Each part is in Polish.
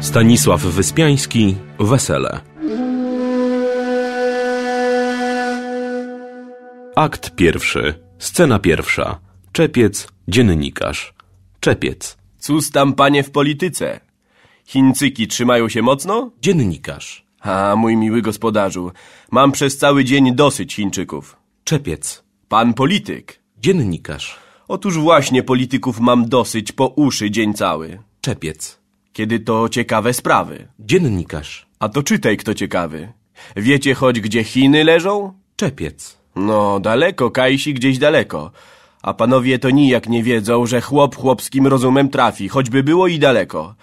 Stanisław Wyspiański, Wesele. Akt pierwszy. Scena pierwsza. Czepiec, dziennikarz. Czepiec. Cóż tam, panie, w polityce? Chińczyki trzymają się mocno? Dziennikarz. A, mój miły gospodarzu, mam przez cały dzień dosyć Chińczyków. Czepiec. Pan polityk. Dziennikarz. Otóż właśnie polityków mam dosyć po uszy dzień cały. Czepiec. Kiedy to ciekawe sprawy. Dziennikarz. A to czytaj, kto ciekawy. Wiecie choć, gdzie Chiny leżą? Czepiec. No, daleko, Kajsi gdzieś daleko. A panowie to nijak nie wiedzą, że chłop chłopskim rozumem trafi, choćby było i daleko.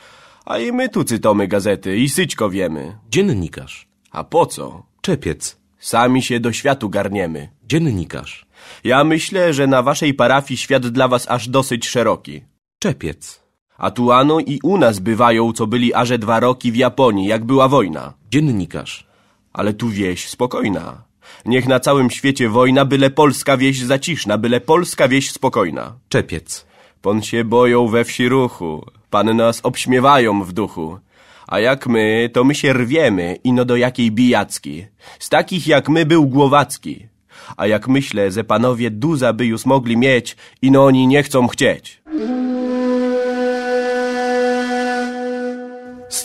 A i my tu cytomy gazety i syćko wiemy. Dziennikarz. A po co? Czepiec. Sami się do światu garniemy. Dziennikarz. Ja myślę, że na waszej parafii świat dla was aż dosyć szeroki. Czepiec. A tu ano i u nas bywają, co byli aże dwa roki w Japonii, jak była wojna. Dziennikarz. Ale tu wieś spokojna. Niech na całym świecie wojna, byle polska wieś zaciszna, byle polska wieś spokojna. Czepiec. Pon się boją we wsi ruchu, pan nas obśmiewają w duchu. A jak my, to my się rwiemy, ino do jakiej bijacki. Z takich jak my był Głowacki. A jak myślę, ze panowie duza by już mogli mieć, ino oni nie chcą chcieć.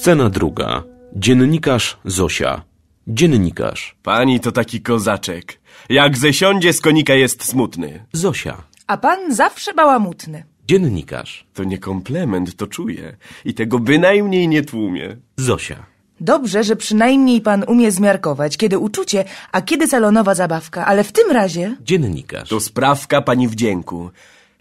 Scena druga. Dziennikarz Zosia. Dziennikarz. Pani to taki kozaczek. Jak zesiądzie z konika jest smutny. Zosia. A pan zawsze bałamutny. Dziennikarz. To nie komplement, to czuję. I tego bynajmniej nie tłumię. Zosia. Dobrze, że przynajmniej pan umie zmiarkować, kiedy uczucie, a kiedy salonowa zabawka, ale w tym razie... Dziennikarz. To sprawka pani wdzięku.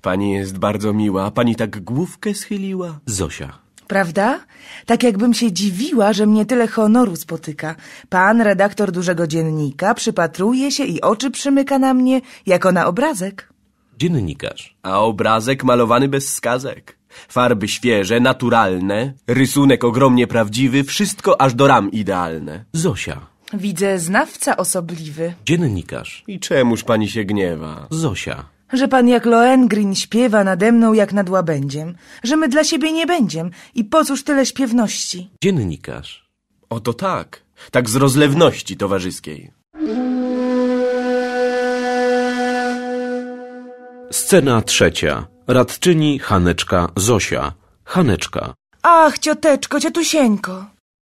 Pani jest bardzo miła, pani tak główkę schyliła. Zosia. Prawda? Tak jakbym się dziwiła, że mnie tyle honoru spotyka. Pan redaktor dużego dziennika przypatruje się i oczy przymyka na mnie jako na obrazek. Dziennikarz. A obrazek malowany bez skazek. Farby świeże, naturalne, rysunek ogromnie prawdziwy, wszystko aż do ram idealne. Zosia. Widzę znawca osobliwy. Dziennikarz. I czemuż pani się gniewa? Zosia że pan jak Lohengrin śpiewa nade mną jak nad łabędziem, że my dla siebie nie będziem i po cóż tyle śpiewności? Dziennikarz. Oto tak, tak z rozlewności towarzyskiej. Scena trzecia. Radczyni Haneczka Zosia. Haneczka. Ach, cioteczko, ciotusieńko.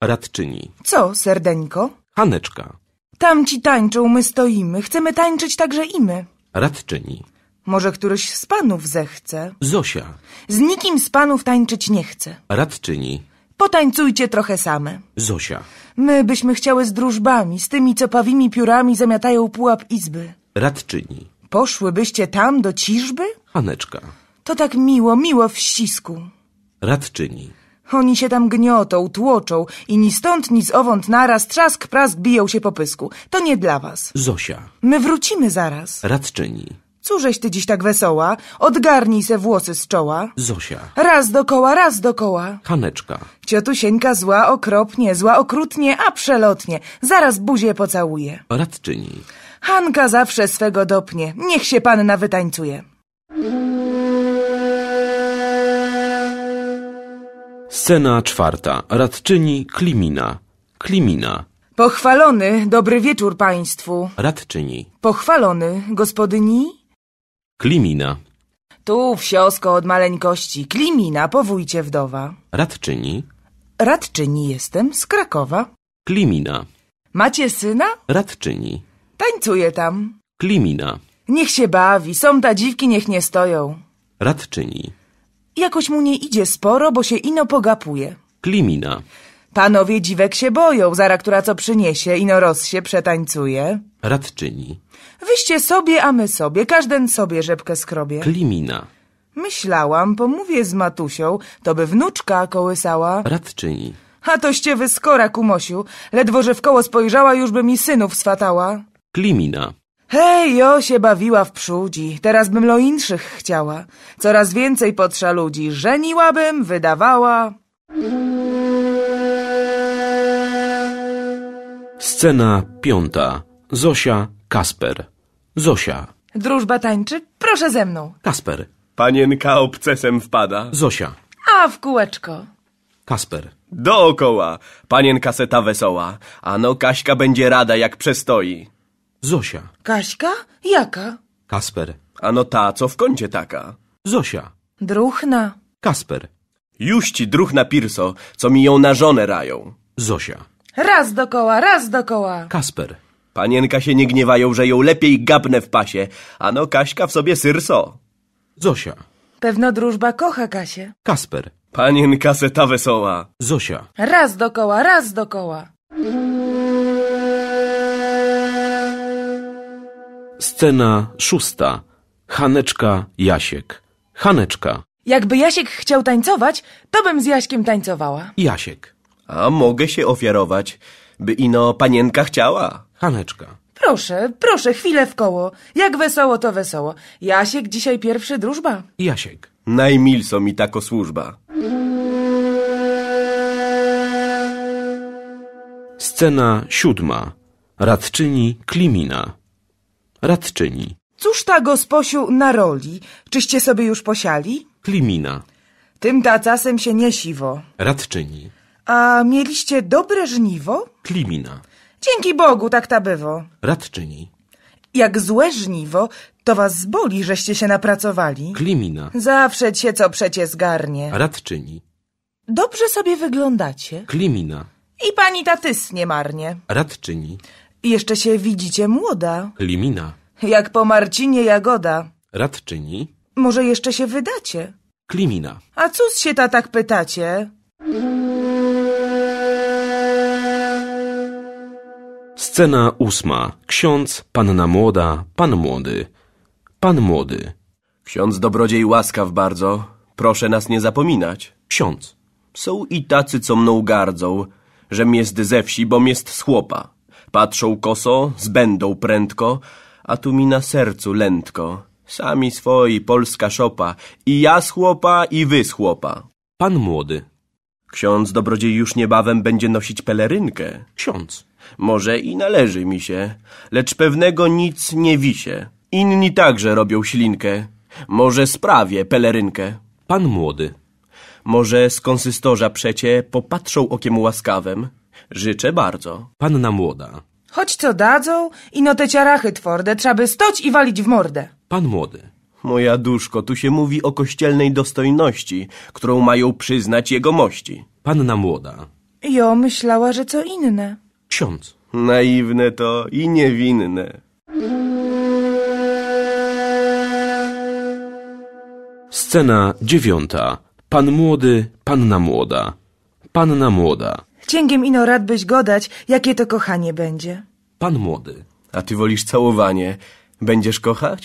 Radczyni. Co, serdeńko? Haneczka. Tam ci tańczą, my stoimy. Chcemy tańczyć także i my. Radczyni. Może któryś z panów zechce? Zosia. Z nikim z panów tańczyć nie chce. Radczyni. Potańcujcie trochę same. Zosia. My byśmy chciały z drużbami, z tymi, co pawimi piórami zamiatają pułap izby. Radczyni. Poszłybyście tam do ciżby? Haneczka. To tak miło, miło w ścisku. Radczyni. Oni się tam gniotą, tłoczą i ni stąd, ni z owąd naraz trzask, prask biją się po pysku. To nie dla was. Zosia. My wrócimy zaraz. Radczyni. Cóżeś ty dziś tak wesoła? Odgarnij se włosy z czoła. Zosia. Raz dokoła, raz dokoła. Haneczka. Ciotusieńka zła okropnie, zła okrutnie, a przelotnie. Zaraz buzię pocałuje. Radczyni. Hanka zawsze swego dopnie. Niech się panna wytańcuje. Scena czwarta. Radczyni Klimina. Klimina. Pochwalony, dobry wieczór państwu. Radczyni. Pochwalony, gospodyni. Klimina. Tu, wsiosko od maleńkości. Klimina, powójcie wdowa. Radczyni. Radczyni jestem, z Krakowa. Klimina. Macie syna? Radczyni. Tańcuję tam. Klimina. Niech się bawi, są ta dziwki, niech nie stoją. Radczyni. Jakoś mu nie idzie sporo, bo się ino pogapuje. Klimina. Panowie dziwek się boją, zara która co przyniesie, ino roz się przetańcuje. Radczyni. Wyście sobie, a my sobie, każden sobie rzepkę skrobie. Klimina. Myślałam, pomówię z Matusią, to by wnuczka kołysała. Radczyni. A toście wy skora, kumosiu. Ledwo, że w koło spojrzała, już by mi synów swatała. Klimina. Hej, jo się bawiła w przudzi, teraz bym lo inszych chciała. Coraz więcej potrza ludzi, żeniłabym, wydawała. Scena piąta. Zosia Kasper. Zosia. Drużba tańczy? Proszę ze mną. Kasper. Panienka obcesem wpada. Zosia. A w kółeczko. Kasper. Dookoła. Panienka seta wesoła. Ano, Kaśka będzie rada, jak przestoi. Zosia. Kaśka? Jaka? Kasper. Ano ta, co w kącie taka. Zosia. Druchna. Kasper. Już ci druchna Pirso, co mi ją na żonę rają. Zosia. Raz dokoła, raz dokoła. Kasper. Panienka się nie gniewają, że ją lepiej gabnę w pasie. Ano Kaśka w sobie syrso. Zosia. Pewno drużba kocha Kasię. Kasper. Panienka se ta wesoła. Zosia. Raz dokoła, raz dokoła. Scena szósta. Haneczka, Jasiek. Haneczka. Jakby Jasiek chciał tańcować, to bym z Jaśkiem tańcowała. Jasiek. A mogę się ofiarować, by ino panienka chciała. Haneczka. Proszę, proszę, chwilę w koło. Jak wesoło, to wesoło. Jasiek dzisiaj pierwszy drużba. Jasiek. Najmilso mi tako służba. Scena siódma. Radczyni Klimina. Radczyni. Cóż ta gosposiu na roli? Czyście sobie już posiali? Klimina. Tym tacasem się nie siwo. Radczyni. A mieliście dobre żniwo? Klimina. Dzięki Bogu, tak ta bywo. Radczyni. Jak złe żniwo, to was zboli, żeście się napracowali. Klimina. Zawsze cię co przecie zgarnie. Radczyni. Dobrze sobie wyglądacie. Klimina. I pani ta nie marnie. Radczyni. Jeszcze się widzicie młoda. Klimina. Jak po Marcinie Jagoda. Radczyni. Może jeszcze się wydacie. Klimina. A cóż się ta tak pytacie? Scena ósma. Ksiądz, panna młoda, pan młody. Pan młody. Ksiądz dobrodziej łaskaw bardzo. Proszę nas nie zapominać. Ksiądz. Są i tacy, co mną gardzą, żem jest ze wsi, bom jest z chłopa. Patrzą koso, zbędą prędko, a tu mi na sercu lętko. Sami swoi, polska szopa, i ja z chłopa, i wy z chłopa. Pan młody. Ksiądz dobrodziej już niebawem będzie nosić pelerynkę. Ksiądz. Może i należy mi się, lecz pewnego nic nie wisie. Inni także robią ślinkę. Może sprawię pelerynkę. Pan młody. Może z konsystorza przecie popatrzą okiem łaskawym. Życzę bardzo. Panna młoda. Choć co dadzą, ino te ciarachy twarde trzeba stoć i walić w mordę. Pan młody. Moja duszko, tu się mówi o kościelnej dostojności, którą mają przyznać jego mości. Panna młoda. Jo myślała, że co inne ksiądz. Naiwne to i niewinne. Scena dziewiąta. Pan młody, panna młoda. Panna młoda. Cięgiem ino radbyś godać, jakie to kochanie będzie. Pan młody. A ty wolisz całowanie. Będziesz kochać?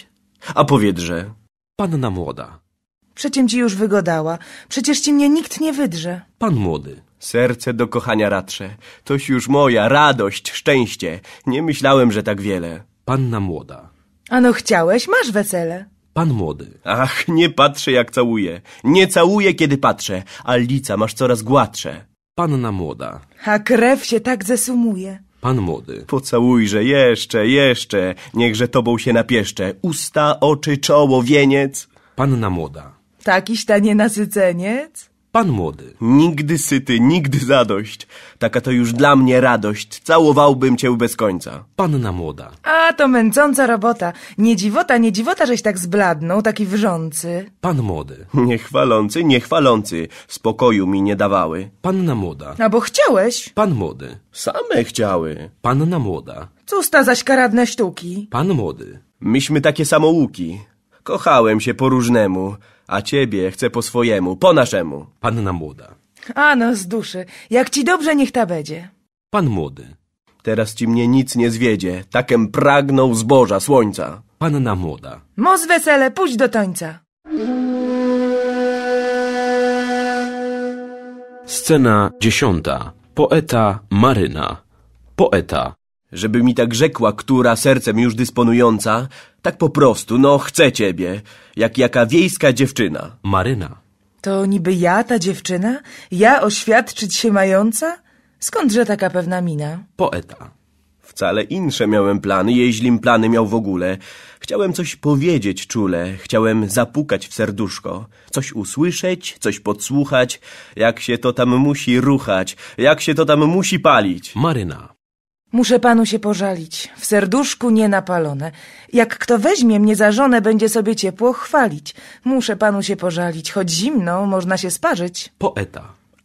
A powiedz, że... Panna młoda. Przeciem ci już wygodała. Przecież ci mnie nikt nie wydrze. Pan młody. Serce do kochania ratrze. Toś już moja radość, szczęście. Nie myślałem, że tak wiele. Panna młoda. Ano chciałeś, masz wesele. Pan młody. Ach, nie patrzę jak całuję. Nie całuję, kiedy patrzę, a lica masz coraz gładsze. Panna młoda. A krew się tak zesumuje. Pan młody. Pocałujże jeszcze, jeszcze, niechże tobą się napieszcze. Usta, oczy, czoło, wieniec. Panna młoda. Takiś ta nienasyceniec? Pan młody. Nigdy syty, nigdy zadość. Taka to już dla mnie radość. Całowałbym cię bez końca. Panna młoda. A, to męcąca robota. Nie dziwota, nie dziwota, żeś tak zbladnął, taki wrzący. Pan młody. Niechwalący, niechwalący. Spokoju mi nie dawały. Panna młoda. A bo chciałeś? Pan młody. Same chciały. Panna młoda. Cóż ta zaś karadne sztuki? Pan młody. Myśmy takie samouki. Kochałem się po różnemu a ciebie chcę po swojemu, po naszemu. Panna młoda. A no z duszy, jak ci dobrze niech ta będzie. Pan młody. Teraz ci mnie nic nie zwiedzie, takem pragnął zboża, słońca. Panna młoda. Moz wesele, pójdź do tańca. Scena dziesiąta. Poeta Maryna. Poeta. Żeby mi tak rzekła, która sercem już dysponująca, tak po prostu, no chcę ciebie, jak jaka wiejska dziewczyna. Maryna. To niby ja ta dziewczyna? Ja oświadczyć się mająca? Skądże taka pewna mina? Poeta. Wcale insze miałem plany, jeźlim plany miał w ogóle. Chciałem coś powiedzieć czule, chciałem zapukać w serduszko. Coś usłyszeć, coś podsłuchać, jak się to tam musi ruchać, jak się to tam musi palić. Maryna. Muszę panu się pożalić, w serduszku nie napalone. Jak kto weźmie mnie za żonę, będzie sobie ciepło chwalić. Muszę panu się pożalić, choć zimno, można się sparzyć. Poeta.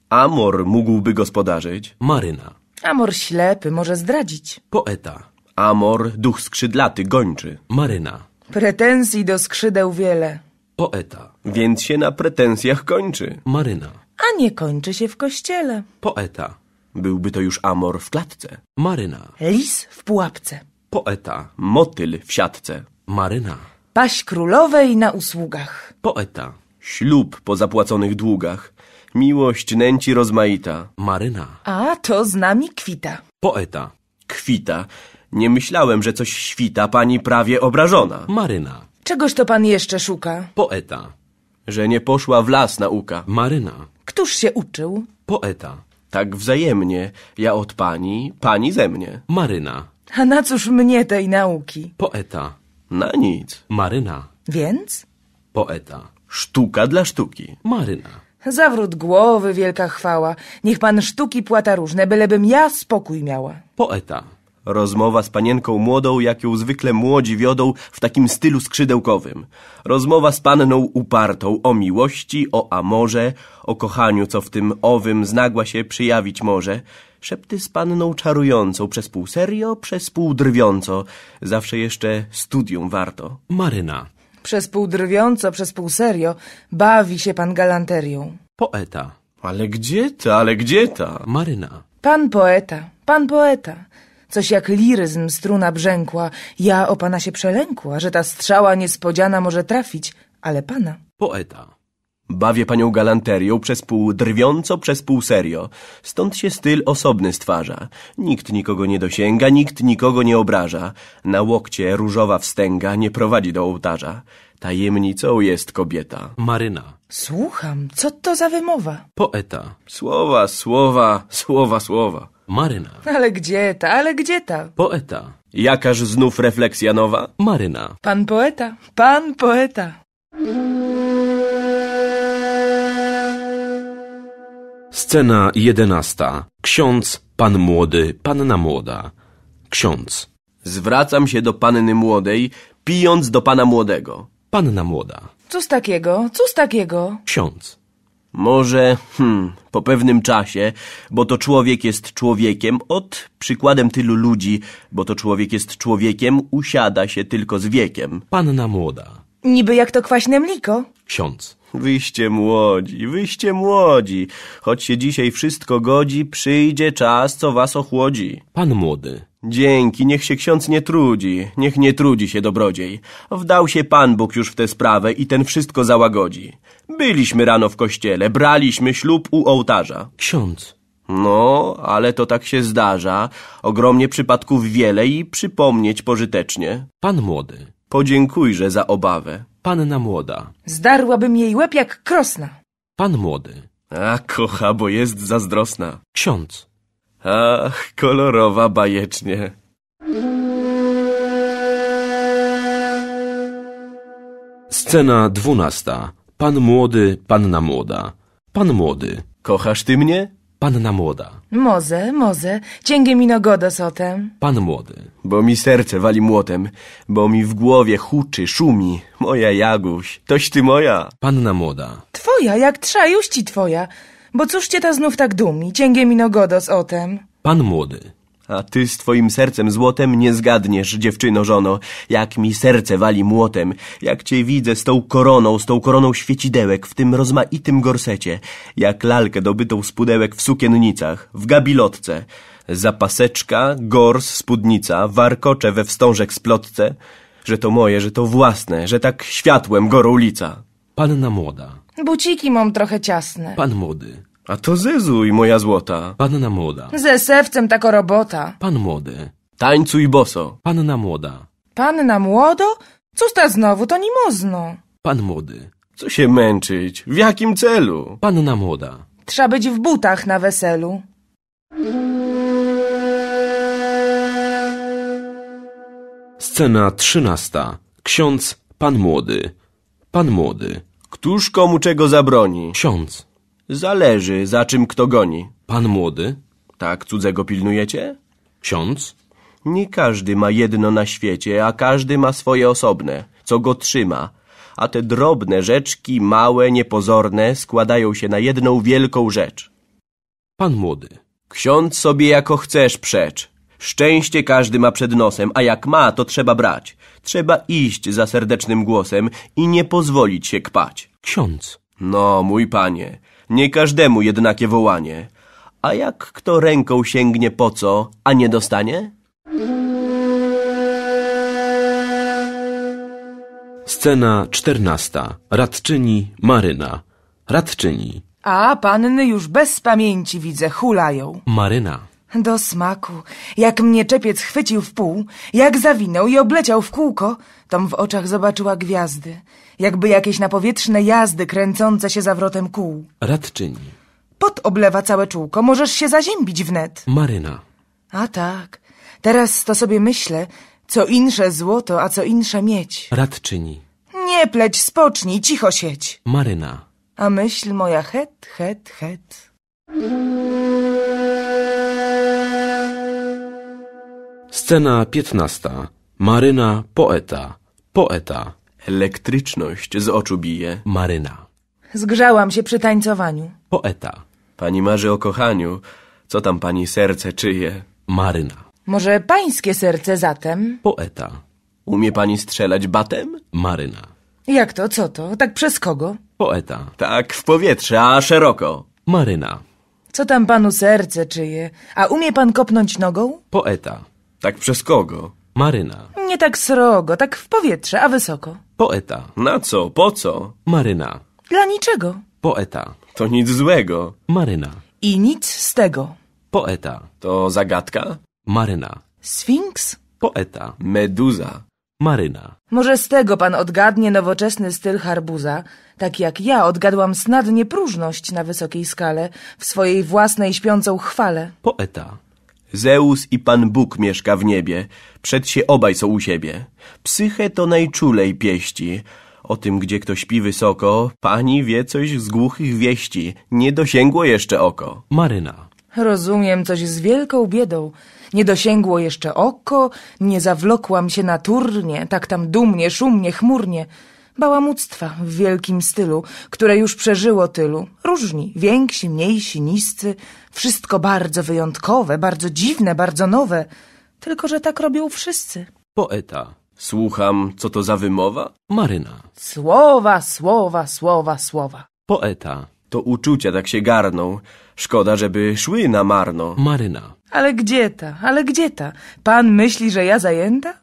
Amor mógłby gospodarzyć. Maryna. Amor ślepy może zdradzić. Poeta. Amor duch skrzydlaty gończy. Maryna. Pretensji do skrzydeł wiele. Poeta. Więc się na pretensjach kończy. Maryna. A nie kończy się w kościele. Poeta. Byłby to już amor w klatce. Maryna. Lis w pułapce. Poeta. Motyl w siatce. Maryna. Paść królowej na usługach. Poeta. Ślub po zapłaconych długach. Miłość nęci rozmaita. Maryna. A to z nami kwita. Poeta. Kwita. Nie myślałem, że coś świta, pani prawie obrażona. Maryna. Czegoś to pan jeszcze szuka? Poeta. Że nie poszła w las nauka. Maryna. Któż się uczył? Poeta. Tak wzajemnie. Ja od pani, pani ze mnie. Maryna. A na cóż mnie tej nauki? Poeta. Na nic. Maryna. Więc? Poeta. Sztuka dla sztuki. Maryna. Zawrót głowy, wielka chwała. Niech pan sztuki płata różne, bylebym ja spokój miała. Poeta. Rozmowa z panienką młodą, jak ją zwykle młodzi wiodą w takim stylu skrzydełkowym. Rozmowa z panną upartą o miłości, o amorze, o kochaniu, co w tym owym znagła się przyjawić może. Szepty z panną czarującą, przez pół serio, przez pół drwiąco. Zawsze jeszcze studium warto. Maryna. Przez pół drwiąco, przez pół serio bawi się pan galanterią. Poeta. Ale gdzie ta, ale gdzie ta? Maryna. Pan poeta, pan poeta. Coś jak liryzm struna brzękła. Ja o pana się przelękła, że ta strzała niespodziana może trafić, ale pana. Poeta. Bawię panią galanterią przez pół drwiąco, przez pół serio. Stąd się styl osobny stwarza. Nikt nikogo nie dosięga, nikt nikogo nie obraża. Na łokcie różowa wstęga nie prowadzi do ołtarza. Tajemnicą jest kobieta. Maryna. Słucham, co to za wymowa? Poeta. Słowa, słowa, słowa, słowa. Maryna. Ale gdzie ta, ale gdzie ta? Poeta. Jakaż znów refleksja nowa? Maryna. Pan poeta, pan poeta. Scena jedenasta. Ksiądz, pan młody, panna młoda. Ksiądz. Zwracam się do panny młodej, pijąc do pana młodego. Panna młoda. Cóż takiego, cóż takiego? Ksiądz. Może, hmm, po pewnym czasie, bo to człowiek jest człowiekiem, od przykładem tylu ludzi, bo to człowiek jest człowiekiem, usiada się tylko z wiekiem. Panna młoda. Niby jak to kwaśne mliko. Ksiądz. Wyście młodzi, wyście młodzi. Choć się dzisiaj wszystko godzi, przyjdzie czas, co was ochłodzi. Pan młody. Dzięki, niech się ksiądz nie trudzi, niech nie trudzi się dobrodziej. Wdał się Pan Bóg już w tę sprawę i ten wszystko załagodzi. Byliśmy rano w kościele, braliśmy ślub u ołtarza. Ksiądz. No, ale to tak się zdarza. Ogromnie przypadków wiele i przypomnieć pożytecznie. Pan młody. Podziękujże za obawę. Panna młoda. Zdarłabym jej łeb jak krosna. Pan młody. A kocha, bo jest zazdrosna. Ksiądz. Ach, kolorowa bajecznie. Scena dwunasta. Pan młody, panna młoda. Pan młody. Kochasz ty mnie? Panna młoda. Moze, moze, cięgę mi nogodo sotem. Pan młody. Bo mi serce wali młotem, bo mi w głowie huczy, szumi. Moja Jaguś, toś ty moja. Panna młoda. Twoja, jak trza, już ci twoja. Bo cóż cię ta znów tak dumi? Cięgiem mi nogodos o tem. Pan młody. A ty z twoim sercem złotem nie zgadniesz, dziewczyno żono, jak mi serce wali młotem, jak cię widzę z tą koroną, z tą koroną świecidełek, w tym rozmaitym gorsecie, jak lalkę dobytą z pudełek w sukiennicach, w gabilotce, zapaseczka, gors, spódnica, warkocze we wstążek splotce, że to moje, że to własne, że tak światłem gorą lica. Panna młoda. Buciki mam trochę ciasne. Pan młody. A to zezuj, moja złota. Panna młoda. Ze sewcem tako robota. Pan młody. Tańcuj boso. Panna młoda. Panna młodo? Cóż ta znowu, to nimozno. Pan młody. Co się męczyć? W jakim celu? Panna młoda. Trza być w butach na weselu. Scena trzynasta. Ksiądz, pan młody. Pan młody. Któż komu czego zabroni? Ksiądz. Zależy, za czym kto goni. Pan młody? Tak, cudzego pilnujecie? Ksiądz? Nie każdy ma jedno na świecie, a każdy ma swoje osobne, co go trzyma. A te drobne rzeczki, małe, niepozorne, składają się na jedną wielką rzecz. Pan młody. Ksiądz sobie jako chcesz przecz. Szczęście każdy ma przed nosem, a jak ma, to trzeba brać. Trzeba iść za serdecznym głosem i nie pozwolić się kpać. Ksiądz. No, mój panie, nie każdemu jednakie wołanie. A jak kto ręką sięgnie po co, a nie dostanie? Scena czternasta. Radczyni Maryna. Radczyni. A, panny już bez pamięci widzę, hulają. Maryna. Do smaku. Jak mnie czepiec chwycił w pół, jak zawinął i obleciał w kółko, tom w oczach zobaczyła gwiazdy, jakby jakieś napowietrzne jazdy kręcące się zawrotem kół. Radczyni. Pot oblewa całe czółko, możesz się zaziębić wnet. Maryna. A tak, teraz to sobie myślę, co insze złoto, a co insze mieć. Radczyni. Nie pleć, spocznij, cicho sieć. Maryna. A myśl moja het, het, het. Scena piętnasta. Maryna, poeta, poeta. Elektryczność z oczu bije. Maryna, Zgrzałam się przy tańcowaniu. poeta, Pani marzy o kochaniu. Co tam pani serce czyje? Maryna, Może pańskie serce zatem? poeta, Umie pani strzelać batem? Maryna, Jak to, co to? Tak przez kogo? poeta, Tak, w powietrze, a szeroko. Maryna, co tam panu serce czyje? A umie pan kopnąć nogą? Poeta. Tak przez kogo? Maryna. Nie tak srogo, tak w powietrze, a wysoko. Poeta. Na co? Po co? Maryna. Dla niczego. Poeta. To nic złego. Maryna. I nic z tego. Poeta. To zagadka? Maryna. Sfinks? Poeta. Meduza. Maryna. Może z tego pan odgadnie nowoczesny styl harbuza, tak jak ja odgadłam snadnie próżność na wysokiej skale, w swojej własnej śpiącą chwale. Poeta. Zeus i Pan Bóg mieszka w niebie, przed się obaj są u siebie. Psyche to najczulej pieści. O tym, gdzie kto śpi wysoko, pani wie coś z głuchych wieści, nie dosięgło jeszcze oko. Maryna. Rozumiem coś z wielką biedą, nie dosięgło jeszcze oko, nie zawlokłam się na turnie, tak tam dumnie, szumnie, chmurnie. Bałamuctwa w wielkim stylu, które już przeżyło tylu. Różni, więksi, mniejsi, niscy. Wszystko bardzo wyjątkowe, bardzo dziwne, bardzo nowe. Tylko, że tak robią wszyscy. Poeta. Słucham, co to za wymowa? Maryna. Słowa, słowa, słowa, słowa. Poeta. To uczucia tak się garną. Szkoda, żeby szły na marno. Maryna, Ale gdzie ta, ale gdzie ta? Pan myśli, że ja zajęta?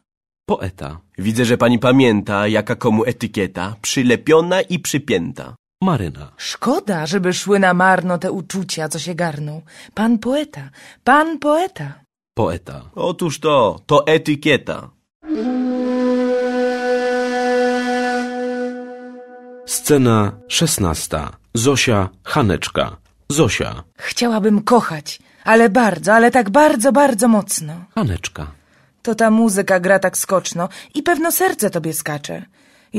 poeta. Widzę, że pani pamięta, jaka komu etykieta, przylepiona i przypięta. Maryna, Szkoda, żeby szły na marno te uczucia, co się garną. Pan poeta, pan poeta. poeta. Otóż to, to etykieta. Scena szesnasta. Zosia, Haneczka. Zosia. Chciałabym kochać, ale bardzo, ale tak bardzo, bardzo mocno. Haneczka. To ta muzyka gra tak skoczno i pewno serce tobie skacze.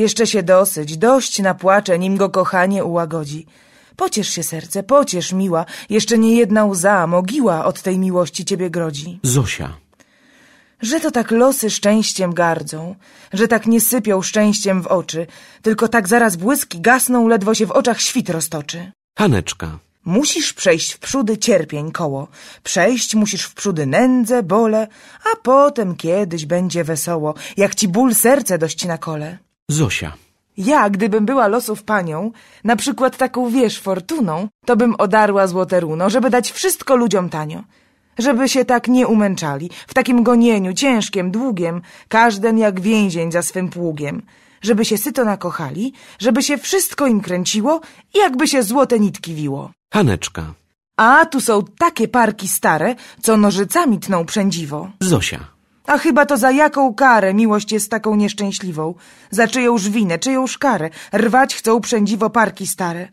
Jeszcze się dosyć, dość napłacze, nim go kochanie ułagodzi. Pociesz się serce, pociesz miła, jeszcze nie jedna łza, mogiła od tej miłości ciebie grodzi. Zosia. Że to tak losy szczęściem gardzą, że tak nie sypią szczęściem w oczy, tylko tak zaraz błyski gasną, ledwo się w oczach świt roztoczy. Haneczka. Musisz przejść w przódy cierpień koło, przejść musisz w przódy nędzę, bole, a potem kiedyś będzie wesoło, jak ci ból serce dość na kole. Zosia. Ja, gdybym była losów panią, na przykład taką wiesz fortuną, to bym odarła złote runo, żeby dać wszystko ludziom tanio. Żeby się tak nie umęczali, w takim gonieniu, ciężkiem, długiem, każden jak więzień za swym pługiem. Żeby się syto nakochali, żeby się wszystko im kręciło, jakby się złote nitki wiło. Haneczka. A tu są takie parki stare, co nożycami tną przędziwo. Zosia. A chyba to za jaką karę miłość jest taką nieszczęśliwą? Za czyjąż winę, czyjąż karę? Rwać chcą przędziwo parki stare.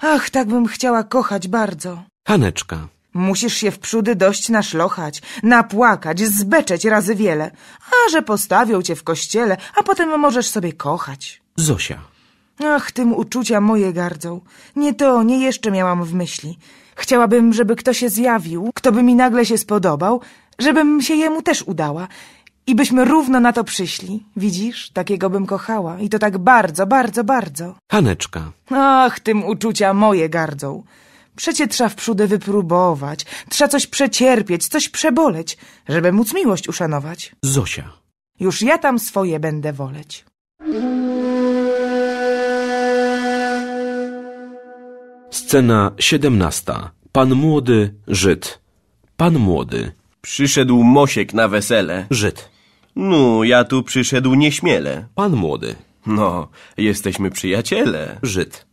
Ach, tak bym chciała kochać bardzo. Haneczka. Musisz się wprzódy dość naszlochać, napłakać, zbeczeć razy wiele, a że postawią cię w kościele, a potem możesz sobie kochać. Zosia. Ach, tym uczucia moje gardzą. Nie to, nie jeszcze miałam w myśli. Chciałabym, żeby kto się zjawił, kto by mi nagle się spodobał, żebym się jemu też udała. I byśmy równo na to przyszli. Widzisz, takiego bym kochała. I to tak bardzo, bardzo, bardzo. Haneczka. Ach, tym uczucia moje gardzą. Przecie trza wprzódy wypróbować, trza coś przecierpieć, coś przeboleć, żeby móc miłość uszanować. Zosia. Już ja tam swoje będę woleć. Scena siedemnasta. Pan młody, Żyd. Pan młody. Przyszedł Mosiek na wesele. Żyd. No, ja tu przyszedł nieśmiele. Pan młody. No, jesteśmy przyjaciele. Żyd.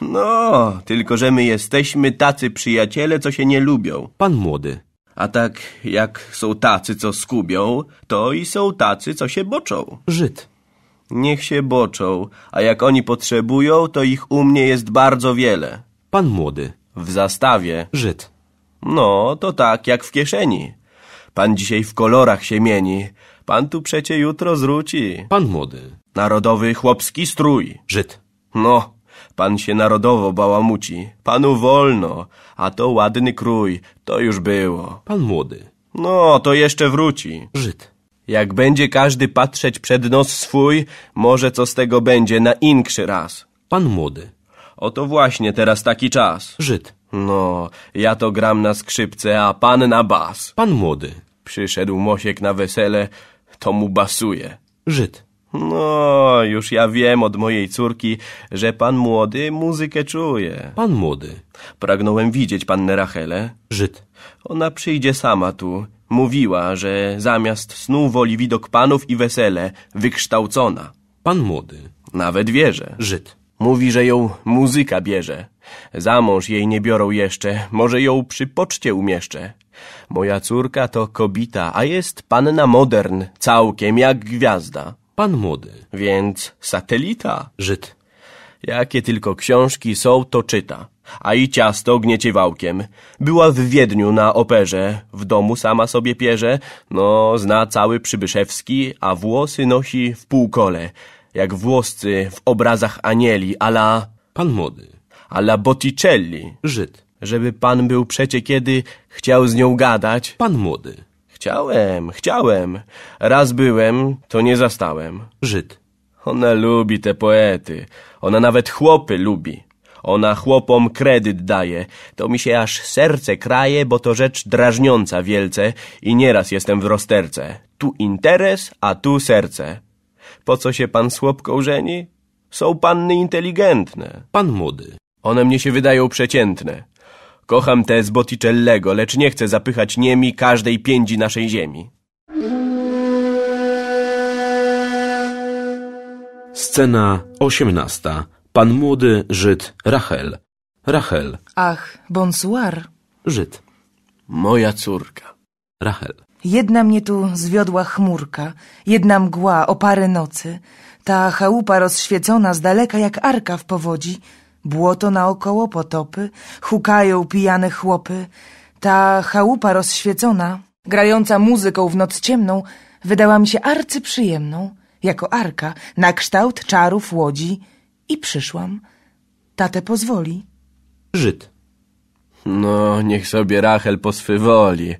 No, tylko że my jesteśmy tacy przyjaciele, co się nie lubią. Pan młody. A tak jak są tacy, co skubią, to i są tacy, co się boczą. Żyd. Niech się boczą, a jak oni potrzebują, to ich u mnie jest bardzo wiele. Pan młody. W zastawie. Żyd. No, to tak jak w kieszeni. Pan dzisiaj w kolorach się mieni. Pan tu przecie jutro zwróci. Pan młody. Narodowy chłopski strój. Żyd. No, pan się narodowo bałamuci. Panu wolno, a to ładny krój, to już było. Pan młody. No, to jeszcze wróci. Żyd. Jak będzie każdy patrzeć przed nos swój, może co z tego będzie na inkszy raz. Pan młody. Oto właśnie teraz taki czas. Żyd. No, ja to gram na skrzypce, a pan na bas. Pan młody. Przyszedł Mosiek na wesele, to mu basuje. Żyd. No, już ja wiem od mojej córki, że pan młody muzykę czuje. Pan młody? Pragnąłem widzieć pannę Rachelę. Żyd. Ona przyjdzie sama tu. Mówiła, że zamiast snu woli widok panów i wesele. Wykształcona. Pan młody? Nawet wierzę. Żyd. Mówi, że ją muzyka bierze. Za mąż jej nie biorą jeszcze, może ją przy poczcie umieszczę. Moja córka to kobita, a jest panna modern, całkiem jak gwiazda. Pan młody. Więc satelita. Żyd. Jakie tylko książki są, to czyta. A i ciasto gniecie wałkiem. Była w Wiedniu na operze, w domu sama sobie pierze, no zna cały przybyszewski, a włosy nosi w półkole, jak włoscy w obrazach anieli, ala... Pan młody. Ala Botticelli. Żyd. Żeby pan był przecie kiedy chciał z nią gadać. Pan młody. Chciałem, chciałem. Raz byłem, to nie zastałem. Żyd. Ona lubi te poety. Ona nawet chłopy lubi. Ona chłopom kredyt daje. To mi się aż serce kraje, bo to rzecz drażniąca wielce i nieraz jestem w rozterce. Tu interes, a tu serce. Po co się pan z chłopką żeni? Są panny inteligentne. Pan młody. One mnie się wydają przeciętne. Kocham te z Botticellego, lecz nie chcę zapychać niemi każdej piędzi naszej ziemi. Scena osiemnasta. Pan młody Żyd Rachel. Rachel. Ach, bonsoir. Żyd. Moja córka. Rachel. Jedna mnie tu zwiodła chmurka, jedna mgła o parę nocy, ta chałupa rozświecona z daleka jak arka w powodzi, Błoto naokoło, potopy, hukają pijane chłopy. Ta chałupa rozświecona, grająca muzyką w noc ciemną, wydała mi się arcyprzyjemną, jako arka, na kształt czarów łodzi i przyszłam. Tatę pozwoli. Żyd. No, niech sobie Rachel poswywoli.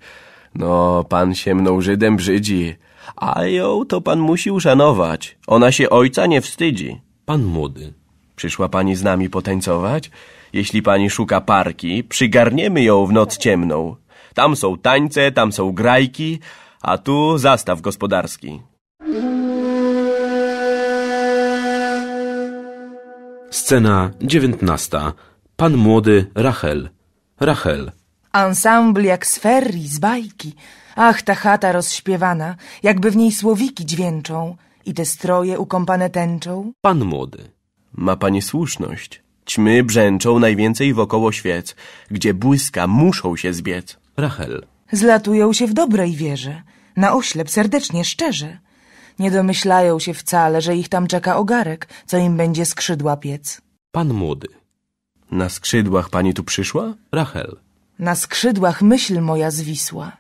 No, pan się mną Żydem brzydzi. A ją to pan musi uszanować. Ona się ojca nie wstydzi. Pan młody. Przyszła pani z nami potańcować? Jeśli pani szuka parki, przygarniemy ją w noc ciemną. Tam są tańce, tam są grajki, a tu zastaw gospodarski. Scena dziewiętnasta. Pan młody Rachel. Rachel. Ansambl jak z z bajki. Ach, ta chata rozśpiewana, jakby w niej słowiki dźwięczą i te stroje ukąpane tęczą. Pan młody. Ma pani słuszność. Ćmy brzęczą najwięcej wokoło świec. Gdzie błyska, muszą się zbiec. Rachel. Zlatują się w dobrej wierze. Na oślep, serdecznie, szczerze. Nie domyślają się wcale, że ich tam czeka ogarek, co im będzie skrzydła piec. Pan młody. Na skrzydłach pani tu przyszła? Rachel. Na skrzydłach myśl moja zwisła.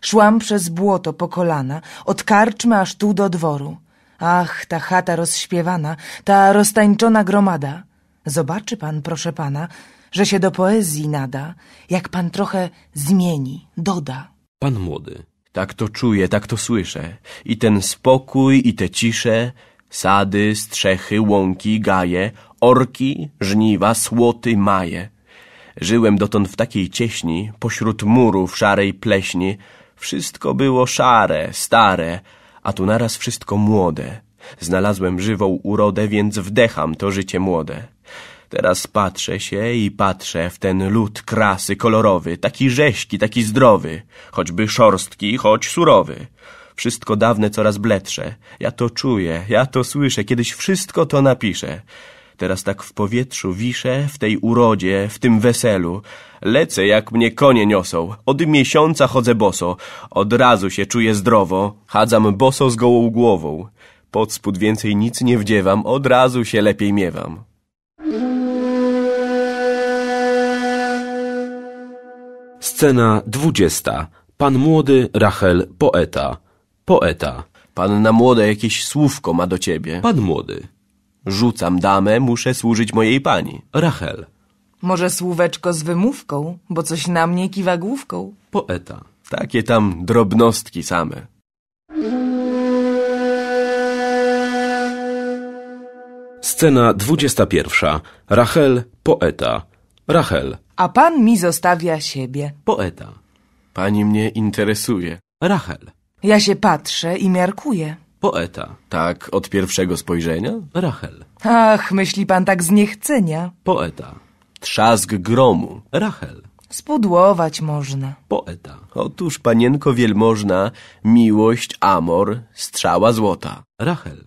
Szłam przez błoto po kolana, od karczmy aż tu do dworu. Ach, ta chata rozśpiewana, ta roztańczona gromada. Zobaczy pan, proszę pana, że się do poezji nada, jak pan trochę zmieni, doda. Pan młody, tak to czuję, tak to słyszę. I ten spokój, i te cisze, sady, strzechy, łąki, gaje, orki, żniwa, słoty, maje. Żyłem dotąd w takiej cieśni, pośród murów szarej pleśni. Wszystko było szare, stare, a tu naraz wszystko młode. Znalazłem żywą urodę, więc wdecham to życie młode. Teraz patrzę się i patrzę w ten lud krasy kolorowy, taki rześki, taki zdrowy, choćby szorstki, choć surowy. Wszystko dawne coraz bledsze, ja to czuję, ja to słyszę, kiedyś wszystko to napiszę. Teraz tak w powietrzu wiszę, w tej urodzie, w tym weselu. Lecę, jak mnie konie niosą. Od miesiąca chodzę boso. Od razu się czuję zdrowo. Chadzam boso z gołą głową. Pod spód więcej nic nie wdziewam. Od razu się lepiej miewam. Scena dwudziesta. Pan młody, Rachel, poeta. Poeta. Panna młoda jakieś słówko ma do ciebie. Pan młody. Rzucam damę, muszę służyć mojej pani. Rachel. Może słóweczko z wymówką, bo coś na mnie kiwa główką. Poeta. Takie tam drobnostki same. Scena 21. Rachel, poeta. Rachel. A pan mi zostawia siebie. Poeta. Pani mnie interesuje. Rachel. Ja się patrzę i miarkuję. Poeta. Tak, od pierwszego spojrzenia? Rachel. Ach, myśli pan tak z niechcenia. Poeta. Trzask gromu. Rachel. Spudłować można. Poeta. Otóż, panienko wielmożna, miłość, amor, strzała złota. Rachel.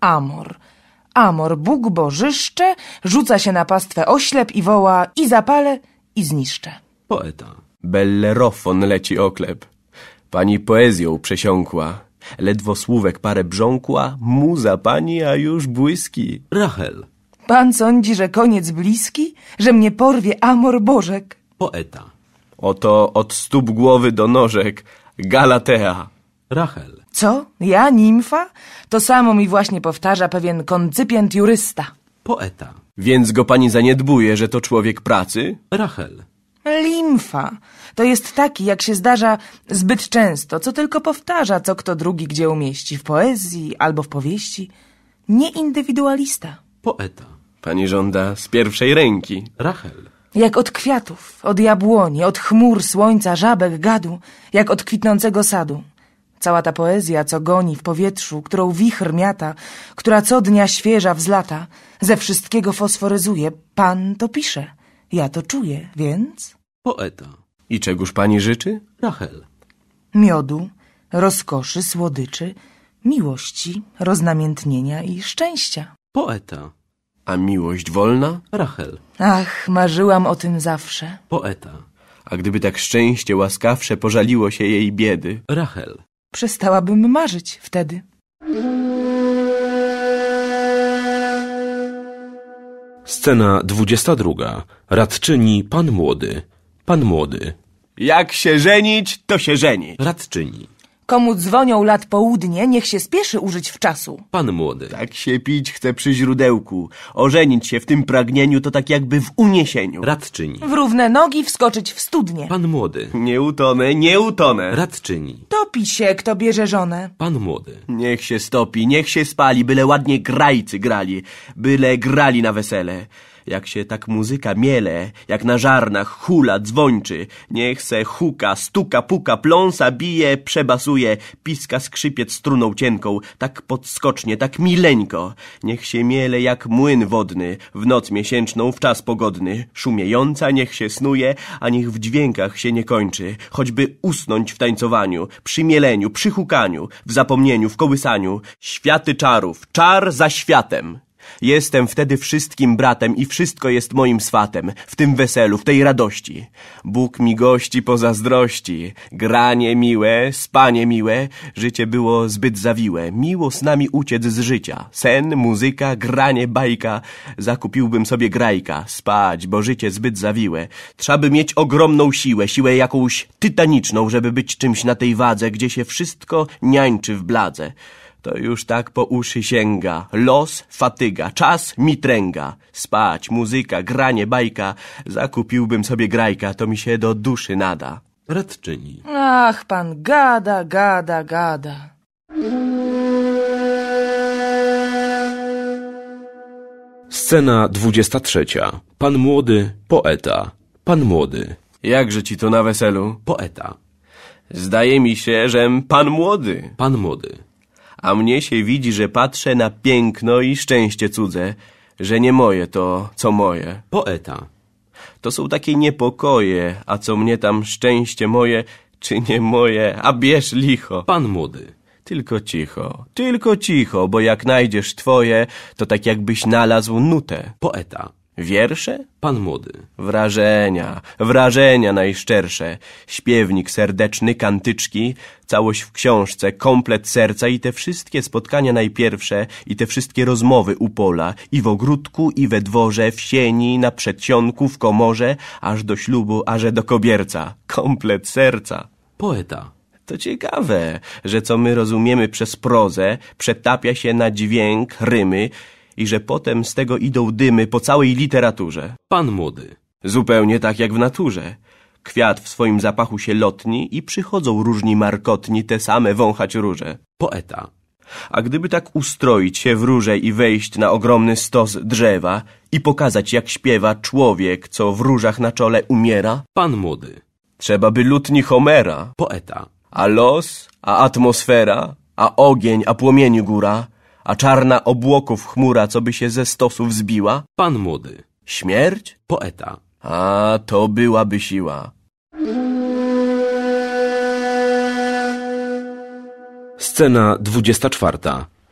Amor. Amor, Bóg bożyszcze, rzuca się na pastwę oślep i woła i zapale i zniszczę. Poeta. Bellerofon leci oklep. Pani poezją przesiąkła. Ledwo słówek parę brząkła, muza pani, a już błyski. Rachel. Pan sądzi, że koniec bliski? Że mnie porwie amor Bożek? Poeta. Oto od stóp głowy do nożek. Galatea. Rachel. Co? Ja, nimfa? To samo mi właśnie powtarza pewien koncypient jurysta. Poeta. Więc go pani zaniedbuje, że to człowiek pracy? Rachel. Limfa. To jest taki, jak się zdarza zbyt często, co tylko powtarza, co kto drugi gdzie umieści, w poezji albo w powieści. Nie indywidualista. Poeta. Pani żąda z pierwszej ręki. Rachel. Jak od kwiatów, od jabłoni, od chmur, słońca, żabek, gadu, jak od kwitnącego sadu. Cała ta poezja, co goni w powietrzu, którą wichr miata, która co dnia świeża wzlata, ze wszystkiego fosforyzuje, pan to pisze. Ja to czuję, więc... Poeta. I czegóż pani życzy? Rachel. Miodu, rozkoszy, słodyczy, miłości, roznamiętnienia i szczęścia. Poeta. A miłość wolna? Rachel. Ach, marzyłam o tym zawsze. Poeta. A gdyby tak szczęście łaskawsze pożaliło się jej biedy? Rachel. Przestałabym marzyć wtedy. Scena 22. Radczyni Pan Młody. Pan Młody. Jak się żenić, to się żeni. Radczyni. Komu dzwonią lat południe, niech się spieszy użyć w czasu. Pan młody. Tak się pić chce przy źródełku. Ożenić się w tym pragnieniu to tak jakby w uniesieniu. Radczyni. W równe nogi wskoczyć w studnie. Pan młody. Nie utonę, nie utonę. Radczyni. Topi się, kto bierze żonę. Pan młody. Niech się stopi, niech się spali, byle ładnie grajcy grali. Byle grali na wesele. Jak się tak muzyka miele, jak na żarnach hula, dzwończy, niech se huka, stuka, puka, pląsa, bije, przebasuje, piska skrzypiec struną cienką, tak podskocznie, tak mileńko. Niech się miele jak młyn wodny, w noc miesięczną, w czas pogodny, szumiejąca niech się snuje, a niech w dźwiękach się nie kończy, choćby usnąć w tańcowaniu, przy mieleniu, przy hukaniu, w zapomnieniu, w kołysaniu, światy czarów, czar za światem. Jestem wtedy wszystkim bratem i wszystko jest moim swatem, w tym weselu, w tej radości. Bóg mi gości zazdrości, granie miłe, spanie miłe, życie było zbyt zawiłe, miło z nami uciec z życia. Sen, muzyka, granie, bajka, zakupiłbym sobie grajka, spać, bo życie zbyt zawiłe. Trzeba mieć ogromną siłę, siłę jakąś tytaniczną, żeby być czymś na tej wadze, gdzie się wszystko niańczy w bladze. To już tak po uszy sięga. Los, fatyga, czas mitręga, Spać, muzyka, granie, bajka. Zakupiłbym sobie grajka, to mi się do duszy nada. Radczyni. Ach, pan gada, gada, gada. Scena trzecia. Pan młody, poeta. Pan młody. Jakże ci to na weselu? Poeta. Zdaje mi się, żem pan młody. Pan młody a mnie się widzi, że patrzę na piękno i szczęście cudze, że nie moje to, co moje. Poeta. To są takie niepokoje, a co mnie tam szczęście moje, czy nie moje, a bierz licho. Pan młody. Tylko cicho, tylko cicho, bo jak najdziesz twoje, to tak jakbyś nalazł nutę. Poeta. Wiersze? Pan młody. Wrażenia, wrażenia najszczersze. Śpiewnik serdeczny, kantyczki, całość w książce, komplet serca i te wszystkie spotkania najpierwsze i te wszystkie rozmowy u pola i w ogródku, i we dworze, w sieni, na przedsionku, w komorze, aż do ślubu, aż do kobierca. Komplet serca. Poeta. To ciekawe, że co my rozumiemy przez prozę, przetapia się na dźwięk, rymy, i że potem z tego idą dymy po całej literaturze. Pan młody. Zupełnie tak jak w naturze. Kwiat w swoim zapachu się lotni i przychodzą różni markotni te same wąchać róże. Poeta. A gdyby tak ustroić się w róże i wejść na ogromny stos drzewa i pokazać jak śpiewa człowiek, co w różach na czole umiera? Pan młody. Trzeba by lutni Homera. Poeta. A los, a atmosfera, a ogień, a płomieni góra a czarna obłoków chmura, co by się ze stosów zbiła? Pan młody. Śmierć? Poeta. A, to byłaby siła. Scena 24.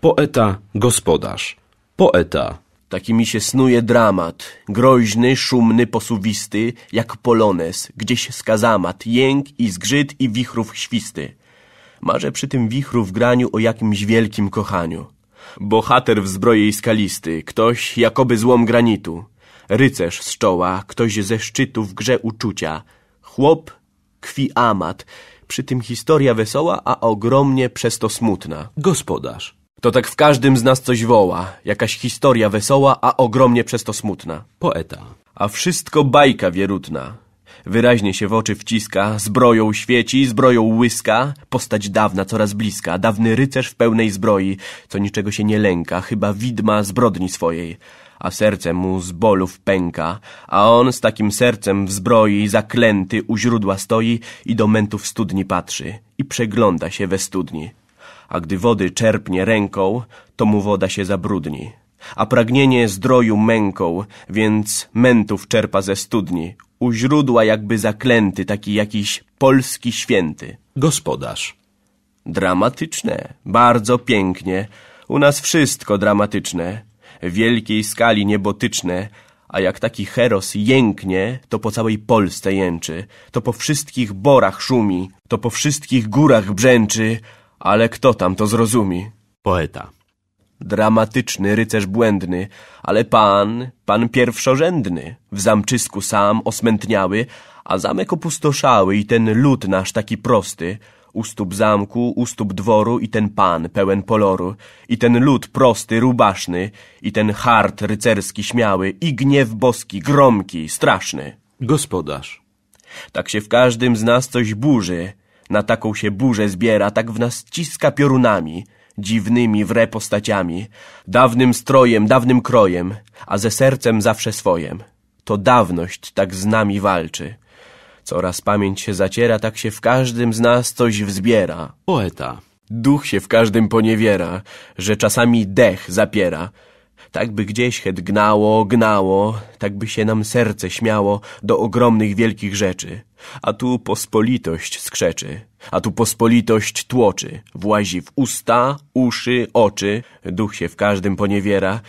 Poeta, gospodarz. Poeta. Taki mi się snuje dramat. Groźny, szumny, posuwisty, jak polones, gdzieś skazamat, jęk i zgrzyt i wichrów świsty. Marzę przy tym wichru w graniu o jakimś wielkim kochaniu. Bohater w zbrojej skalisty, ktoś jakoby złom granitu. Rycerz z czoła, ktoś ze szczytu w grze uczucia. Chłop, kwi amat. Przy tym historia wesoła, a ogromnie przez to smutna. Gospodarz. To tak w każdym z nas coś woła. Jakaś historia wesoła, a ogromnie przez to smutna. Poeta. A wszystko bajka wierutna. Wyraźnie się w oczy wciska, zbroją świeci, zbroją łyska. Postać dawna, coraz bliska, dawny rycerz w pełnej zbroi, co niczego się nie lęka, chyba widma zbrodni swojej. A serce mu z bolów pęka, a on z takim sercem w zbroi, zaklęty, u źródła stoi i do mętów studni patrzy i przegląda się we studni. A gdy wody czerpnie ręką, to mu woda się zabrudni a pragnienie zdroju męką, więc mętów czerpa ze studni, u źródła jakby zaklęty, taki jakiś polski święty. Gospodarz. Dramatyczne, bardzo pięknie. U nas wszystko dramatyczne, wielkiej skali niebotyczne, a jak taki heros jęknie, to po całej Polsce jęczy, to po wszystkich borach szumi, to po wszystkich górach brzęczy, ale kto tam to zrozumi? Poeta dramatyczny rycerz błędny, ale pan, pan pierwszorzędny, w zamczysku sam osmętniały, a zamek opustoszały i ten lud nasz taki prosty, u stóp zamku, u stóp dworu i ten pan pełen poloru, i ten lud prosty, rubaszny, i ten hart rycerski śmiały, i gniew boski, gromki, straszny. Gospodarz. Tak się w każdym z nas coś burzy, na taką się burzę zbiera, tak w nas ciska piorunami, dziwnymi wre postaciami, dawnym strojem, dawnym krojem, a ze sercem zawsze swojem. To dawność tak z nami walczy. Coraz pamięć się zaciera, tak się w każdym z nas coś wzbiera. Poeta. Duch się w każdym poniewiera, że czasami dech zapiera. Tak by gdzieś het gnało, gnało, tak by się nam serce śmiało do ogromnych wielkich rzeczy. A tu pospolitość skrzeczy, a tu pospolitość tłoczy, włazi w usta, uszy, oczy, duch się w każdym poniewiera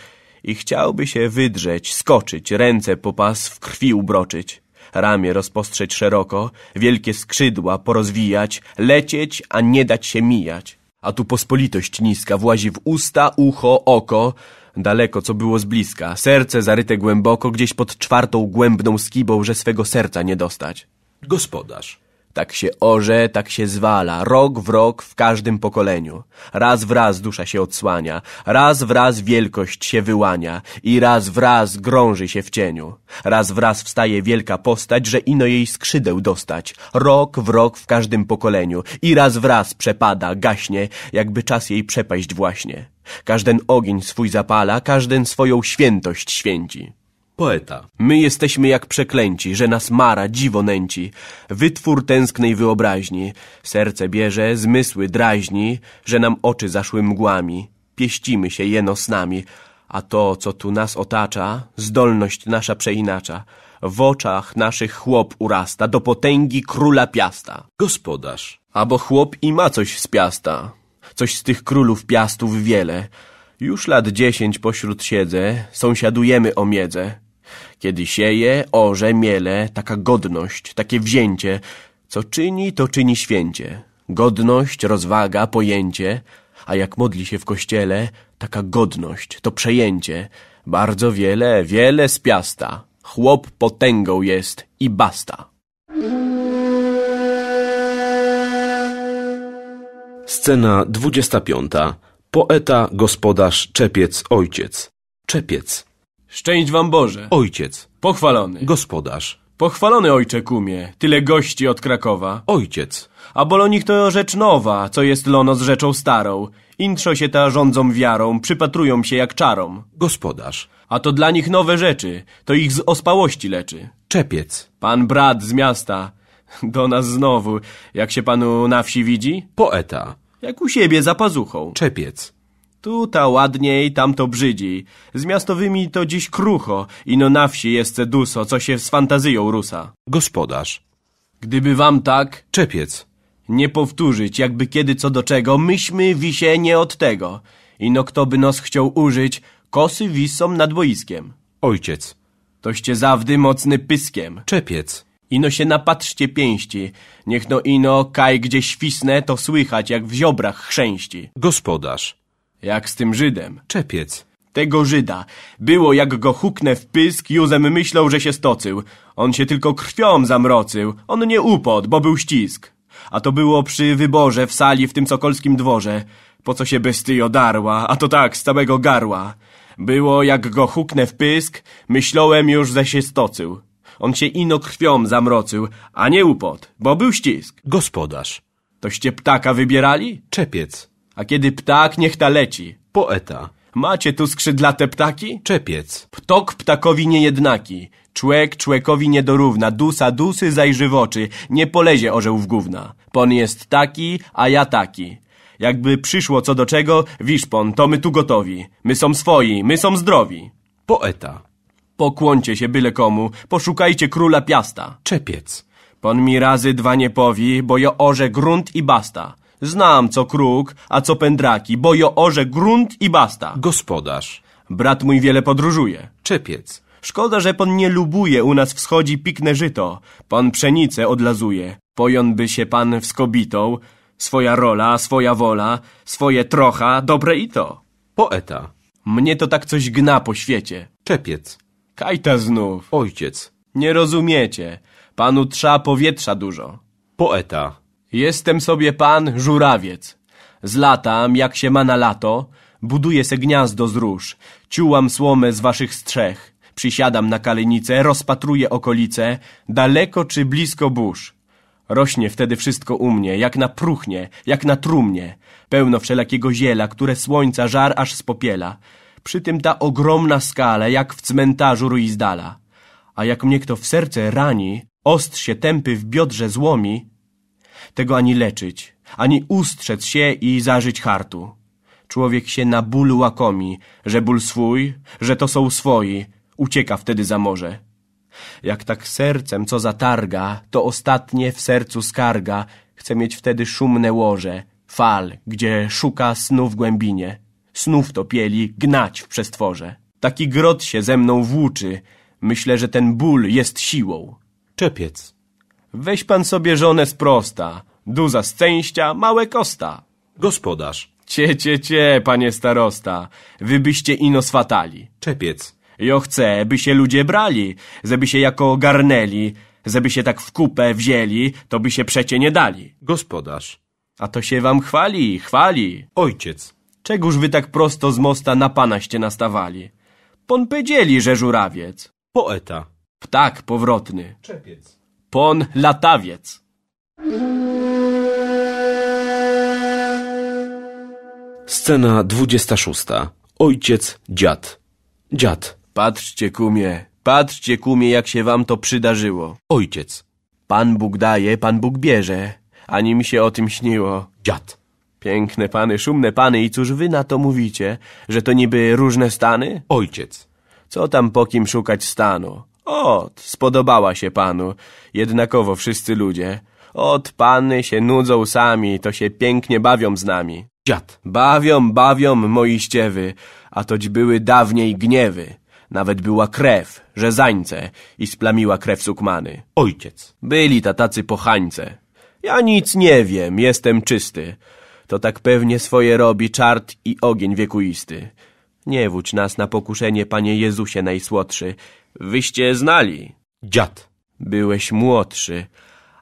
i chciałby się wydrzeć, skoczyć, ręce po pas w krwi ubroczyć ramię rozpostrzeć szeroko, wielkie skrzydła porozwijać, lecieć, a nie dać się mijać. A tu pospolitość niska włazi w usta, ucho, oko, daleko, co było z bliska, serce zaryte głęboko, gdzieś pod czwartą głębną skibą, że swego serca nie dostać. Gospodarz tak się orze, tak się zwala, rok w rok w każdym pokoleniu. Raz wraz dusza się odsłania, raz wraz wielkość się wyłania i raz wraz grąży się w cieniu. Raz wraz wstaje wielka postać, że ino jej skrzydeł dostać. Rok w rok w każdym pokoleniu i raz wraz przepada, gaśnie, jakby czas jej przepaść właśnie. Każden ogień swój zapala, każden swoją świętość święci poeta. My jesteśmy jak przeklęci, że nas mara, dziwo nęci. Wytwór tęsknej wyobraźni. Serce bierze, zmysły draźni, że nam oczy zaszły mgłami. Pieścimy się jeno snami, a to, co tu nas otacza, zdolność nasza przeinacza. W oczach naszych chłop urasta do potęgi króla piasta. Gospodarz. Abo chłop i ma coś z piasta. Coś z tych królów piastów wiele. Już lat dziesięć pośród siedzę, sąsiadujemy o miedze. Kiedy sieje, orze, miele, taka godność, takie wzięcie, co czyni, to czyni święcie. Godność, rozwaga, pojęcie, a jak modli się w kościele, taka godność, to przejęcie. Bardzo wiele, wiele z piasta. Chłop potęgą jest i basta. Scena 25. Poeta, gospodarz, czepiec, ojciec. Czepiec. Szczęść wam Boże. Ojciec. Pochwalony. Gospodarz. Pochwalony ojcze kumie, tyle gości od Krakowa. Ojciec. A bolonik to rzecz nowa, co jest lono z rzeczą starą. Intrzo się ta rządzą wiarą, przypatrują się jak czarom. Gospodarz. A to dla nich nowe rzeczy, to ich z ospałości leczy. Czepiec. Pan brat z miasta. Do nas znowu. Jak się panu na wsi widzi? Poeta. Jak u siebie za pazuchą. Czepiec. Tu ta ładniej, tam to brzydzi. Z miastowymi to dziś krucho, ino na wsi jest duso, co się z fantazją rusa. Gospodarz. Gdyby wam tak... Czepiec. Nie powtórzyć, jakby kiedy co do czego, myśmy wisie nie od tego. Ino kto by nos chciał użyć, kosy wisą nad boiskiem. Ojciec. Toście zawdy mocny pyskiem. Czepiec. Ino się napatrzcie pięści. Niech no ino kaj gdzie świsnę, to słychać jak w ziobrach chrzęści. Gospodarz. Jak z tym Żydem. Czepiec. Tego Żyda. Było jak go huknę w pysk, Józem myślał, że się stoczył. On się tylko krwią zamrocył. On nie upod, bo był ścisk. A to było przy wyborze w sali w tym Sokolskim dworze. Po co się besty odarła, a to tak, z całego garła. Było jak go huknę w pysk, myślałem już, że się stoczył. On się ino krwią zamrocył, a nie upod, bo był ścisk. Gospodarz. Toście ptaka wybierali? Czepiec. A kiedy ptak, niech ta leci. Poeta. Macie tu skrzydlate ptaki? Czepiec. Ptok ptakowi niejednaki. Człek człekowi nie dorówna. Dusa dusy zajrzy w oczy. Nie polezie orzeł w gówna. Pon jest taki, a ja taki. Jakby przyszło co do czego, pon, to my tu gotowi. My są swoi, my są zdrowi. Poeta. Pokłoncie się byle komu, poszukajcie króla piasta. Czepiec. Pon mi razy dwa nie powi, bo jo orze grunt i basta. Znam co kruk, a co pędraki, bo jo orze grunt i basta. Gospodarz. Brat mój wiele podróżuje. Czepiec. Szkoda, że pan nie lubuje, u nas wschodzi pikne żyto. Pan pszenicę odlazuje. Pojon by się pan wskobitą. Swoja rola, swoja wola, swoje trocha, dobre i to. Poeta. Mnie to tak coś gna po świecie. Czepiec. Kajta znów. Ojciec. Nie rozumiecie. Panu trza powietrza dużo. Poeta. Jestem sobie pan żurawiec. Zlatam jak się ma na lato, buduję se gniazdo z róż, ciułam słomę z waszych strzech, przysiadam na kalenicę, rozpatruję okolice, daleko czy blisko burz. Rośnie wtedy wszystko u mnie, jak na próchnie, jak na trumnie, pełno wszelakiego ziela, które słońca żar aż spopiela. Przy tym ta ogromna skala, jak w cmentarzu Ruizdala. A jak mnie kto w serce rani, ostrz się tępy w biodrze złomi, tego ani leczyć, ani ustrzec się i zażyć hartu. Człowiek się na ból łakomi, że ból swój, że to są swoi, ucieka wtedy za morze. Jak tak sercem co zatarga, to ostatnie w sercu skarga, chce mieć wtedy szumne łoże, fal, gdzie szuka snu w głębinie, snów topieli gnać w przestworze. Taki grot się ze mną włóczy, myślę, że ten ból jest siłą. Czepiec Weź pan sobie żonę z prosta, duza z cęścia, małe kosta. Gospodarz. Cie, cie, cie, panie starosta, wy byście ino swatali. Czepiec. Jo chcę, by się ludzie brali, żeby się jako ogarnęli, żeby się tak w kupę wzięli, to by się przecie nie dali. Gospodarz. A to się wam chwali, chwali. Ojciec. Czegóż wy tak prosto z mosta na panaście nastawali? Pon pedzieli że żurawiec. Poeta. Ptak powrotny. Czepiec. Pon latawiec. Scena 26. Ojciec, dziad. Dziad. Patrzcie, kumie, patrzcie, kumie, jak się wam to przydarzyło. Ojciec. Pan Bóg daje, Pan Bóg bierze. Ani mi się o tym śniło. Dziad. Piękne pany, szumne pany i cóż wy na to mówicie? Że to niby różne stany? Ojciec. Co tam po kim szukać stanu? Ot, spodobała się panu, jednakowo wszyscy ludzie. Ot, panny się nudzą sami, to się pięknie bawią z nami. Dziad. Bawią, bawią, moi ściewy, a toć były dawniej gniewy. Nawet była krew, rzezańce i splamiła krew sukmany. Ojciec. Byli ta tacy pochańce. Ja nic nie wiem, jestem czysty. To tak pewnie swoje robi czart i ogień wiekuisty. Nie wódź nas na pokuszenie, Panie Jezusie Najsłodszy. Wyście znali. Dziad. Byłeś młodszy,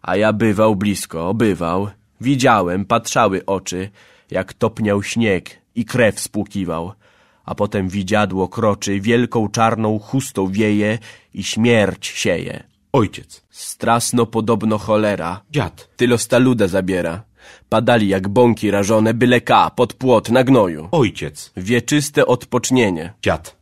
a ja bywał blisko, bywał. Widziałem, patrzały oczy, jak topniał śnieg i krew spłukiwał. A potem widziadło kroczy, wielką czarną chustą wieje i śmierć sieje. Ojciec. Strasno podobno cholera. Dziad. Tylo staluda zabiera. Padali jak bąki rażone, byle ka, pod płot, na gnoju. Ojciec. Wieczyste odpocznienie. Dziad.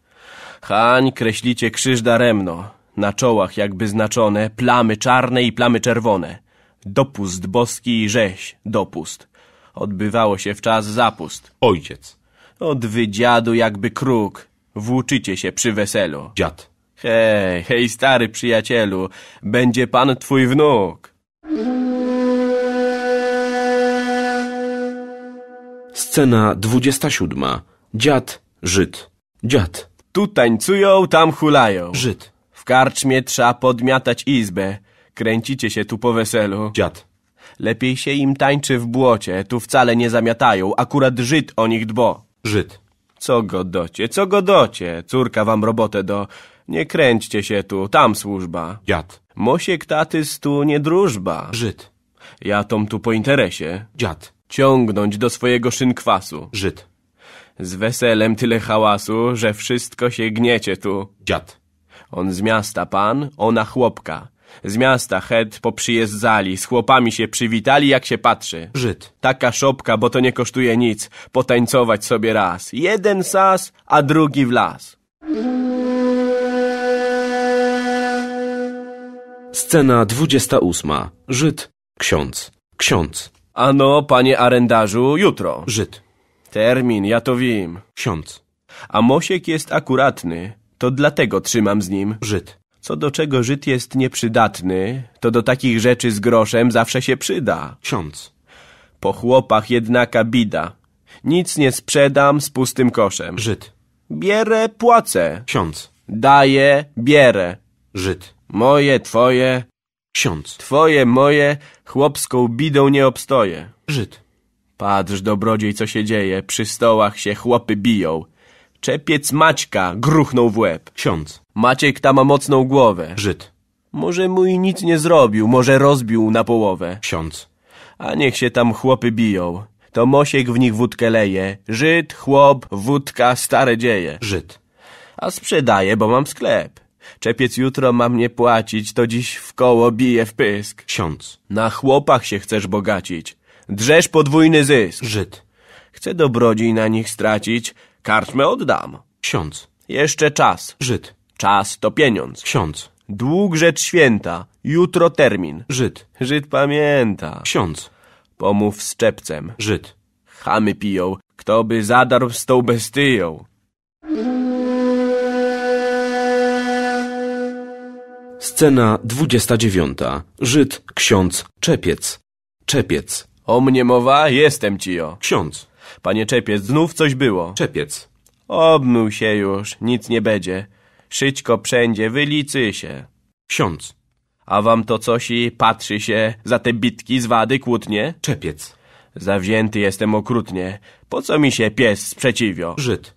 Hań, kreślicie krzyż daremno. Na czołach jakby znaczone, plamy czarne i plamy czerwone. Dopust boski i rzeź, dopust. Odbywało się w czas zapust. Ojciec. Od wydziadu jakby kruk. Włóczycie się przy weselu. Dziad. Hej, hej stary przyjacielu, będzie pan twój wnuk. Scena 27. Dziad, Żyd. Dziad. Tu tańcują, tam hulają. Żyd. W karczmie trza podmiatać izbę. Kręcicie się tu po weselu. Dziad. Lepiej się im tańczy w błocie, tu wcale nie zamiatają, akurat Żyd o nich dbo. Żyd. Co godocie, co godocie, córka wam robotę do... Nie kręćcie się tu, tam służba. Dziad. Mosiek taty z tu nie drużba. Żyd. Ja tom tu po interesie. Dziad ciągnąć do swojego szynkwasu. Żyd. Z weselem tyle hałasu, że wszystko się gniecie tu. Dziad. On z miasta pan, ona chłopka. Z miasta het poprzyjeżdżali, z chłopami się przywitali, jak się patrzy. Żyd. Taka szopka, bo to nie kosztuje nic. Potańcować sobie raz. Jeden sas, a drugi w las. Scena 28. Żyd, ksiądz, ksiądz. Ano, panie arendarzu, jutro. Żyd. Termin, ja to wiem. Ksiądz. A Mosiek jest akuratny, to dlatego trzymam z nim. Żyd. Co do czego Żyd jest nieprzydatny, to do takich rzeczy z groszem zawsze się przyda. Ksiądz. Po chłopach jednaka bida. Nic nie sprzedam z pustym koszem. Żyd. Bierę, płacę. Ksiądz. Daję, bierę. Żyd. Moje, twoje. Ksiądz. Twoje, moje, chłopską bidą nie obstoję. Żyd. Patrz, dobrodziej, co się dzieje. Przy stołach się chłopy biją. Czepiec Maćka gruchnął w łeb. Ksiądz. Maciek ta ma mocną głowę. Żyd. Może mu i nic nie zrobił, może rozbił na połowę. Ksiądz. A niech się tam chłopy biją. To Mosiek w nich wódkę leje. Żyd, chłop, wódka, stare dzieje. Żyd. A sprzedaję, bo mam sklep. Czepiec jutro ma mnie płacić, to dziś w koło bije w pysk. Ksiądz. Na chłopach się chcesz bogacić. Drzesz podwójny zysk. Żyd. Chcę dobrodziej na nich stracić, kartmę oddam. Ksiądz. Jeszcze czas. Żyd. Czas to pieniądz. Ksiądz. Dług rzecz święta, jutro termin. Żyd. Żyd pamięta. Ksiądz. Pomów z czepcem. Żyd. Chamy piją, kto by zadarł z tą bestyją. Scena 29. Żyd, ksiądz, czepiec. Czepiec. O mnie mowa, jestem ci o. Ksiądz. Panie czepiec, znów coś było. Czepiec. Obmył się już, nic nie będzie. Szyćko wszędzie, wylicy się. Ksiądz. A wam to coś i patrzy się, za te bitki, zwady, kłótnie? Czepiec. Zawzięty jestem okrutnie. Po co mi się pies sprzeciwio? Żyd.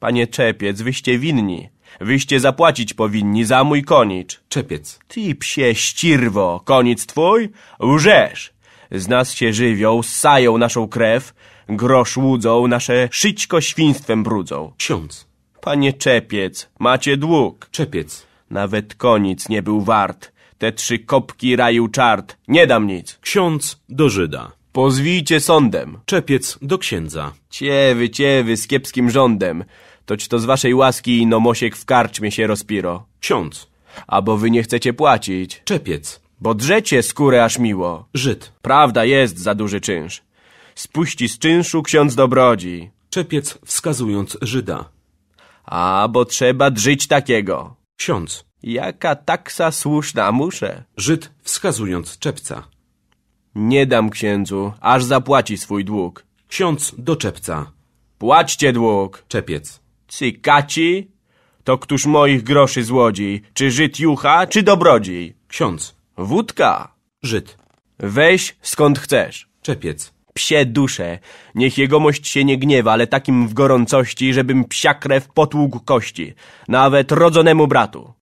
Panie czepiec, wyście winni. Wyście zapłacić powinni za mój konicz. Czepiec. Ty psie ścirwo, konic twój? Łżesz. Z nas się żywią, ssają naszą krew, grosz łudzą, nasze szyćko świństwem brudzą. Ksiądz. Panie Czepiec, macie dług. Czepiec. Nawet konic nie był wart. Te trzy kopki raił czart. Nie dam nic. Ksiądz do Żyda. Pozwijcie sądem. Czepiec do księdza. Ciewy, ciewy, z kiepskim rządem. Toć to z waszej łaski no mosiek w karczmie się rozpiro. Ksiądz. Abo wy nie chcecie płacić. Czepiec. Bo drzecie skórę aż miło. Żyd. Prawda jest za duży czynsz. Spuści z czynszu ksiądz dobrodzi. Czepiec wskazując Żyda. A, bo trzeba drzyć takiego. Ksiądz. Jaka taksa słuszna muszę. Żyd wskazując czepca. Nie dam księdzu, aż zapłaci swój dług. Ksiądz do czepca. Płaćcie dług. Czepiec. Cykaci? to któż moich groszy złodzi, czy Żyd jucha, czy dobrodziej? Ksiądz. Wódka. Żyd. Weź skąd chcesz. Czepiec. Psie dusze. Niech jegomość się nie gniewa, ale takim w gorącości, żebym psia krew kości. Nawet rodzonemu bratu.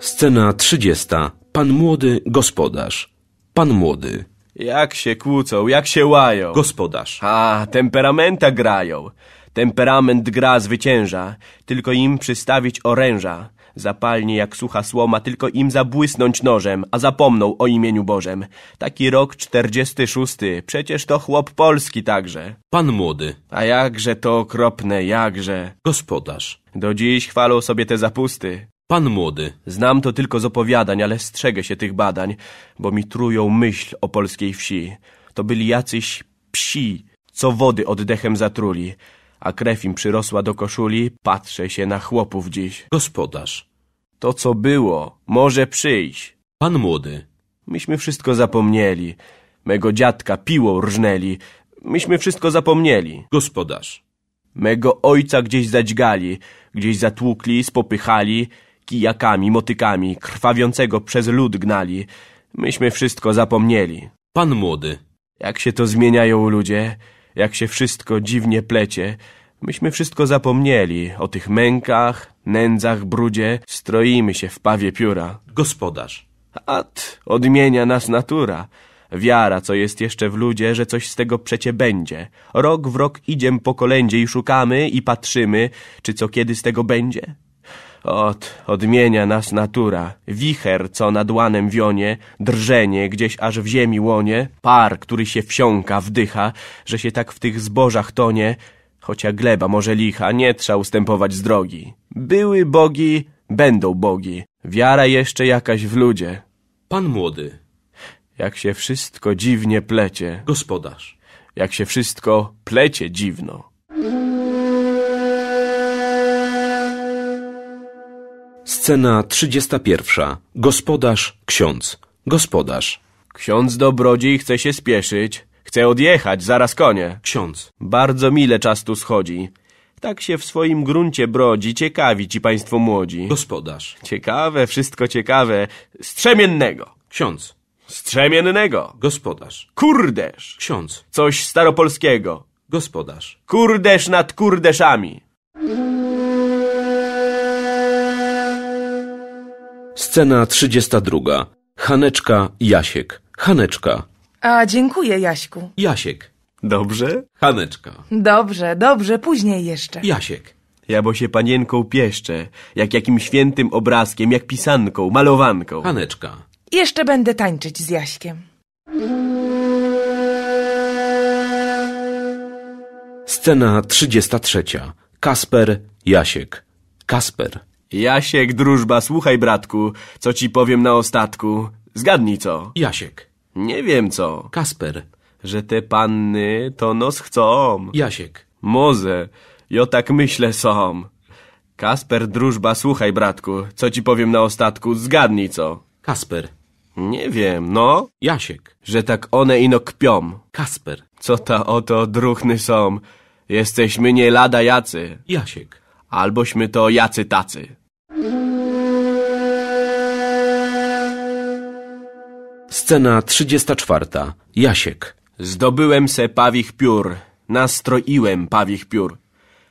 Scena trzydziesta. Pan młody gospodarz. Pan młody. Jak się kłócą, jak się łają. Gospodarz. A, temperamenta grają. Temperament gra zwycięża, tylko im przystawić oręża. Zapalnie jak sucha słoma, tylko im zabłysnąć nożem, a zapomną o imieniu Bożem. Taki rok czterdziesty szósty, przecież to chłop polski także. Pan młody. A jakże to okropne, jakże. Gospodarz. Do dziś chwalą sobie te zapusty. Pan młody, znam to tylko z opowiadań, ale strzegę się tych badań, bo mi trują myśl o polskiej wsi. To byli jacyś psi, co wody oddechem zatruli, a krew im przyrosła do koszuli, patrzę się na chłopów dziś. Gospodarz. To, co było, może przyjść. Pan młody. Myśmy wszystko zapomnieli. Mego dziadka piło rżnęli. Myśmy wszystko zapomnieli. Gospodarz. Mego ojca gdzieś zadźgali, gdzieś zatłukli, spopychali, kijakami, motykami, krwawiącego przez lud gnali. Myśmy wszystko zapomnieli. Pan młody. Jak się to zmieniają ludzie, jak się wszystko dziwnie plecie. Myśmy wszystko zapomnieli, o tych mękach, nędzach, brudzie. Stroimy się w pawie pióra. Gospodarz. At, odmienia nas natura. Wiara, co jest jeszcze w ludzie, że coś z tego przecie będzie. Rok w rok idziem po kolędzie i szukamy i patrzymy, czy co kiedy z tego będzie. Ot, odmienia nas natura. Wicher, co nad łanem wionie, drżenie gdzieś aż w ziemi łonie, par, który się wsiąka, wdycha, że się tak w tych zbożach tonie, chocia gleba może licha, nie trza ustępować z drogi. Były bogi, będą bogi, wiara jeszcze jakaś w ludzie. Pan młody. Jak się wszystko dziwnie plecie. Gospodarz. Jak się wszystko plecie dziwno. Scena 31. Gospodarz, ksiądz. Gospodarz. Ksiądz dobrodziej chce się spieszyć. Chce odjechać, zaraz konie. Ksiądz. Bardzo mile czas tu schodzi. Tak się w swoim gruncie brodzi, ciekawi ci państwo młodzi. Gospodarz. Ciekawe, wszystko ciekawe. Strzemiennego. Ksiądz. Strzemiennego. Gospodarz. Kurdesz. Ksiądz. Coś staropolskiego. Gospodarz. Kurdesz nad kurdeszami. Scena 32. Haneczka, Jasiek. Haneczka. A dziękuję, Jaśku. Jasiek. Dobrze? Haneczka. Dobrze, dobrze, później jeszcze. Jasiek. Ja bo się panienką pieszczę, jak jakim świętym obrazkiem, jak pisanką, malowanką. Haneczka. Jeszcze będę tańczyć z Jaśkiem. Scena 33. Kasper, Jasiek. Kasper. Jasiek, drużba, słuchaj bratku, co ci powiem na ostatku. Zgadnij co. Jasiek. Nie wiem co. Kasper. Że te panny to nos chcą. Jasiek. może, jo tak myślę są. Kasper, drużba, słuchaj bratku, co ci powiem na ostatku. Zgadnij co. Kasper. Nie wiem, no. Jasiek. Że tak one ino kpią. Kasper. Co ta oto druchny są. Jesteśmy nie lada jacy. Jasiek. Albośmy to jacy tacy. Scena 34. Jasiek. Zdobyłem se pawich piór, nastroiłem pawich piór.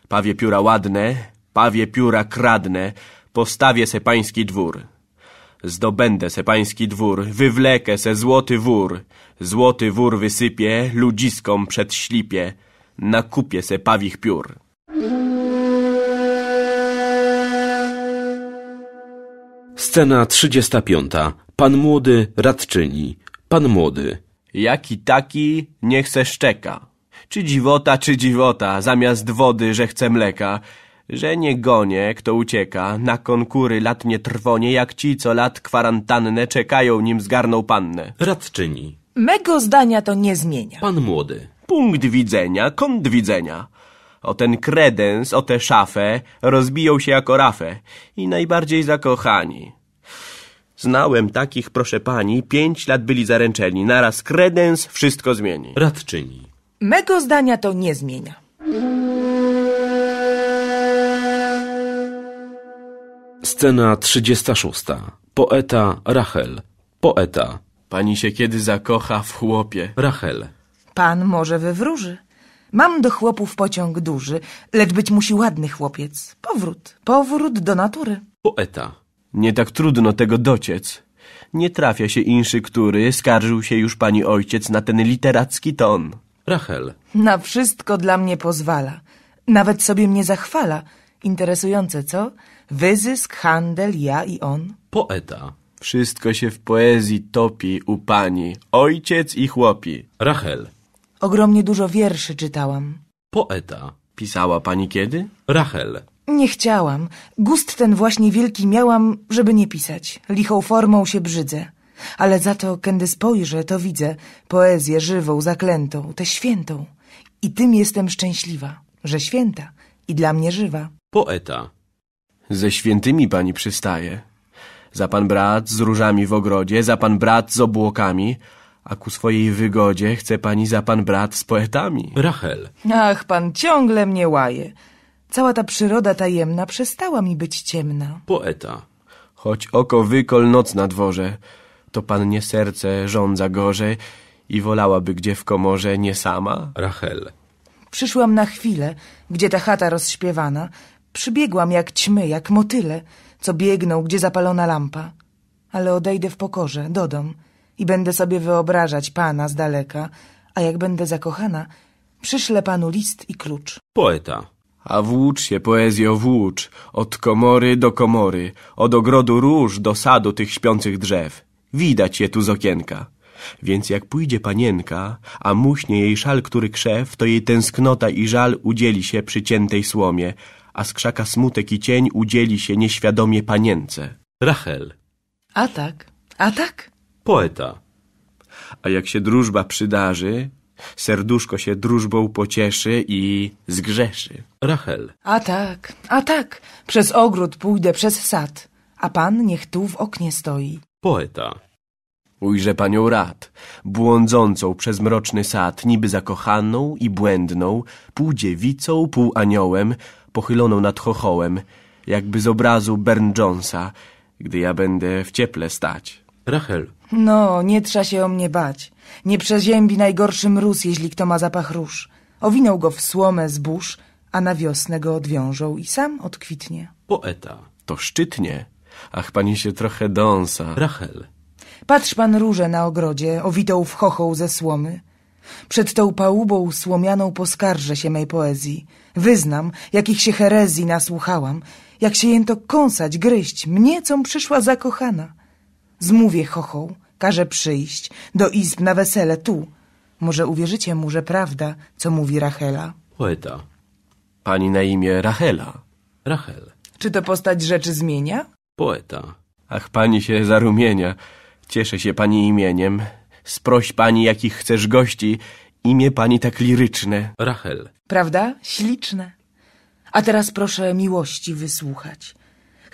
Pawie pióra ładne, pawie pióra kradne, postawię se pański dwór. Zdobędę se pański dwór, wywlekę se złoty wór. Złoty wór wysypię, ludziskom przed ślipie, nakupię se pawich piór. Scena 35. Pan młody radczyni, pan młody. Jaki taki nie chce szczeka. Czy dziwota, czy dziwota, zamiast wody, że chce mleka. Że nie gonie, kto ucieka, na konkury latnie trwonie, jak ci, co lat kwarantannę czekają, nim zgarną pannę. Radczyni. Mego zdania to nie zmienia. Pan młody. Punkt widzenia, kąt widzenia o ten kredens, o tę szafę, rozbiją się jako rafę i najbardziej zakochani. Znałem takich, proszę pani, pięć lat byli zaręczeni. Naraz kredens wszystko zmieni. Radczyni. Mego zdania to nie zmienia. Scena 36. Poeta Rachel. Poeta. Pani się kiedy zakocha w chłopie. Rachel. Pan może wywróży. Mam do chłopów pociąg duży, lecz być musi ładny chłopiec. Powrót, powrót do natury. Poeta. Nie tak trudno tego dociec. Nie trafia się inszy, który skarżył się już pani ojciec na ten literacki ton. Rachel. Na wszystko dla mnie pozwala. Nawet sobie mnie zachwala. Interesujące, co? Wyzysk, handel, ja i on. Poeta. Wszystko się w poezji topi u pani. Ojciec i chłopi. Rachel. Ogromnie dużo wierszy czytałam. Poeta. Pisała pani kiedy? Rachel. Nie chciałam. Gust ten właśnie wielki miałam, żeby nie pisać. Lichą formą się brzydzę. Ale za to, kiedy spojrzę, to widzę poezję żywą, zaklętą, tę świętą. I tym jestem szczęśliwa, że święta i dla mnie żywa. Poeta. Ze świętymi pani przystaje. Za pan brat z różami w ogrodzie, za pan brat z obłokami, a ku swojej wygodzie chce pani za pan brat z poetami. Rachel. Ach, pan ciągle mnie łaje. Cała ta przyroda tajemna przestała mi być ciemna. Poeta. Choć oko wykol noc na dworze, to pannie serce żądza gorze i wolałaby gdzie w komorze nie sama? Rachel. Przyszłam na chwilę, gdzie ta chata rozśpiewana, przybiegłam jak ćmy, jak motyle, co biegną, gdzie zapalona lampa. Ale odejdę w pokorze, do dom i będę sobie wyobrażać pana z daleka, a jak będę zakochana, przyszlę panu list i klucz. Poeta. A włócz się, poezjo, włócz, od komory do komory, od ogrodu róż do sadu tych śpiących drzew. Widać je tu z okienka. Więc jak pójdzie panienka, a muśnie jej szal, który krzew, to jej tęsknota i żal udzieli się przyciętej słomie, a z krzaka smutek i cień udzieli się nieświadomie panience. Rachel. A tak, a tak? Poeta. A jak się drużba przydarzy, serduszko się drużbą pocieszy i zgrzeszy. Rachel. A tak, a tak, przez ogród pójdę, przez sad, a pan niech tu w oknie stoi. Poeta. Ujrzę panią rad, błądzącą przez mroczny sad, niby zakochaną i błędną, pół dziewicą, pół aniołem, pochyloną nad chochołem, jakby z obrazu Bern Jonesa, gdy ja będę w cieple stać. Rachel, no, nie trza się o mnie bać. Nie przeziębi najgorszy mróz, jeśli kto ma zapach róż. Owinął go w słomę zbóż, a na wiosnę go odwiążą i sam odkwitnie. Poeta, to szczytnie. Ach, pani się trochę dąsa. Rachel. Patrz pan róże na ogrodzie, owitą w chochoł ze słomy. Przed tą pałubą słomianą poskarżę się mej poezji. Wyznam, jakich się herezji nasłuchałam, jak się jęto kąsać, gryźć, mnie, com przyszła zakochana. Zmówię chochą, każę przyjść do izb na wesele tu. Może uwierzycie mu, że prawda, co mówi Rachela? Poeta. Pani na imię Rachela. Rachel. Czy to postać rzeczy zmienia? Poeta. Ach, pani się zarumienia. Cieszę się pani imieniem. Sproś pani, jakich chcesz gości. Imię pani tak liryczne. Rachel. Prawda? Śliczne. A teraz proszę miłości wysłuchać.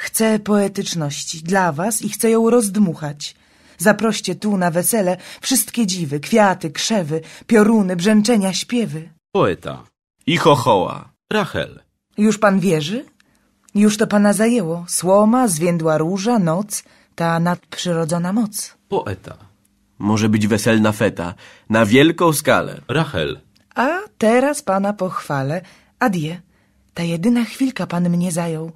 Chcę poetyczności dla was i chcę ją rozdmuchać. Zaproście tu na wesele wszystkie dziwy, kwiaty, krzewy, pioruny, brzęczenia, śpiewy. Poeta i chochoła, Rachel. Już pan wierzy? Już to pana zajęło. Słoma, zwiędła róża, noc, ta nadprzyrodzona moc. Poeta. Może być weselna feta, na wielką skalę. Rachel. A teraz pana pochwalę. Adie. Ta jedyna chwilka pan mnie zajął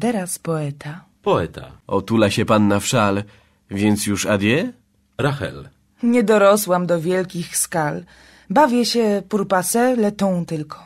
teraz poeta. Poeta. Otula się panna w szal, więc już adie? Rachel. Nie dorosłam do wielkich skal. Bawię się purpase letą tylko.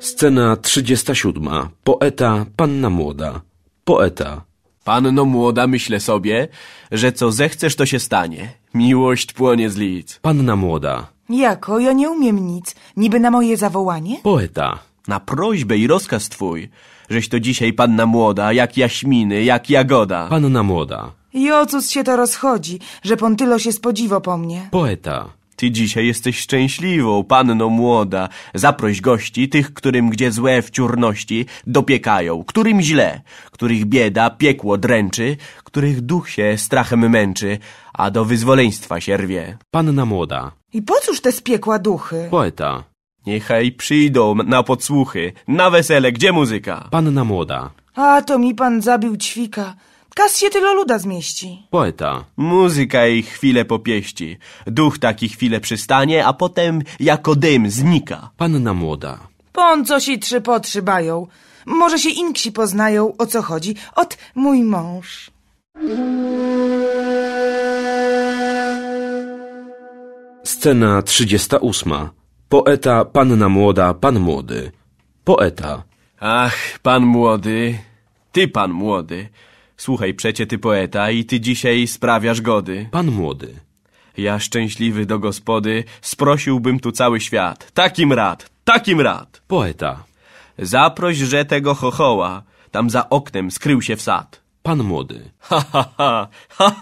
Scena 37. Poeta, panna młoda. Poeta. Panno młoda, myślę sobie, że co zechcesz, to się stanie. Miłość płonie z lic. Panna młoda. Jako? Ja nie umiem nic. Niby na moje zawołanie? Poeta, na prośbę i rozkaz twój, żeś to dzisiaj panna młoda, jak jaśminy, jak jagoda. Panna młoda. I o cóż się to rozchodzi, że Pontylo się spodziwo po mnie? Poeta, ty dzisiaj jesteś szczęśliwą, panno młoda. Zaproś gości, tych, którym gdzie złe wciórności dopiekają, którym źle, których bieda, piekło dręczy, których duch się strachem męczy, a do wyzwoleństwa się rwie. Panna młoda. I po cóż te spiekła duchy? Poeta. Niechaj przyjdą na podsłuchy, na wesele, gdzie muzyka? Panna młoda. A, to mi pan zabił ćwika. Kas się tylo luda zmieści. Poeta. Muzyka jej chwilę popieści. Duch taki chwilę przystanie, a potem jako dym znika. Panna młoda. Pon co si trzy potrzybają. Może się inksi poznają, o co chodzi. Ot mój mąż. Scena 38. Poeta, panna młoda, pan młody. Poeta. Ach, pan młody, ty pan młody. Słuchaj, przecie ty poeta i ty dzisiaj sprawiasz gody. Pan młody. Ja szczęśliwy do gospody, sprosiłbym tu cały świat. Takim rad, takim rad. Poeta. Zaproś, że tego chochoła, tam za oknem skrył się w sad. Pan młody. Ha, ha, ha,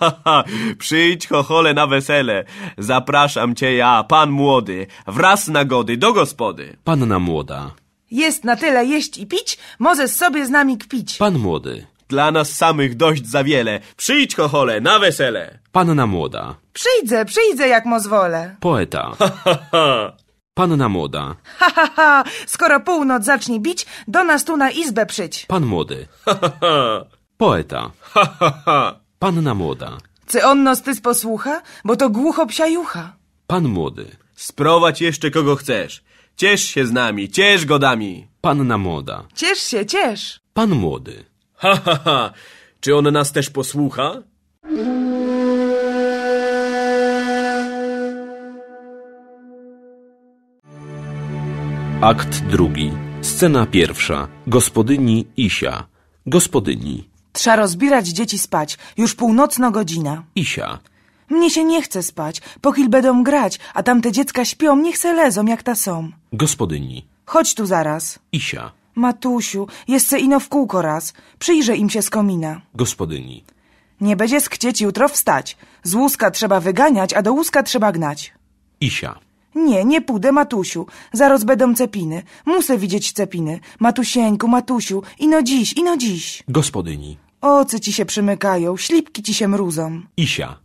ha, ha, przyjdź chochole na wesele. Zapraszam cię ja, pan młody, wraz nagody do gospody. Panna młoda. Jest na tyle jeść i pić, Mozes sobie z nami kpić. Pan młody. Dla nas samych dość za wiele. Przyjdź chochole na wesele. Panna młoda. Przyjdę, przyjdę jak mozwolę. Poeta. Ha, ha, ha. Panna młoda. Ha, ha, ha. Skoro północ zacznie bić, do nas tu na izbę przyć. Pan młody. Ha, ha, ha. Poeta. Ha, ha, ha. Panna młoda. Czy on nas ty posłucha? Bo to głucho psia jucha. Pan młody. Sprowadź jeszcze kogo chcesz. Ciesz się z nami, ciesz godami. Panna młoda. Ciesz się, ciesz. Pan młody. Ha, ha, ha. Czy on nas też posłucha? Akt drugi. Scena pierwsza. Gospodyni Isia. Gospodyni. Trza rozbierać dzieci spać. Już północno godzina. Isia. Mnie się nie chce spać. Po chwil będą grać, a tamte dziecka śpią, niech se lezą, jak ta są. Gospodyni. Chodź tu zaraz. Isia. Matusiu, se ino w kółko raz. Przyjrzę im się z komina. Gospodyni. Nie będzie skcieć jutro wstać. Z łuska trzeba wyganiać, a do łuska trzeba gnać. Isia. Nie, nie pójdę, Matusiu. Zaraz będą cepiny. Muszę widzieć cepiny. Matusieńku, Matusiu, ino dziś, ino dziś. Gospodyni. Ocy ci się przymykają, ślipki ci się mruzą. Isia.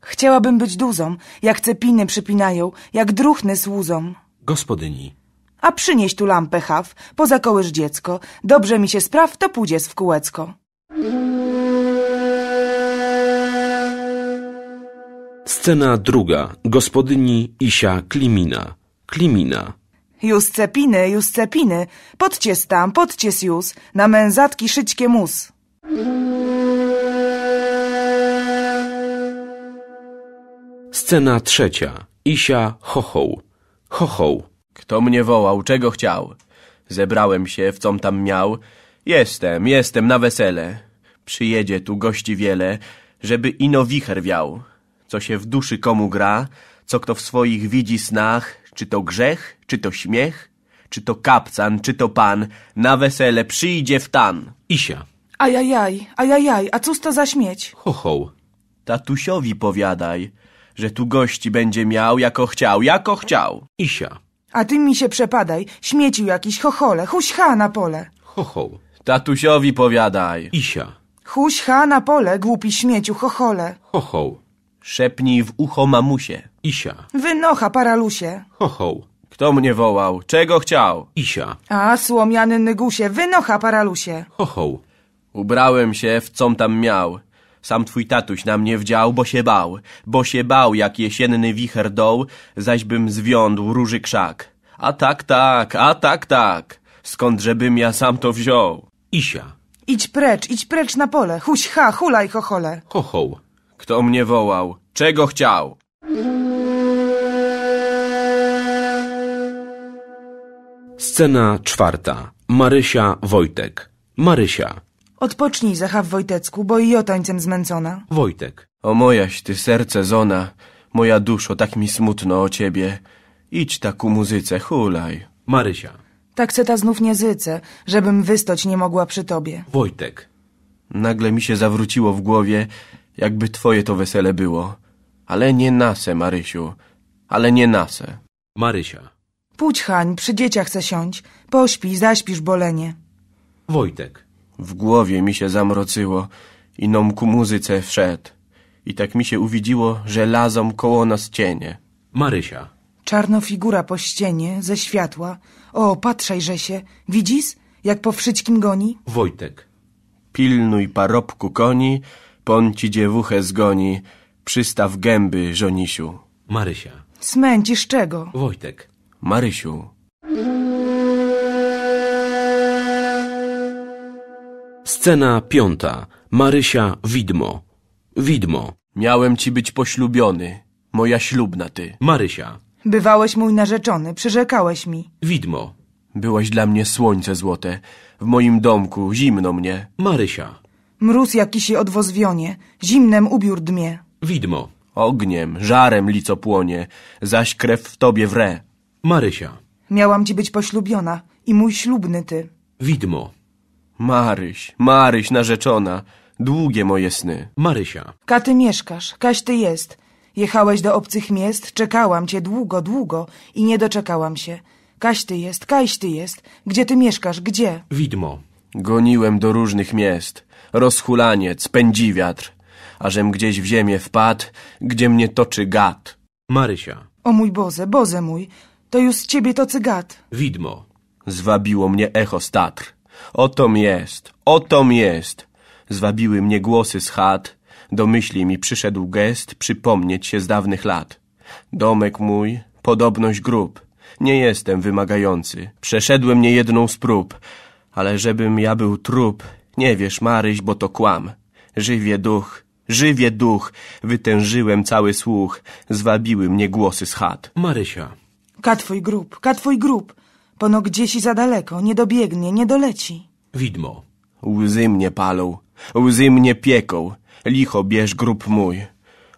Chciałabym być duzą, jak cepiny przypinają, jak druchny słuzą. Gospodyni. A przynieś tu lampę, Haw, pozakołysz dziecko. Dobrze mi się spraw, to pójdziesz w kółeczko. Scena druga. Gospodyni Isia Klimina. Klimina. Już cepiny, już cepiny. Podcies tam, podcies już. Na męzatki szyćkie mus. Scena trzecia. Isia chochoł. Chochoł. Kto mnie wołał, czego chciał? Zebrałem się, w com tam miał. Jestem, jestem na wesele. Przyjedzie tu gości wiele, żeby ino wicher wiał co się w duszy komu gra, co kto w swoich widzi snach, czy to grzech, czy to śmiech, czy to kapcan, czy to pan, na wesele przyjdzie w tan. Isia. Ajajaj, ajajaj, a cóż to za śmieć? Ho, ho. Tatusiowi powiadaj, że tu gości będzie miał, jako chciał, jako chciał. Isia. A ty mi się przepadaj, śmiecił jakiś chochole, huś ha na pole. Ho, ho. Tatusiowi powiadaj. Isia. Huś ha na pole, głupi śmieciu, chochole. Ho, ho. Szepnij w ucho mamusie. Isia. Wynocha, paralusie. Chochoł. Kto mnie wołał? Czego chciał? Isia. A, słomiany nygusie, wynocha, paralusie. Chochoł. Ubrałem się w com tam miał. Sam twój tatuś na mnie wdział, bo się bał. Bo się bał, jak jesienny wicher doł, zaś bym zwiądł róży krzak. A tak, tak, a tak, tak. Skądżebym ja sam to wziął? Isia. Idź precz, idź precz na pole. Huś, ha, hulaj, chochole. Ho kto mnie wołał, czego chciał. Scena czwarta. Marysia Wojtek. Marysia. Odpocznij, Zachaw Wojtecku, bo i o tańcem zmęcona. Wojtek. O mojaś ty serce zona, moja duszo, tak mi smutno o ciebie. Idź tak ku muzyce, hulaj. Marysia. Tak se ta znów nie zyce, żebym wystoć nie mogła przy tobie. Wojtek. Nagle mi się zawróciło w głowie, jakby twoje to wesele było. Ale nie nasę, Marysiu, ale nie nasę. Marysia. Pójdź, Hań, przy dzieciach chcę siąć. Pośpij, zaśpisz bolenie. Wojtek. W głowie mi się zamroczyło i nom ku muzyce wszedł. I tak mi się uwidziło że żelazą koło nas cienie. Marysia. Czarno figura po ścienie, ze światła. O, patrzajże się. Widzisz, jak po wszystkim goni? Wojtek. Pilnuj parobku koni, Ponci dziewuchę zgoni, przystaw gęby, żonisiu. Marysia. Smęcisz czego? Wojtek. Marysiu. Scena piąta. Marysia widmo. Widmo. Miałem ci być poślubiony. Moja ślubna ty. Marysia. Bywałeś mój narzeczony, przyrzekałeś mi. Widmo. Byłaś dla mnie słońce złote. W moim domku zimno mnie. Marysia. Mróz jakiś się odwozwionie, zimnem ubiór dmie. Widmo. Ogniem, żarem lico płonie, zaś krew w tobie wre. Marysia. Miałam ci być poślubiona i mój ślubny ty. Widmo. Maryś, Maryś narzeczona, długie moje sny. Marysia. Ka ty mieszkasz, kaś ty jest. Jechałeś do obcych miast, czekałam cię długo, długo i nie doczekałam się. Kaś ty jest, kaś ty jest, gdzie ty mieszkasz, gdzie? Widmo. Goniłem do różnych miast, rozhulaniec, wiatr, ażem gdzieś w ziemię wpadł, gdzie mnie toczy gad. Marysia. O mój Boże, Boże mój, to już z ciebie tocy gad. Widmo. Zwabiło mnie echo statr. Otom jest, otom jest. Zwabiły mnie głosy z chat. Do myśli mi przyszedł gest przypomnieć się z dawnych lat. Domek mój, podobność grób. Nie jestem wymagający. Przeszedłem jedną z prób. Ale żebym ja był trup, nie wiesz, Maryś, bo to kłam. Żywie duch, żywie duch. Wytężyłem cały słuch. Zwabiły mnie głosy z chat. Marysia. Katwój grób, katwój grób. Pono gdzieś i za daleko, nie dobiegnie, nie doleci. Widmo. Łzy mnie palą, łzy mnie pieką. Licho bierz grób mój.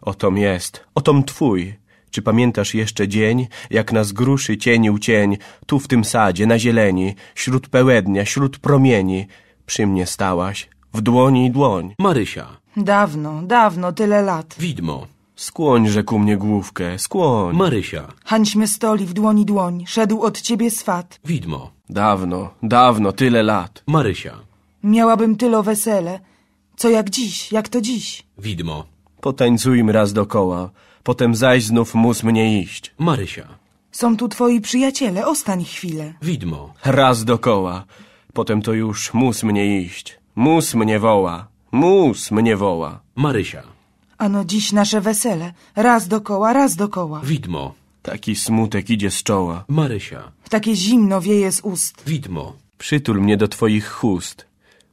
Otom jest, otom twój. Czy pamiętasz jeszcze dzień, jak nas gruszy cienił cień, tu w tym sadzie, na zieleni, śród pełednia, śród promieni, przy mnie stałaś, w dłoni dłoń. Marysia. Dawno, dawno, tyle lat. Widmo. Skłońże ku mnie główkę, skłoń. Marysia. Hańśmy stoli w dłoni dłoń, szedł od ciebie swat. Widmo. Dawno, dawno, tyle lat. Marysia. Miałabym tylo wesele, co jak dziś, jak to dziś. Widmo. Potańcujmy raz dokoła, potem zaś znów mus mnie iść. Marysia. Są tu twoi przyjaciele, ostań chwilę. Widmo. Raz dokoła, Potem to już mus mnie iść. Mus mnie woła. Mus mnie woła. Marysia. Ano dziś nasze wesele. Raz dokoła, raz dokoła. Widmo. Taki smutek idzie z czoła. Marysia. Takie zimno wieje z ust. Widmo. Przytul mnie do twoich chust.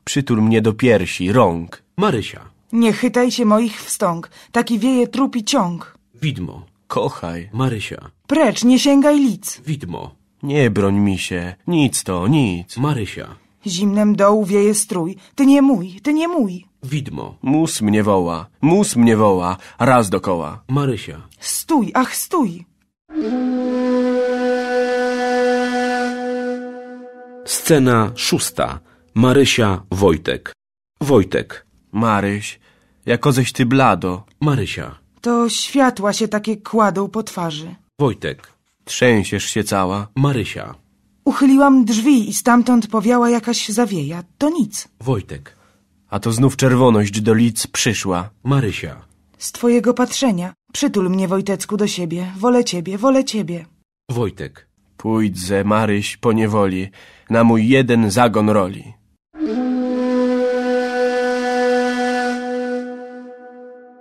Przytul mnie do piersi, rąk. Marysia. Nie chytaj się moich wstąg. Taki wieje trupi ciąg. Widmo. Kochaj. Marysia. Precz, nie sięgaj lic. Widmo. Nie broń mi się. Nic to, nic. Marysia. Zimnem dołu wieje strój. Ty nie mój, ty nie mój. Widmo. Mus mnie woła, mus mnie woła. Raz dokoła. Marysia. Stój, ach stój. Scena szósta. Marysia, Wojtek. Wojtek. Maryś, jako ześ ty blado. Marysia. To światła się takie kładą po twarzy. Wojtek. Trzęsiesz się cała. Marysia. Uchyliłam drzwi i stamtąd powiała jakaś zawieja. To nic. Wojtek. A to znów czerwoność do lic przyszła. Marysia. Z twojego patrzenia. Przytul mnie, Wojtecku, do siebie. Wolę ciebie, wolę ciebie. Wojtek. ze Maryś, po niewoli, na mój jeden zagon roli.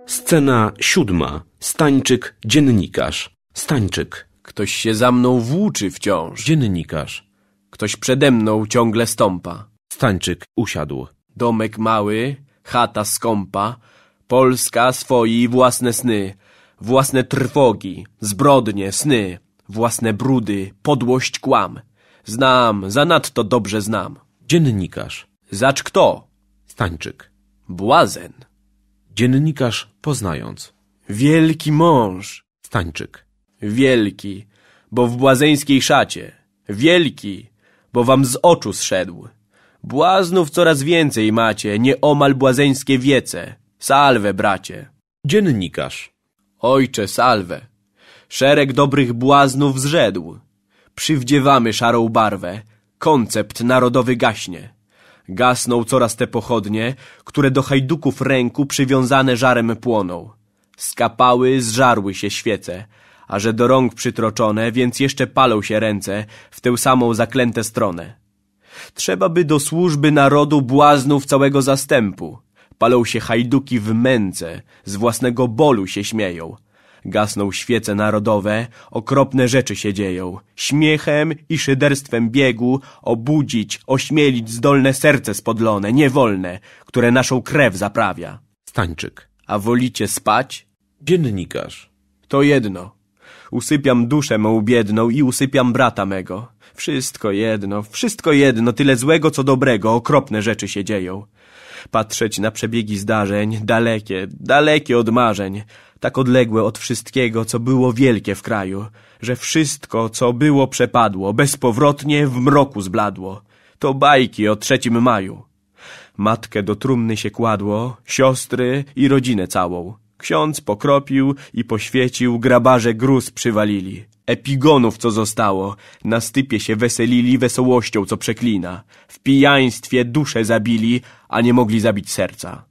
Scena siódma. Stańczyk, dziennikarz. Stańczyk. Ktoś się za mną włóczy wciąż. Dziennikarz. Ktoś przede mną ciągle stąpa. Stańczyk usiadł. Domek mały, chata skąpa, Polska swoi własne sny, własne trwogi, zbrodnie, sny, własne brudy, podłość kłam. Znam, zanadto dobrze znam. Dziennikarz. Zacz kto? Stańczyk. Błazen. Dziennikarz poznając. Wielki mąż. Stańczyk wielki, bo w błazeńskiej szacie, wielki, bo wam z oczu zszedł. Błaznów coraz więcej macie, nieomal błazeńskie wiece. Salwę, bracie. Dziennikarz. Ojcze, salwę. Szereg dobrych błaznów zrzedł. Przywdziewamy szarą barwę. Koncept narodowy gaśnie. Gasną coraz te pochodnie, które do hajduków ręku przywiązane żarem płoną. Skapały, zżarły się świece, a że do rąk przytroczone, więc jeszcze palą się ręce w tę samą zaklętę stronę. Trzeba by do służby narodu błaznów całego zastępu. Palą się hajduki w męce, z własnego bolu się śmieją. Gasną świece narodowe, okropne rzeczy się dzieją. Śmiechem i szyderstwem biegu obudzić, ośmielić zdolne serce spodlone, niewolne, które naszą krew zaprawia. Stańczyk. A wolicie spać? Dziennikarz. To jedno. Usypiam duszę mą biedną i usypiam brata mego. Wszystko jedno, wszystko jedno, tyle złego co dobrego, okropne rzeczy się dzieją. Patrzeć na przebiegi zdarzeń, dalekie, dalekie od marzeń, tak odległe od wszystkiego, co było wielkie w kraju, że wszystko, co było, przepadło, bezpowrotnie w mroku zbladło. To bajki o trzecim maju. Matkę do trumny się kładło, siostry i rodzinę całą. Ksiądz pokropił i poświecił, grabarze gruz przywalili. Epigonów, co zostało, na stypie się weselili wesołością, co przeklina. W pijaństwie dusze zabili, a nie mogli zabić serca.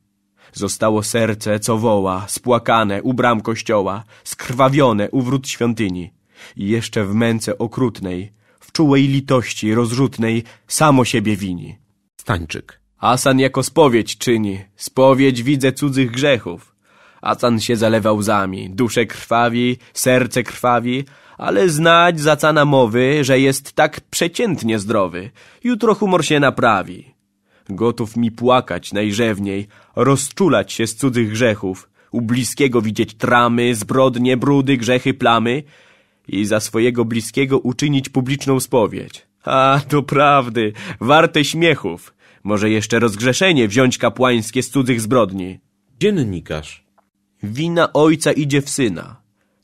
Zostało serce, co woła, spłakane u bram kościoła, skrwawione u wrót świątyni. I jeszcze w męce okrutnej, w czułej litości rozrzutnej, samo siebie wini. Stańczyk. Asan jako spowiedź czyni, spowiedź widzę cudzych grzechów. Acan się zalewa łzami, duszę krwawi, serce krwawi, ale znać z Acana mowy, że jest tak przeciętnie zdrowy. Jutro humor się naprawi. Gotów mi płakać najrzewniej, rozczulać się z cudzych grzechów, u bliskiego widzieć tramy, zbrodnie, brudy, grzechy, plamy i za swojego bliskiego uczynić publiczną spowiedź. A, to prawdy, warte śmiechów. Może jeszcze rozgrzeszenie wziąć kapłańskie z cudzych zbrodni. Dziennikarz Wina ojca idzie w syna.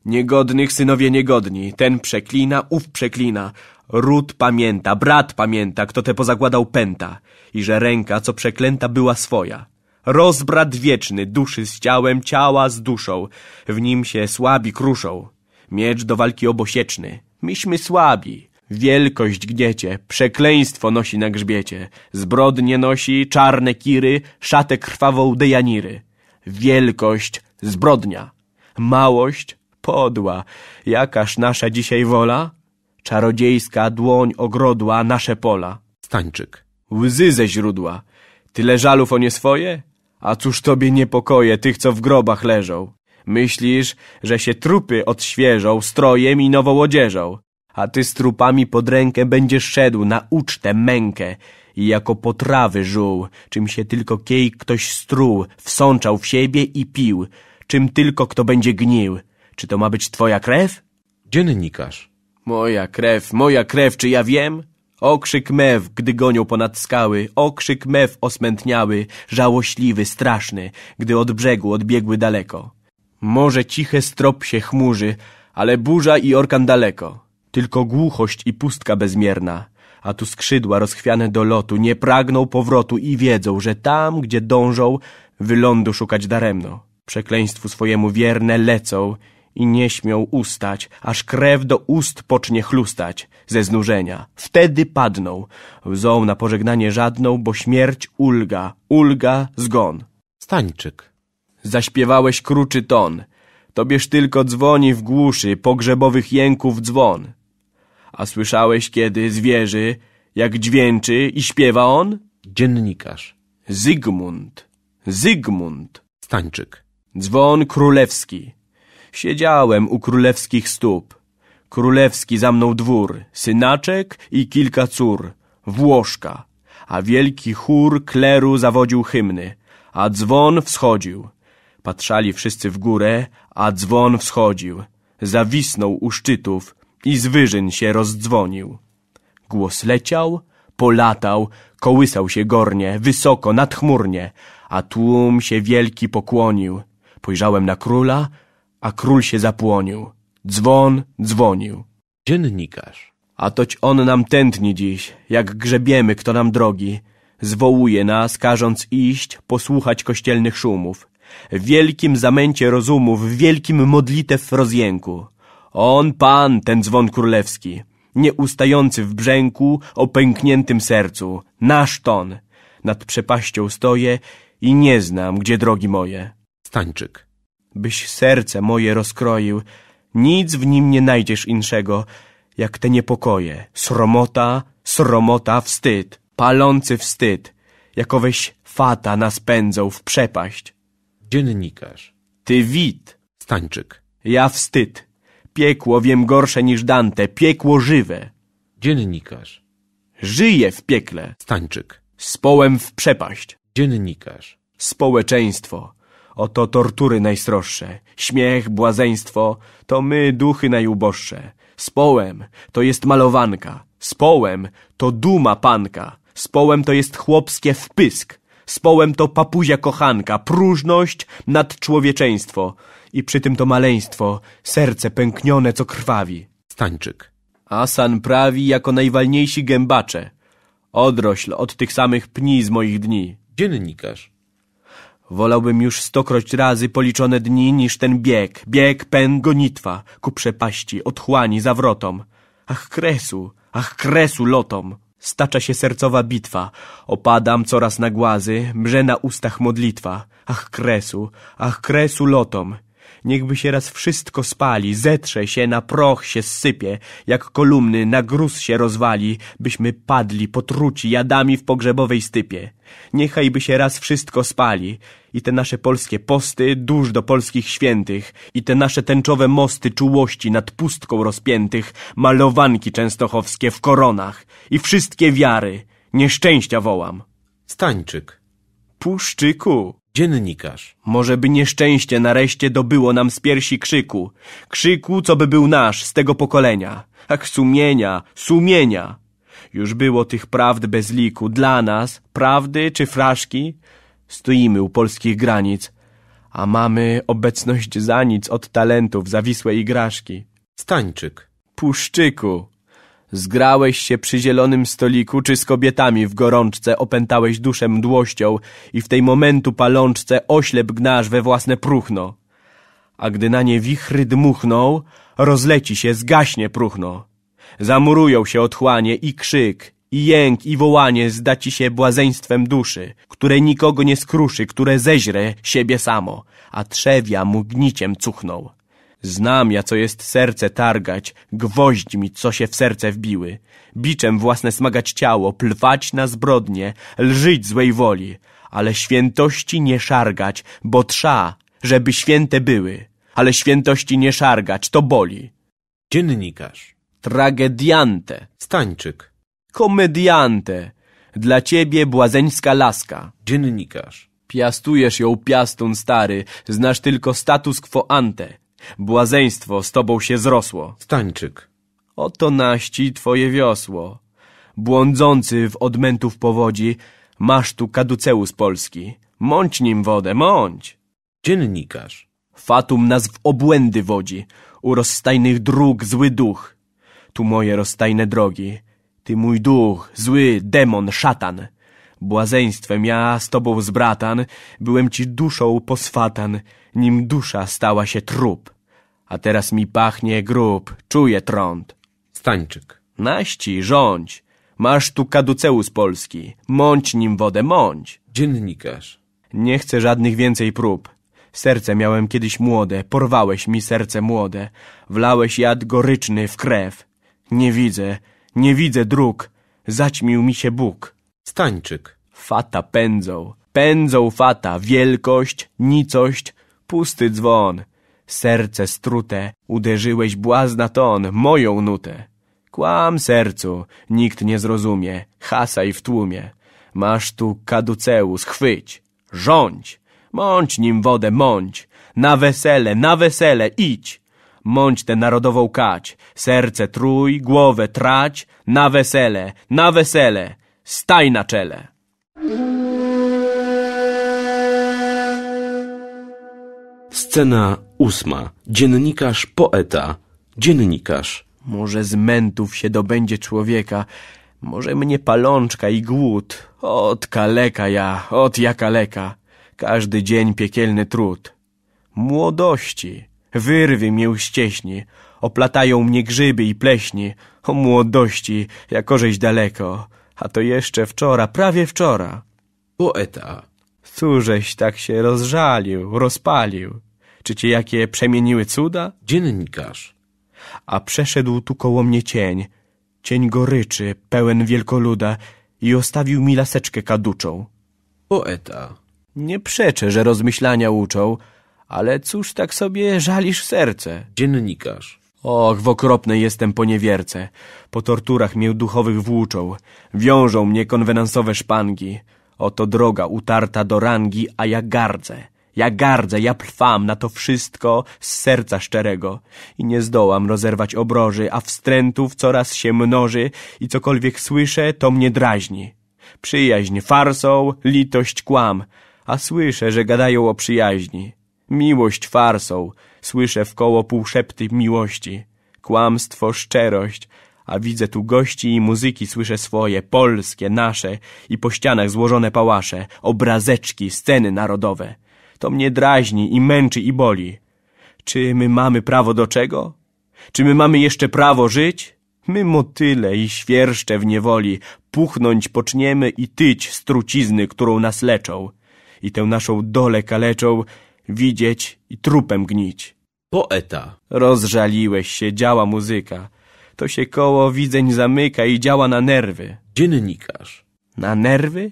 Niegodnych synowie niegodni. Ten przeklina, ów przeklina. Ród pamięta, brat pamięta, kto te pozagładał pęta. I że ręka, co przeklęta, była swoja. Rozbrat wieczny, duszy z ciałem, ciała z duszą. W nim się słabi kruszą. Miecz do walki obosieczny. Myśmy słabi. Wielkość gniecie, przekleństwo nosi na grzbiecie. Zbrodnie nosi, czarne kiry, szatę krwawą dejaniry. Wielkość, zbrodnia. Małość podła. Jakaż nasza dzisiaj wola? Czarodziejska dłoń ogrodła nasze pola. Stańczyk. Łzy ze źródła. Tyle żalów o nie swoje? A cóż tobie niepokoje tych, co w grobach leżą? Myślisz, że się trupy odświeżą strojem i nową odzieżą, a ty z trupami pod rękę będziesz szedł na ucztę mękę i jako potrawy żuł, czym się tylko kiej ktoś struł, wsączał w siebie i pił, czym tylko kto będzie gnił. Czy to ma być twoja krew? Dziennikarz. Moja krew, moja krew, czy ja wiem? Okrzyk mew, gdy gonią ponad skały, okrzyk mew osmętniały, żałośliwy, straszny, gdy od brzegu odbiegły daleko. Może ciche strop się chmurzy, ale burza i orkan daleko. Tylko głuchość i pustka bezmierna a tu skrzydła rozchwiane do lotu nie pragną powrotu i wiedzą, że tam, gdzie dążą, wylądu szukać daremno. Przekleństwu swojemu wierne lecą i nie śmią ustać, aż krew do ust pocznie chlustać ze znużenia. Wtedy padną, łzą na pożegnanie żadną, bo śmierć ulga, ulga zgon. Stańczyk. Zaśpiewałeś kruczy ton, tobież tylko dzwoni w głuszy pogrzebowych jęków dzwon. A słyszałeś kiedy zwierzy, jak dźwięczy i śpiewa on? Dziennikarz. Zygmunt. Zygmunt. Stańczyk. Dzwon królewski. Siedziałem u królewskich stóp. Królewski za mną dwór, synaczek i kilka cór, Włoszka. A wielki chór kleru zawodził hymny, a dzwon wschodził. Patrzali wszyscy w górę, a dzwon wschodził. Zawisnął u szczytów, i z wyżyn się rozdzwonił. Głos leciał, polatał, kołysał się gornie, wysoko, nadchmurnie, a tłum się wielki pokłonił. Pojrzałem na króla, a król się zapłonił. Dzwon dzwonił. Dziennikarz. A toć on nam tętni dziś, jak grzebiemy, kto nam drogi. Zwołuje nas, każąc iść, posłuchać kościelnych szumów. W wielkim zamęcie rozumów, w wielkim modlitew rozjęku. On pan, ten dzwon królewski, nieustający w brzęku, o pękniętym sercu, nasz ton. Nad przepaścią stoję i nie znam, gdzie drogi moje. Stańczyk. Byś serce moje rozkroił, nic w nim nie najdziesz inszego, jak te niepokoje, sromota, sromota, wstyd, palący wstyd, jakoweś fata nas pędzą w przepaść. Dziennikarz. Ty wid. Stańczyk. Ja wstyd piekło wiem gorsze niż Dante, piekło żywe. Dziennikarz. Żyje w piekle. Stańczyk. Społem w przepaść. Dziennikarz. Społeczeństwo. Oto tortury najstroższe. Śmiech, błazeństwo. To my, duchy najuboższe. Społem to jest malowanka. Społem to duma panka. Społem to jest chłopskie wpysk społem to papuzia kochanka, próżność nad człowieczeństwo i przy tym to maleństwo, serce pęknione, co krwawi. Stańczyk. Asan prawi jako najwalniejsi gębacze. Odrośl od tych samych pni z moich dni. Dziennikarz. Wolałbym już stokroć razy policzone dni niż ten bieg, bieg, pęd, gonitwa, ku przepaści, otchłani, zawrotom. Ach, kresu, ach, kresu, lotom. Stacza się sercowa bitwa, opadam coraz nagłazy, mrze na ustach modlitwa. Ach kresu, ach kresu lotom, Niechby się raz wszystko spali, zetrze się, na proch się sypie, jak kolumny na gruz się rozwali, byśmy padli potruci jadami w pogrzebowej stypie. Niechajby się raz wszystko spali i te nasze polskie posty dusz do polskich świętych i te nasze tęczowe mosty czułości nad pustką rozpiętych, malowanki częstochowskie w koronach i wszystkie wiary. Nieszczęścia wołam. Stańczyk. Puszczyku, Dziennikarz. Może by nieszczęście nareszcie dobyło nam z piersi krzyku. Krzyku, co by był nasz, z tego pokolenia. Ach, sumienia, sumienia. Już było tych prawd bez liku. Dla nas, prawdy czy fraszki? Stoimy u polskich granic, a mamy obecność za nic od talentów zawisłej igraszki. Stańczyk. Puszczyku. Zgrałeś się przy zielonym stoliku, czy z kobietami w gorączce opętałeś duszę mdłością i w tej momentu palączce oślep gnasz we własne próchno. A gdy na nie wichry dmuchną, rozleci się, zgaśnie próchno. Zamurują się otchłanie i krzyk, i jęk, i wołanie zda ci się błazeństwem duszy, które nikogo nie skruszy, które zeźre siebie samo, a trzewia mu gniciem cuchną. Znam ja, co jest serce targać, gwoźdźmi, co się w serce wbiły, biczem własne smagać ciało, plwać na zbrodnie, lżyć złej woli, ale świętości nie szargać, bo trza, żeby święte były, ale świętości nie szargać, to boli. Dziennikarz. Tragediante. Stańczyk. Komediante. Dla ciebie błazeńska laska. Dziennikarz. Piastujesz ją, piastun stary, znasz tylko status quo ante. Błazeństwo z tobą się zrosło. Stańczyk. Oto naści twoje wiosło. Błądzący w odmętów powodzi, masz tu kaduceus Polski. Mąć nim wodę, mąć. Dziennikarz. Fatum nas w obłędy wodzi. U rozstajnych dróg zły duch. Tu moje rozstajne drogi. Ty mój duch, zły demon, szatan. Błazeństwem ja z tobą zbratan, byłem ci duszą poswatan, nim dusza stała się trup a teraz mi pachnie grób, czuję trąd. Stańczyk. Naści, rządź. Masz tu kaduceus polski. Mąć nim wodę, mąć. Dziennikarz. Nie chcę żadnych więcej prób. Serce miałem kiedyś młode, porwałeś mi serce młode. Wlałeś jad goryczny w krew. Nie widzę, nie widzę dróg. Zaćmił mi się Bóg. Stańczyk. Fata pędzą, pędzą fata, wielkość, nicość, pusty dzwon. Serce strute, uderzyłeś błazna ton, moją nutę. Kłam sercu, nikt nie zrozumie, hasaj w tłumie. Masz tu kaduceus, chwyć, rządź, mąć nim wodę, mąć. Na wesele, na wesele, idź. Mąć tę narodową kać, serce trój, głowę trać, na wesele, na wesele, staj na czele. Scena ósma. Dziennikarz poeta. Dziennikarz. Może z mętów się dobędzie człowieka, może mnie palączka i głód. Od kaleka ja, od jaka leka. Każdy dzień piekielny trud. Młodości. Wyrwy mię ścieśni. Oplatają mnie grzyby i pleśni. O młodości, jakożeś daleko. A to jeszcze wczora, prawie wczora. Poeta. Cóżeś tak się rozżalił, rozpalił czy cię jakie przemieniły cuda? Dziennikarz. A przeszedł tu koło mnie cień, cień goryczy, pełen wielkoluda i ostawił mi laseczkę kaduczą. Poeta. Nie przeczę, że rozmyślania uczą, ale cóż tak sobie żalisz serce? Dziennikarz. Och, w okropnej jestem poniewierce. Po torturach mię duchowych włóczą. Wiążą mnie konwenansowe szpangi. Oto droga utarta do rangi, a ja gardzę. Ja gardzę, ja plwam na to wszystko z serca szczerego i nie zdołam rozerwać obroży, a wstrętów coraz się mnoży i cokolwiek słyszę, to mnie draźni. Przyjaźń farsą, litość kłam, a słyszę, że gadają o przyjaźni. Miłość farsą, słyszę wkoło półszepty miłości. Kłamstwo, szczerość, a widzę tu gości i muzyki, słyszę swoje, polskie, nasze i po ścianach złożone pałasze, obrazeczki, sceny narodowe. To mnie draźni i męczy i boli. Czy my mamy prawo do czego? Czy my mamy jeszcze prawo żyć? My motyle i świerszcze w niewoli puchnąć poczniemy i tyć z trucizny, którą nas leczą i tę naszą dolę kaleczą, widzieć i trupem gnić. Poeta. Rozżaliłeś się, działa muzyka. To się koło widzeń zamyka i działa na nerwy. Dziennikarz. Na nerwy?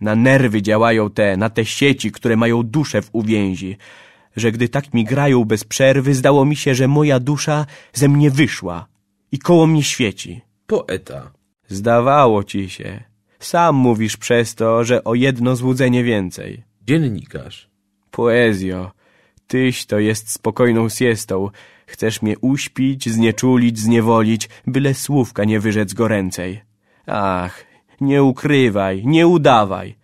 Na nerwy działają te, na te sieci, które mają duszę w uwięzi, że gdy tak mi grają bez przerwy, zdało mi się, że moja dusza ze mnie wyszła i koło mnie świeci. Poeta. Zdawało ci się. Sam mówisz przez to, że o jedno złudzenie więcej. Dziennikarz. Poezjo. Tyś to jest spokojną siestą. Chcesz mnie uśpić, znieczulić, zniewolić, byle słówka nie wyrzec goręcej. Ach, nie ukrywaj, nie udawaj.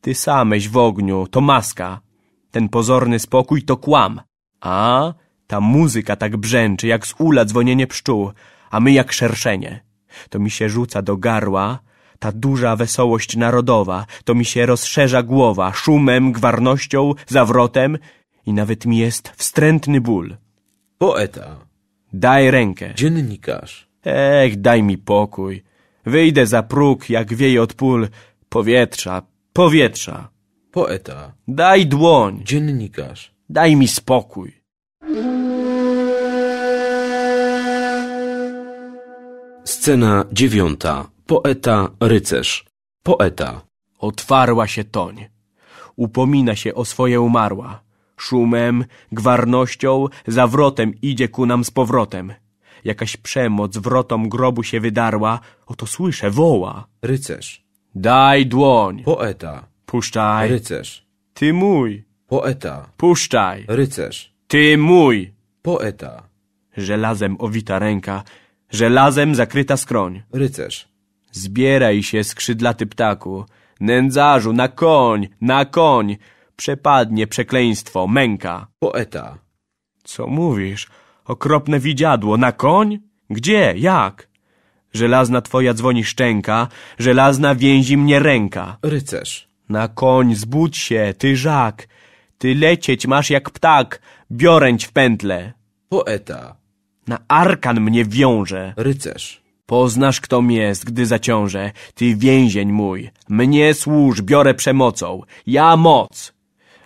Ty sameś w ogniu, to maska. Ten pozorny spokój to kłam. A ta muzyka tak brzęczy, jak z ula dzwonienie pszczół, a my jak szerszenie. To mi się rzuca do garła ta duża wesołość narodowa, to mi się rozszerza głowa szumem, gwarnością, zawrotem i nawet mi jest wstrętny ból. Poeta. Daj rękę. Dziennikarz. Ech, daj mi pokój. Wyjdę za próg, jak wieje od pól. Powietrza, powietrza. Poeta. Daj dłoń. Dziennikarz. Daj mi spokój. Scena dziewiąta. Poeta, rycerz. Poeta. Otwarła się toń. Upomina się o swoje umarła. Szumem, gwarnością, zawrotem idzie ku nam z powrotem. Jakaś przemoc wrotom grobu się wydarła. Oto słyszę, woła. Rycerz. Daj dłoń. Poeta. Puszczaj. Rycerz. Ty mój. Poeta. Puszczaj. Rycerz. Ty mój. Poeta. Żelazem owita ręka, żelazem zakryta skroń. Rycerz. Zbieraj się, skrzydlaty ptaku. Nędzarzu, na koń, na koń. Przepadnie przekleństwo, męka. Poeta. Co mówisz? Okropne widziadło, na koń? Gdzie? Jak? Żelazna twoja dzwoni szczęka, żelazna więzi mnie ręka. Rycerz. Na koń, zbudź się, ty żak. Ty lecieć masz jak ptak, bioręć w pętle. Poeta. Na arkan mnie wiąże. Rycerz. Poznasz, kto jest, gdy zaciążę. Ty więzień mój, mnie służ, biorę przemocą. Ja moc.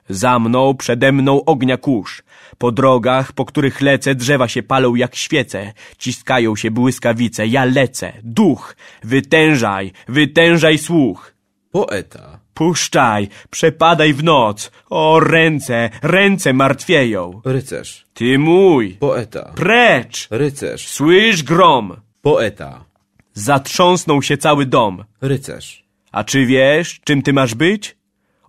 Za mną, przede mną ognia kurz. Po drogach, po których lecę, drzewa się palą jak świece, ciskają się błyskawice, ja lecę, duch, wytężaj, wytężaj słuch. Poeta. Puszczaj, przepadaj w noc. O, ręce, ręce martwieją. Rycerz. Ty mój. Poeta. Precz. Rycerz. Słysz grom. Poeta. Zatrząsnął się cały dom. Rycerz. A czy wiesz, czym ty masz być?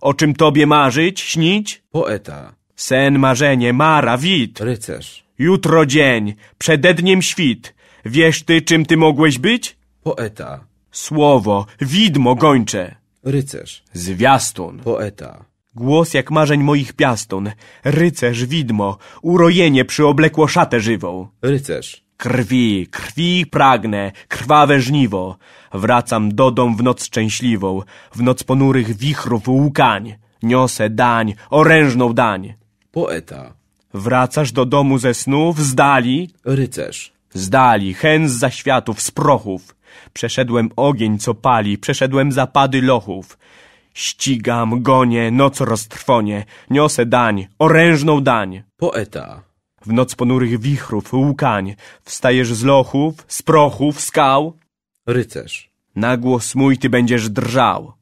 O czym tobie marzyć, śnić? Poeta. Sen, marzenie, mara, wid. Rycerz. Jutro dzień, przededniem świt. Wiesz ty, czym ty mogłeś być? Poeta. Słowo, widmo gończe. Rycerz. Zwiastun. Poeta. Głos jak marzeń moich piastun. Rycerz, widmo, urojenie przyoblekło szatę żywą. Rycerz. Krwi, krwi pragnę, krwawe żniwo. Wracam do dom w noc szczęśliwą, w noc ponurych wichrów łukań. Niosę dań, orężną dań. Poeta. Wracasz do domu ze snów, z dali. Rycerz. Z dali, hen z zaświatów, z prochów. Przeszedłem ogień, co pali, przeszedłem zapady lochów. Ścigam, gonię, noc roztrwonię, niosę dań, orężną dań. Poeta. W noc ponurych wichrów, łukań, wstajesz z lochów, z prochów, skał. Rycerz. Na głos mój ty będziesz drżał.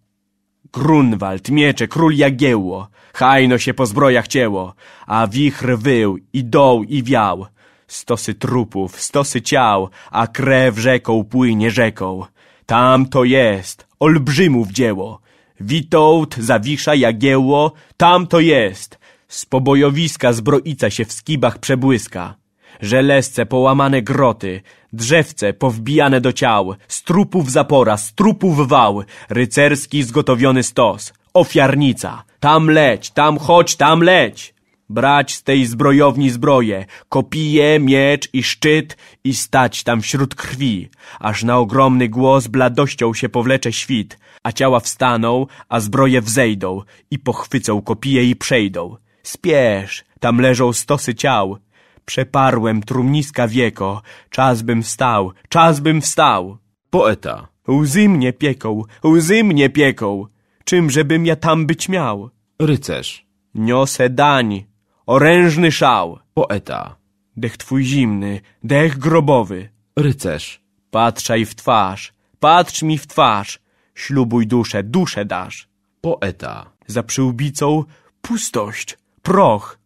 Grunwald, miecze, król Jagiełło, hajno się po zbrojach cięło, a wichr wył i doł i wiał. Stosy trupów, stosy ciał, a krew rzeką płynie rzeką. Tam to jest, olbrzymów dzieło. Witołt zawisza Jagiełło, tam to jest. Z pobojowiska zbroica się w skibach przebłyska. Żelezce połamane groty, Drzewce powbijane do ciał, z trupów zapora, z trupów wał, rycerski zgotowiony stos, ofiarnica, tam leć, tam chodź, tam leć. Brać z tej zbrojowni zbroje, kopije, miecz i szczyt i stać tam wśród krwi, aż na ogromny głos bladością się powlecze świt, a ciała wstaną, a zbroje wzejdą i pochwycą kopije i przejdą. Spiesz, tam leżą stosy ciał, Przeparłem trumniska wieko, czas bym wstał, czas bym wstał. Poeta. Łzy mnie pieką, łzy mnie pieką. Czymże bym ja tam być miał? Rycerz. Niosę dań, orężny szał. Poeta. Dech twój zimny, dech grobowy. Rycerz. Patrzaj w twarz, patrz mi w twarz. Ślubuj duszę, duszę dasz. Poeta. Za przyłbicą pustość, proch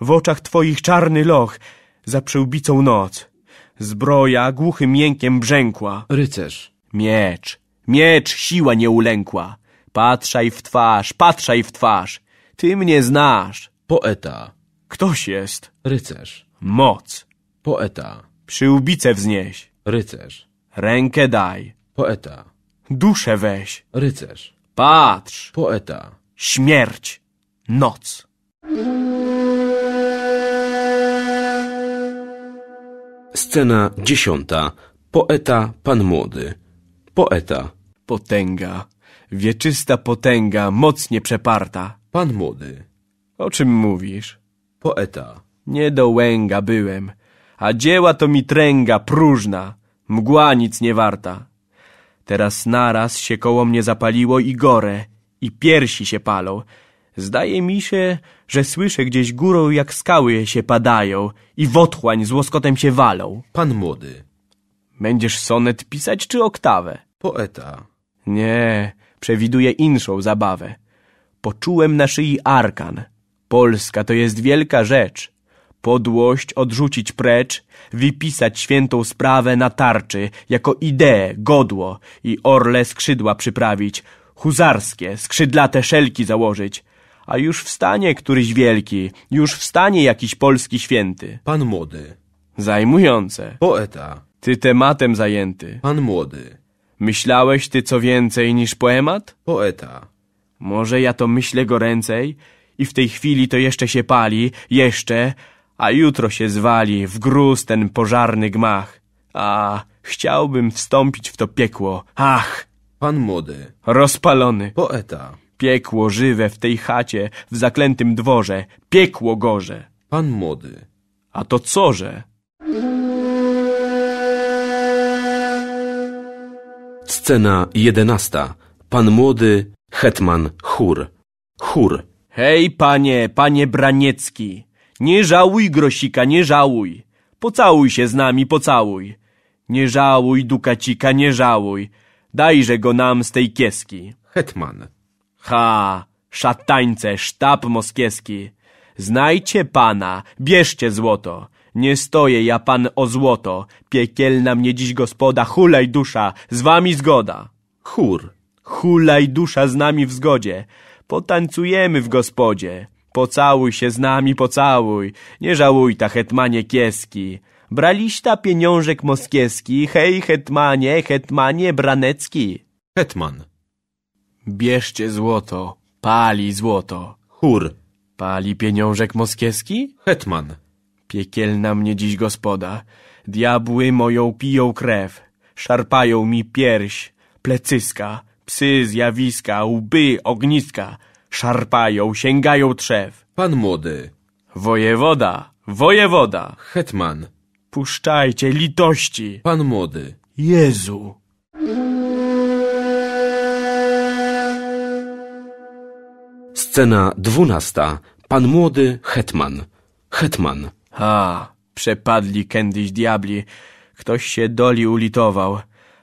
w oczach twoich czarny loch, za przełbicą noc. Zbroja głuchym jękiem brzękła. Rycerz. Miecz, miecz siła nie ulękła. Patrzaj w twarz, patrzaj w twarz. Ty mnie znasz. Poeta. Ktoś jest. Rycerz. Moc. Poeta. Przyłbicę wznieś. Rycerz. Rękę daj. Poeta. Duszę weź. Rycerz. Patrz. Poeta. Śmierć. Noc. Scena dziesiąta. Poeta pan młody. Poeta. Potęga. Wieczysta potęga, mocnie przeparta. Pan młody. O czym mówisz? Poeta. Nie do łęga byłem, a dzieła to mi tręga, próżna, mgła nic nie warta. Teraz naraz się koło mnie zapaliło i gore, i piersi się palą, Zdaje mi się, że słyszę gdzieś górą, jak skały się padają i w otchłań z łoskotem się walą. Pan młody. Będziesz sonet pisać czy oktawę? Poeta. Nie, przewiduję inszą zabawę. Poczułem na szyi arkan. Polska to jest wielka rzecz. Podłość odrzucić precz, wypisać świętą sprawę na tarczy, jako ideę, godło i orle skrzydła przyprawić, huzarskie, skrzydlate szelki założyć, a już wstanie któryś wielki, już wstanie jakiś polski święty. Pan młody. Zajmujące. Poeta. Ty tematem zajęty. Pan młody. Myślałeś ty co więcej niż poemat? Poeta. Może ja to myślę goręcej i w tej chwili to jeszcze się pali, jeszcze, a jutro się zwali w gruz ten pożarny gmach. A chciałbym wstąpić w to piekło. Ach! Pan młody. Rozpalony. Poeta. Piekło żywe w tej chacie, w zaklętym dworze. Piekło gorze. Pan młody. A to coże? Scena jedenasta. Pan młody, hetman, chór. Chór. Hej, panie, panie Braniecki. Nie żałuj, Grosika, nie żałuj. Pocałuj się z nami, pocałuj. Nie żałuj, Dukacika, nie żałuj. Dajże go nam z tej kieski. Hetman. Ha, szatańce, sztab moskiewski. Znajcie pana, bierzcie złoto. Nie stoję ja pan o złoto. Piekielna mnie dziś gospoda, hulaj dusza, z wami zgoda. Chór. Hulaj dusza z nami w zgodzie. Potańcujemy w gospodzie. Pocałuj się z nami, pocałuj. Nie żałuj ta hetmanie kieski. Braliśta pieniążek moskiewski, hej hetmanie, hetmanie branecki. Hetman. Bierzcie złoto, pali złoto. Chór. Pali pieniążek moskiewski? Hetman. Piekielna mnie dziś gospoda. Diabły moją piją krew. Szarpają mi pierś, plecyska, psy zjawiska, łby, ogniska. Szarpają, sięgają trzew. Pan młody. Wojewoda, wojewoda. Hetman. Puszczajcie litości. Pan młody. Jezu. Scena dwunasta. Pan młody Hetman. Hetman. A, przepadli kędyś diabli. Ktoś się doli ulitował.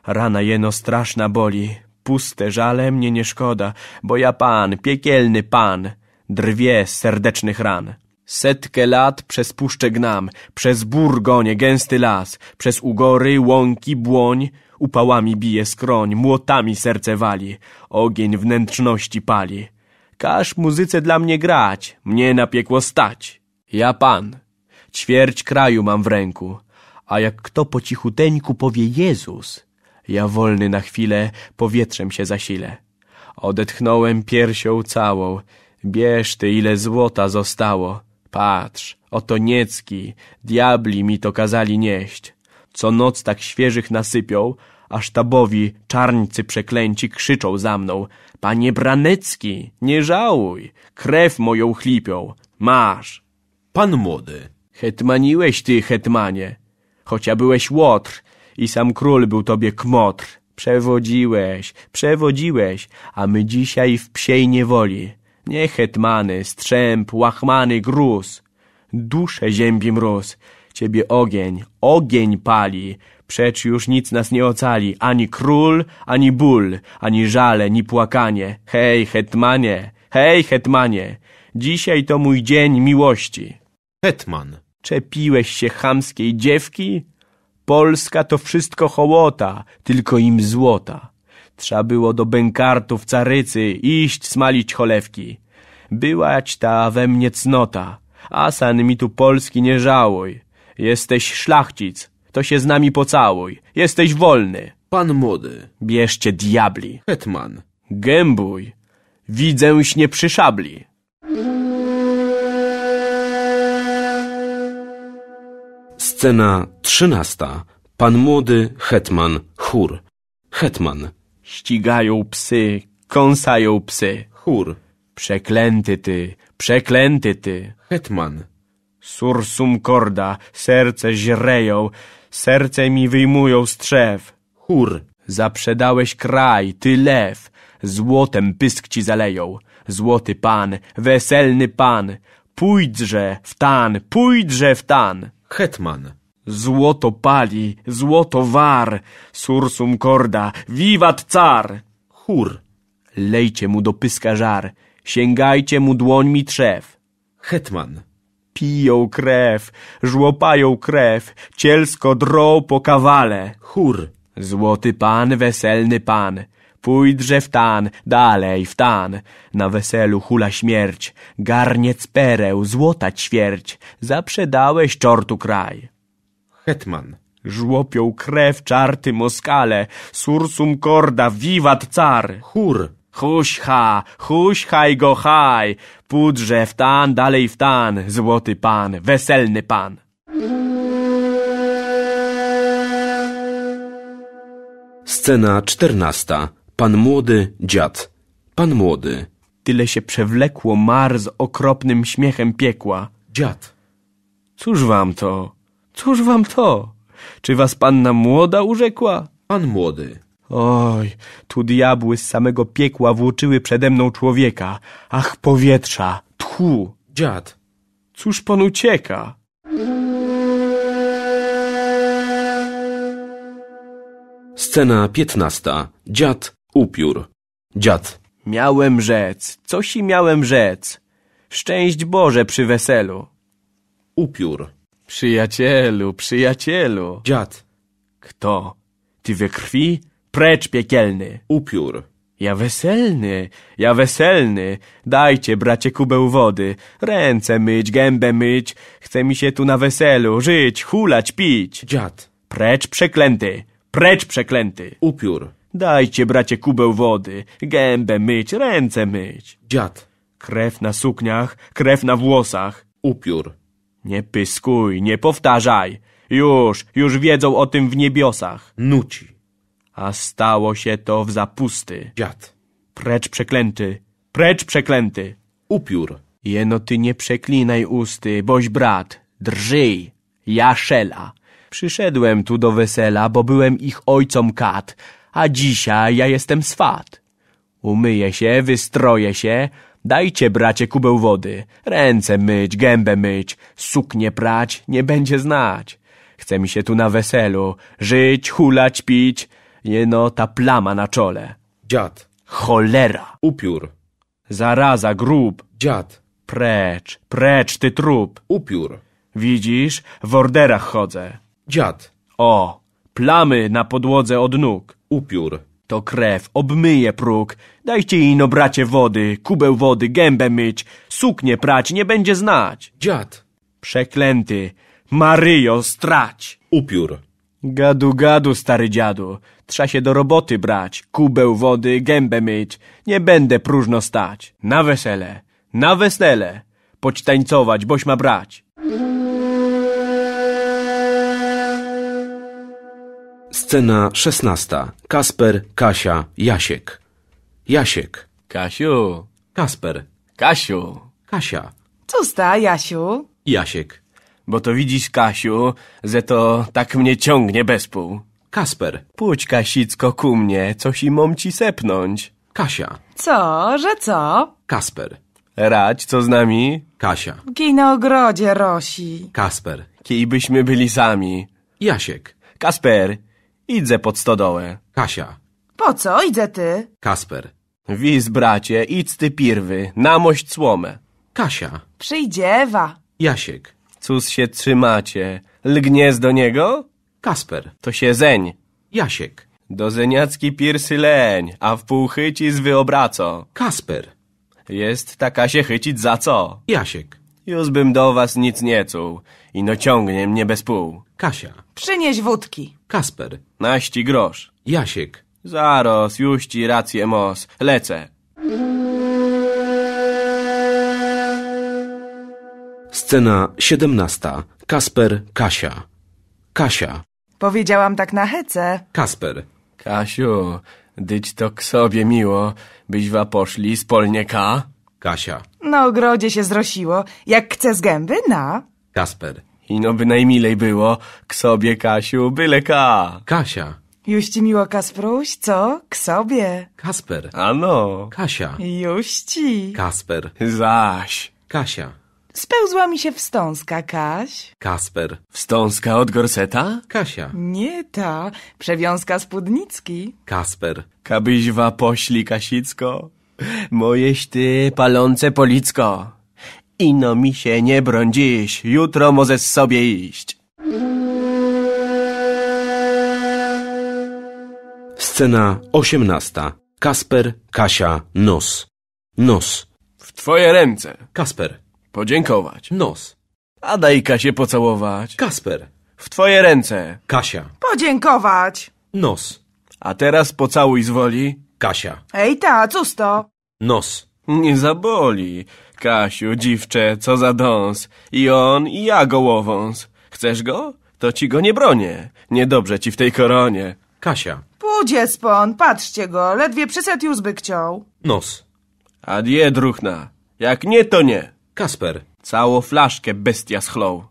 Rana jeno straszna boli. Puste żale mnie nie szkoda, bo ja pan, piekielny pan, drwie z serdecznych ran. Setkę lat przez puszczę gnam, przez burgonie gęsty las, przez ugory, łąki, błoń, upałami bije skroń, młotami serce wali, ogień wnętrzności pali. Każ muzyce dla mnie grać, mnie na piekło stać. Ja pan, ćwierć kraju mam w ręku, a jak kto po cichuteńku powie Jezus, ja wolny na chwilę powietrzem się zasilę. Odetchnąłem piersią całą, bierz ty ile złota zostało. Patrz, oto niecki, diabli mi to kazali nieść. Co noc tak świeżych nasypią, aż sztabowi czarńcy przeklęci krzyczą za mną – Panie Branecki, nie żałuj, krew moją chlipią, masz. Pan młody. Hetmaniłeś ty, hetmanie, chocia byłeś łotr i sam król był tobie kmotr. Przewodziłeś, przewodziłeś, a my dzisiaj w psiej niewoli. Nie hetmany, strzęp, łachmany, gruz. Duszę ziębi mróz, ciebie ogień, ogień pali, Przecz już nic nas nie ocali, ani król, ani ból, ani żale, ni płakanie. Hej, hetmanie, hej, hetmanie, dzisiaj to mój dzień miłości. Hetman. Czepiłeś się chamskiej dziewki? Polska to wszystko hołota, tylko im złota. Trza było do bękartów carycy iść smalić cholewki. Byłać ta we mnie cnota, a san mi tu Polski nie żałuj. Jesteś szlachcic, to się z nami pocałuj. Jesteś wolny. Pan młody. Bierzcie diabli. Hetman. Gębuj. Widzę śnie przy szabli. Scena trzynasta. Pan młody, hetman, chór. Hetman. Ścigają psy, kąsają psy. Chór. Przeklęty ty, przeklęty ty. Hetman. Sursum corda, serce źreją, serce mi wyjmują z trzew. Chór. Zaprzedałeś kraj, ty lew, złotem pysk ci zaleją. Złoty pan, weselny pan, pójdźże w tan, pójdźże w tan. Hetman. Złoto pali, złoto war, sursum corda, wiwat car. Chór. Lejcie mu do pyska żar, sięgajcie mu dłońmi trzew. Hetman piją krew, żłopają krew, cielsko drą po kawale. Chór. Złoty pan, weselny pan. pójdże w tan, dalej w tan. Na weselu hula śmierć, garniec pereł, złota ćwierć. Zaprzedałeś czortu kraj. Hetman. Żłopią krew czarty moskale, sursum corda, wiwat car. Chór. Huścha, huśchaj go haj, pudrze w tan, dalej w tan, złoty pan, weselny pan. Scena czternasta. Pan młody, dziad. Pan młody. Tyle się przewlekło mar z okropnym śmiechem piekła. Dziad. Cóż wam to? Cóż wam to? Czy was panna młoda urzekła? Pan młody. Oj, tu diabły z samego piekła włóczyły przede mną człowieka. Ach, powietrza, tchu! Dziad, cóż pan ucieka? Scena piętnasta. Dziad, upiór. Dziad. Miałem rzec, coś i miałem rzec. Szczęść Boże przy weselu. Upiór. Przyjacielu, przyjacielu. Dziad. Kto? Ty we krwi? Precz piekielny. Upiór. Ja weselny, ja weselny. Dajcie, bracie, kubeł wody. Ręce myć, gębę myć. Chce mi się tu na weselu żyć, hulać, pić. Dziad. Precz przeklęty, precz przeklęty. Upiór. Dajcie, bracie, kubeł wody. Gębę myć, ręce myć. Dziad. Krew na sukniach, krew na włosach. Upiór. Nie pyskuj, nie powtarzaj. Już, już wiedzą o tym w niebiosach. Nuci a stało się to w zapusty. Dziad. Precz przeklęty, precz przeklęty. Upiór. Jeno ty nie przeklinaj usty, boś brat, drżyj, ja szela. Przyszedłem tu do wesela, bo byłem ich ojcom kat, a dzisiaj ja jestem swat. Umyję się, wystroję się, dajcie bracie kubeł wody, ręce myć, gębę myć, suknie prać, nie będzie znać. Chce mi się tu na weselu, żyć, hulać, pić, Jeno ta plama na czole. Dziad. Cholera. Upiór. Zaraza, grób. Dziad. Precz, precz, ty trup. Upiór. Widzisz, w orderach chodzę. Dziad. O, plamy na podłodze od nóg. Upiór. To krew, obmyje próg. Dajcie ino, bracie, wody, kubeł wody, gębę myć, suknie prać, nie będzie znać. Dziad. Przeklęty, Maryjo, strać. Upiór. Gadu, gadu, stary dziadu. Trza się do roboty brać, kubeł wody, gębę myć. Nie będę próżno stać. Na wesele, na wesele. Poćtańcować, boś ma brać. Scena szesnasta. Kasper, Kasia, Jasiek. Jasiek. Kasiu. Kasper. Kasiu. Kasia. Co sta, Jasiu? Jasiek bo to widzisz, Kasiu, że to tak mnie ciągnie bezpół. Kasper. Pójdź, Kasicko, ku mnie, coś i mam ci sepnąć. Kasia. Co, że co? Kasper. Radź, co z nami? Kasia. Kij na ogrodzie, Rosi. Kasper. Kij byśmy byli sami. Jasiek. Kasper, idzę pod stodołę. Kasia. Po co, idę ty? Kasper. Wiz, bracie, idź ty pirwy, namość słomę. Kasia. Przyjdziewa. Jasiek. Cóż się trzymacie? Lgniesz do niego? Kasper. To się zeń. Jasiek. Do zeniacki piersy leń, a w pół chyci z wyobraco. Kasper. Jest taka się chycić za co? Jasiek. Już bym do was nic nie cuł. I no ciągnie mnie bez pół. Kasia. Przynieś wódki. Kasper. Naści grosz. Jasiek. Zaros, już ci rację mos. Lecę. Scena 17. Kasper, Kasia. Kasia. Powiedziałam tak na hece. Kasper. Kasiu, dyć to k sobie miło, byśwa poszli z polnieka. Kasia. Na ogrodzie się zrosiło, jak chce z gęby, na. Kasper. Ino by najmilej było, k sobie, Kasiu, byle ka. Kasia. Już ci miło, Kaspruś, co? K sobie. Kasper. Ano. Kasia. Już ci. Kasper. Zaś. Kasia. Spełzła mi się wstąska, Kaś. Kasper. Wstąska od gorseta? Kasia. Nie ta, przewiązka spódnicki. Kasper. Kabyźwa pośli Kasicko, mojeś ty palące policko. Ino mi się nie brądziś. jutro możesz sobie iść. Scena osiemnasta. Kasper, Kasia, nos. Nos. W twoje ręce. Kasper. Podziękować. Nos. A daj Kasię pocałować. Kasper. W twoje ręce. Kasia. Podziękować. Nos. A teraz pocałuj z woli. Kasia. Ej ta, cóż to? Nos. Nie zaboli. Kasiu, dziwcze, co za dąs. I on, i ja gołowąs. Chcesz go? To ci go nie bronię. Niedobrze ci w tej koronie. Kasia. Pójdzie spon, patrzcie go, ledwie przyset już by chciał. Nos. A die, Jak nie, to nie. Kasper. Całą flaszkę bestia schlął.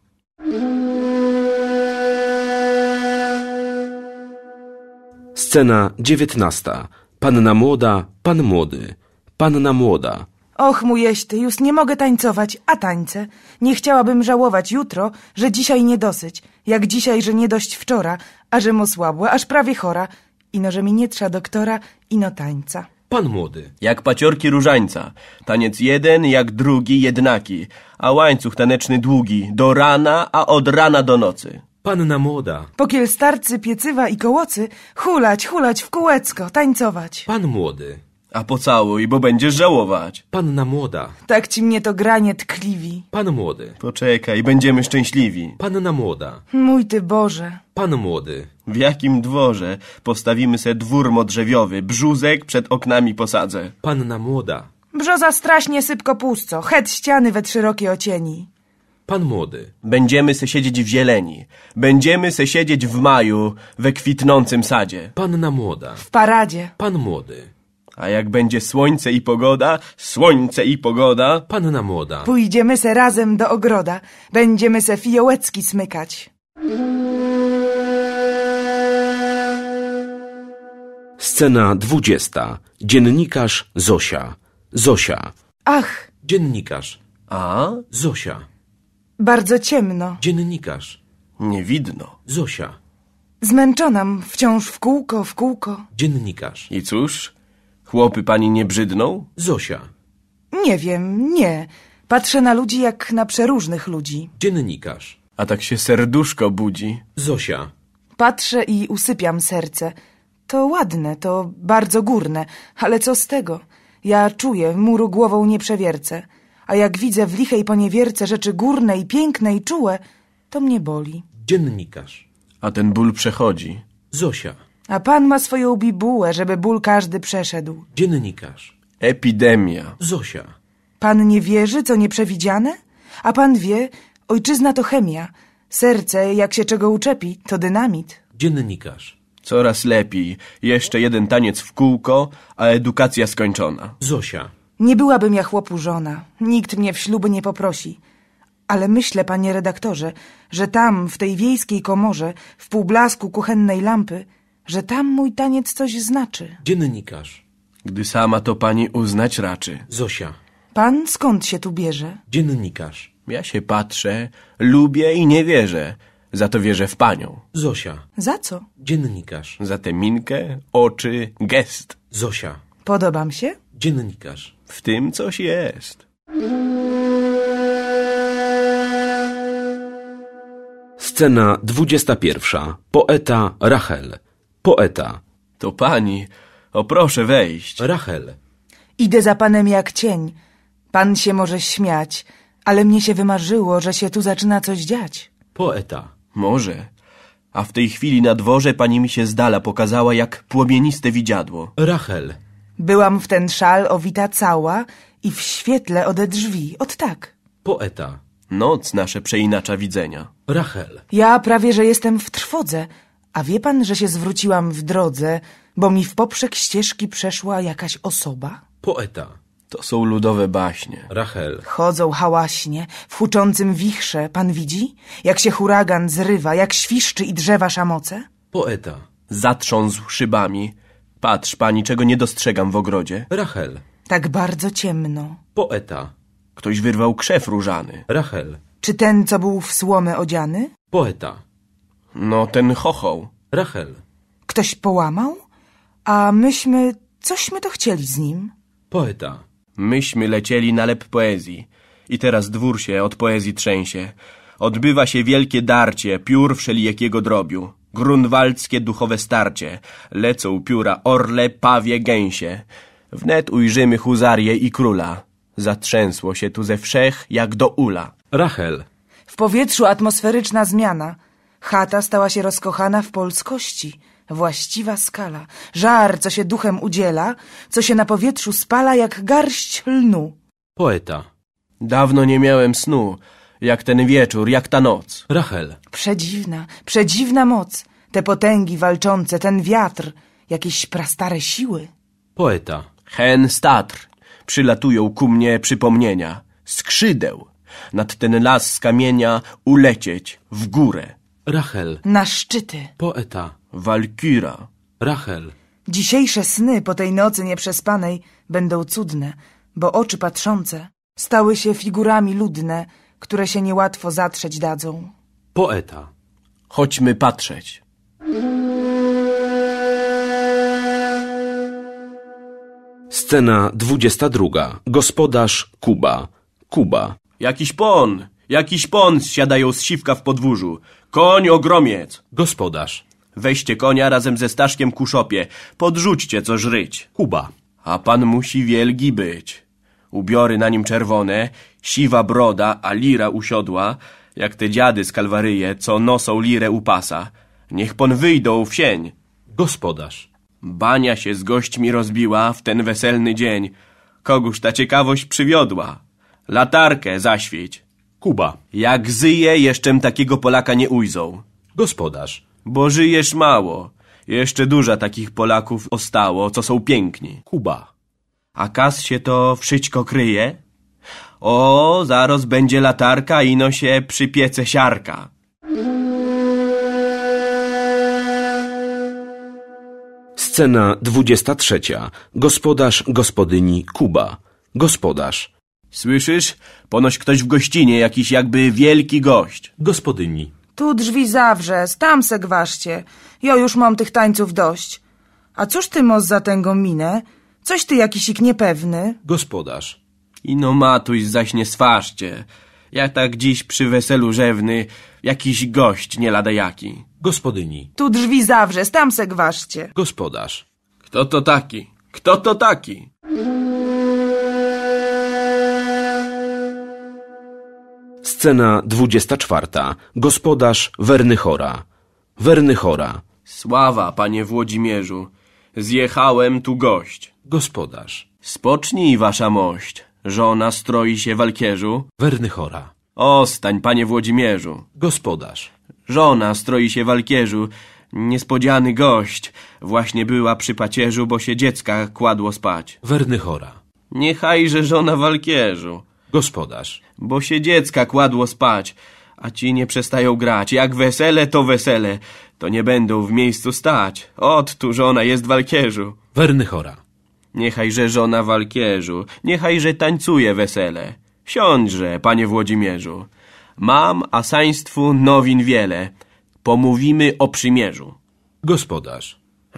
Scena dziewiętnasta. Panna młoda, pan młody. Panna młoda. Och, mój ty, już nie mogę tańcować, a tańce. Nie chciałabym żałować jutro, że dzisiaj nie dosyć, jak dzisiaj, że nie dość wczora, a że mu słabła, aż prawie chora, ino że mi nie trza doktora, ino tańca. Pan młody. Jak paciorki różańca. Taniec jeden, jak drugi, jednaki. A łańcuch taneczny długi. Do rana, a od rana do nocy. Panna młoda. Pokiel starcy, piecywa i kołocy, hulać, hulać w kółecko, tańcować. Pan młody. A pocałuj, bo będziesz żałować. Panna młoda. Tak ci mnie to granie tkliwi. Pan młody. Poczekaj, będziemy szczęśliwi. Panna młoda. Mój ty Boże. Pan młody. W jakim dworze postawimy se dwór modrzewiowy, brzuzek przed oknami posadzę? Panna młoda. Brzoza straśnie sypko pusto, het ściany we trzy roki ocieni. Pan młody. Będziemy se siedzieć w zieleni. Będziemy se siedzieć w maju, we kwitnącym sadzie. Panna młoda. W paradzie. Pan młody. A jak będzie słońce i pogoda, słońce i pogoda... Panna młoda. Pójdziemy se razem do ogroda. Będziemy se fiołecki smykać. Scena dwudziesta. Dziennikarz Zosia. Zosia. Ach, Dziennikarz. A? Zosia. bardzo ciemno. Dziennikarz. Nie widno. Zosia. Zmęczonam wciąż w kółko, w kółko. Dziennikarz. I cóż? Chłopy pani nie brzydną? Zosia. Nie wiem, nie. Patrzę na ludzi jak na przeróżnych ludzi. Dziennikarz. A tak się serduszko budzi. Zosia. Patrzę i usypiam serce. To ładne, to bardzo górne, ale co z tego? Ja czuję, muru głową nie przewiercę, a jak widzę w lichej poniewierce rzeczy górne i piękne i czułe, to mnie boli. Dziennikarz. A ten ból przechodzi. Zosia. A pan ma swoją bibułę, żeby ból każdy przeszedł. Dziennikarz. Epidemia. Zosia. Pan nie wierzy, co nieprzewidziane? A pan wie, ojczyzna to chemia. Serce, jak się czego uczepi, to dynamit. Dziennikarz. Coraz lepiej. Jeszcze jeden taniec w kółko, a edukacja skończona. Zosia. Nie byłabym ja chłopu żona. Nikt mnie w śluby nie poprosi. Ale myślę, panie redaktorze, że tam, w tej wiejskiej komorze, w półblasku kuchennej lampy, że tam mój taniec coś znaczy. Dziennikarz. Gdy sama to pani uznać raczy. Zosia. Pan skąd się tu bierze? Dziennikarz. Ja się patrzę, lubię i nie wierzę. Za to wierzę w panią. Zosia. Za co? Dziennikarz. Za tę minkę, oczy, gest. Zosia. Podobam się? Dziennikarz. W tym coś jest. Scena 21. Poeta Rachel. Poeta. To pani. O proszę wejść. Rachel. Idę za panem jak cień. Pan się może śmiać, ale mnie się wymarzyło, że się tu zaczyna coś dziać. Poeta. Może. A w tej chwili na dworze pani mi się z dala pokazała jak płomieniste widziadło. Rachel. Byłam w ten szal owita cała i w świetle ode drzwi, od tak. Poeta. Noc nasze przeinacza widzenia. Rachel. Ja prawie, że jestem w trwodze. A wie pan, że się zwróciłam w drodze, bo mi w poprzek ścieżki przeszła jakaś osoba? Poeta. To są ludowe baśnie. Rachel. Chodzą hałaśnie, w huczącym wichrze, pan widzi? Jak się huragan zrywa, jak świszczy i drzewa szamoce? Poeta. Zatrząsł szybami. Patrz, pani, czego nie dostrzegam w ogrodzie. Rachel. Tak bardzo ciemno. Poeta. Ktoś wyrwał krzew różany. Rachel. Czy ten, co był w słomę odziany? Poeta. No, ten chochoł. Rachel. Ktoś połamał? A myśmy... cośmy to chcieli z nim? Poeta. Myśmy lecieli na lep poezji. I teraz dwór się od poezji trzęsie. Odbywa się wielkie darcie, piór wszelijakiego drobiu. Grunwaldzkie duchowe starcie. Lecą pióra orle, pawie, gęsie. Wnet ujrzymy huzarię i króla. Zatrzęsło się tu ze wszech jak do ula. Rachel. W powietrzu atmosferyczna zmiana. Chata stała się rozkochana w polskości właściwa skala, żar, co się duchem udziela, co się na powietrzu spala jak garść lnu. Poeta. Dawno nie miałem snu, jak ten wieczór, jak ta noc. Rachel. Przedziwna, przedziwna moc, te potęgi walczące, ten wiatr, jakieś prastare siły. Poeta. Hen statr. Przylatują ku mnie przypomnienia. Skrzydeł. Nad ten las z kamienia ulecieć w górę. Rachel. Na szczyty. Poeta. Walkira. Rachel. Dzisiejsze sny po tej nocy nieprzespanej będą cudne, bo oczy patrzące stały się figurami ludne, które się niełatwo zatrzeć dadzą. Poeta. Chodźmy patrzeć. Scena 22. Gospodarz Kuba. Kuba. Jakiś pon, jakiś pon zsiadają z siwka w podwórzu. Koń ogromiec. Gospodarz. Weźcie konia razem ze Staszkiem ku szopie. Podrzućcie co żryć. Kuba. A pan musi wielgi być. Ubiory na nim czerwone, siwa broda, a lira usiodła, jak te dziady z Kalwaryje, co nosą lirę u pasa. Niech pon wyjdą w sień. Gospodarz. Bania się z gośćmi rozbiła w ten weselny dzień. Kogóż ta ciekawość przywiodła. Latarkę zaświeć. Kuba. Jak zyje, jeszczem takiego Polaka nie ujzą. Gospodarz bo żyjesz mało. Jeszcze duża takich Polaków ostało, co są piękni. Kuba. A kas się to wszystko kryje? O, zaraz będzie latarka, ino się przypiece siarka. Scena 23. Gospodarz gospodyni Kuba. Gospodarz. Słyszysz? Ponoć ktoś w gościnie, jakiś jakby wielki gość. Gospodyni. Tu drzwi zawrze, tam se gwaszcie. Jo, już mam tych tańców dość. A cóż ty, mos za tęgą minę? Coś ty jakisik niepewny. Gospodarz. Ino matuś zaś nie swaszcie. Ja tak dziś przy weselu rzewny, jakiś gość nie lada jaki. Gospodyni. Tu drzwi zawrze, tam se gwaszcie. Gospodarz. Kto to taki? Kto to taki? Scena czwarta. Gospodarz Wernychora. Wernychora. Sława, panie Włodzimierzu. Zjechałem tu gość. Gospodarz. Spocznij, wasza mość. Żona stroi się walkierzu. Wernychora. Ostań, panie Włodzimierzu. Gospodarz. Żona stroi się walkierzu. Niespodziany gość. Właśnie była przy pacierzu, bo się dziecka kładło spać. Wernychora. Niechajże żona walkierzu. Gospodarz. Bo się dziecka kładło spać, a ci nie przestają grać. Jak wesele, to wesele. To nie będą w miejscu stać. Ot, tu żona jest walkierzu. Werny chora. Niechajże żona walkierzu, niechajże tańcuje wesele. Siądźże, panie Włodzimierzu. Mam, a saństwu nowin wiele. Pomówimy o przymierzu. Gospodarz.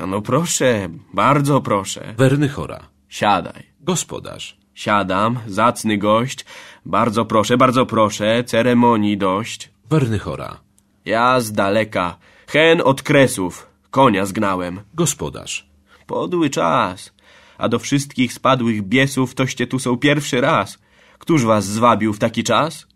A no proszę, bardzo proszę. Werny chora. Siadaj. Gospodarz. Siadam, zacny gość. Bardzo proszę, bardzo proszę, ceremonii dość. Wernychora. Ja z daleka. Hen od kresów. Konia zgnałem. Gospodarz. Podły czas. A do wszystkich spadłych biesów toście tu są pierwszy raz. Któż was zwabił w taki czas?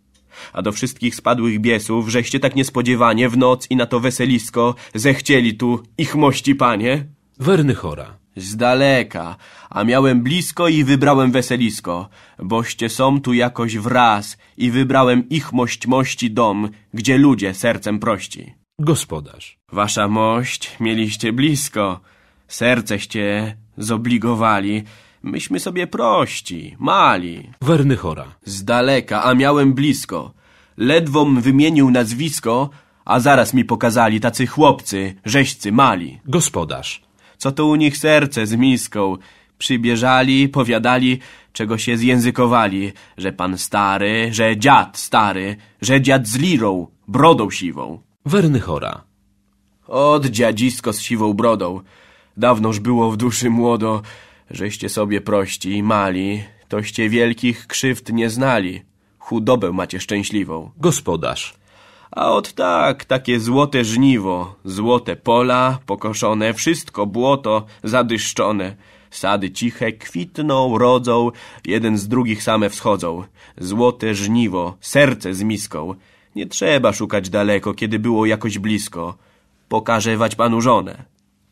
A do wszystkich spadłych biesów, żeście tak niespodziewanie w noc i na to weselisko zechcieli tu ich mości panie? Wernychora. Z daleka, a miałem blisko i wybrałem weselisko, boście są tu jakoś wraz i wybrałem ich mość mości dom, gdzie ludzie sercem prości. Gospodarz. Wasza mość mieliście blisko, serceście zobligowali, myśmy sobie prości, mali. Wernychora. Z daleka, a miałem blisko, ledwom wymienił nazwisko, a zaraz mi pokazali tacy chłopcy, rzeźcy mali. Gospodarz co to u nich serce z miską. Przybieżali, powiadali, czego się zjęzykowali, że pan stary, że dziad stary, że dziad z lirą, brodą siwą. Werny chora. Od dziadzisko z siwą brodą. Dawnoż było w duszy młodo, żeście sobie prości i mali, toście wielkich krzywd nie znali. Chudobę macie szczęśliwą. Gospodarz. A od tak, takie złote żniwo, złote pola pokoszone, wszystko błoto zadyszczone. Sady ciche kwitną, rodzą, jeden z drugich same wschodzą. Złote żniwo, serce z miską. Nie trzeba szukać daleko, kiedy było jakoś blisko. Pokażę wać panu żonę.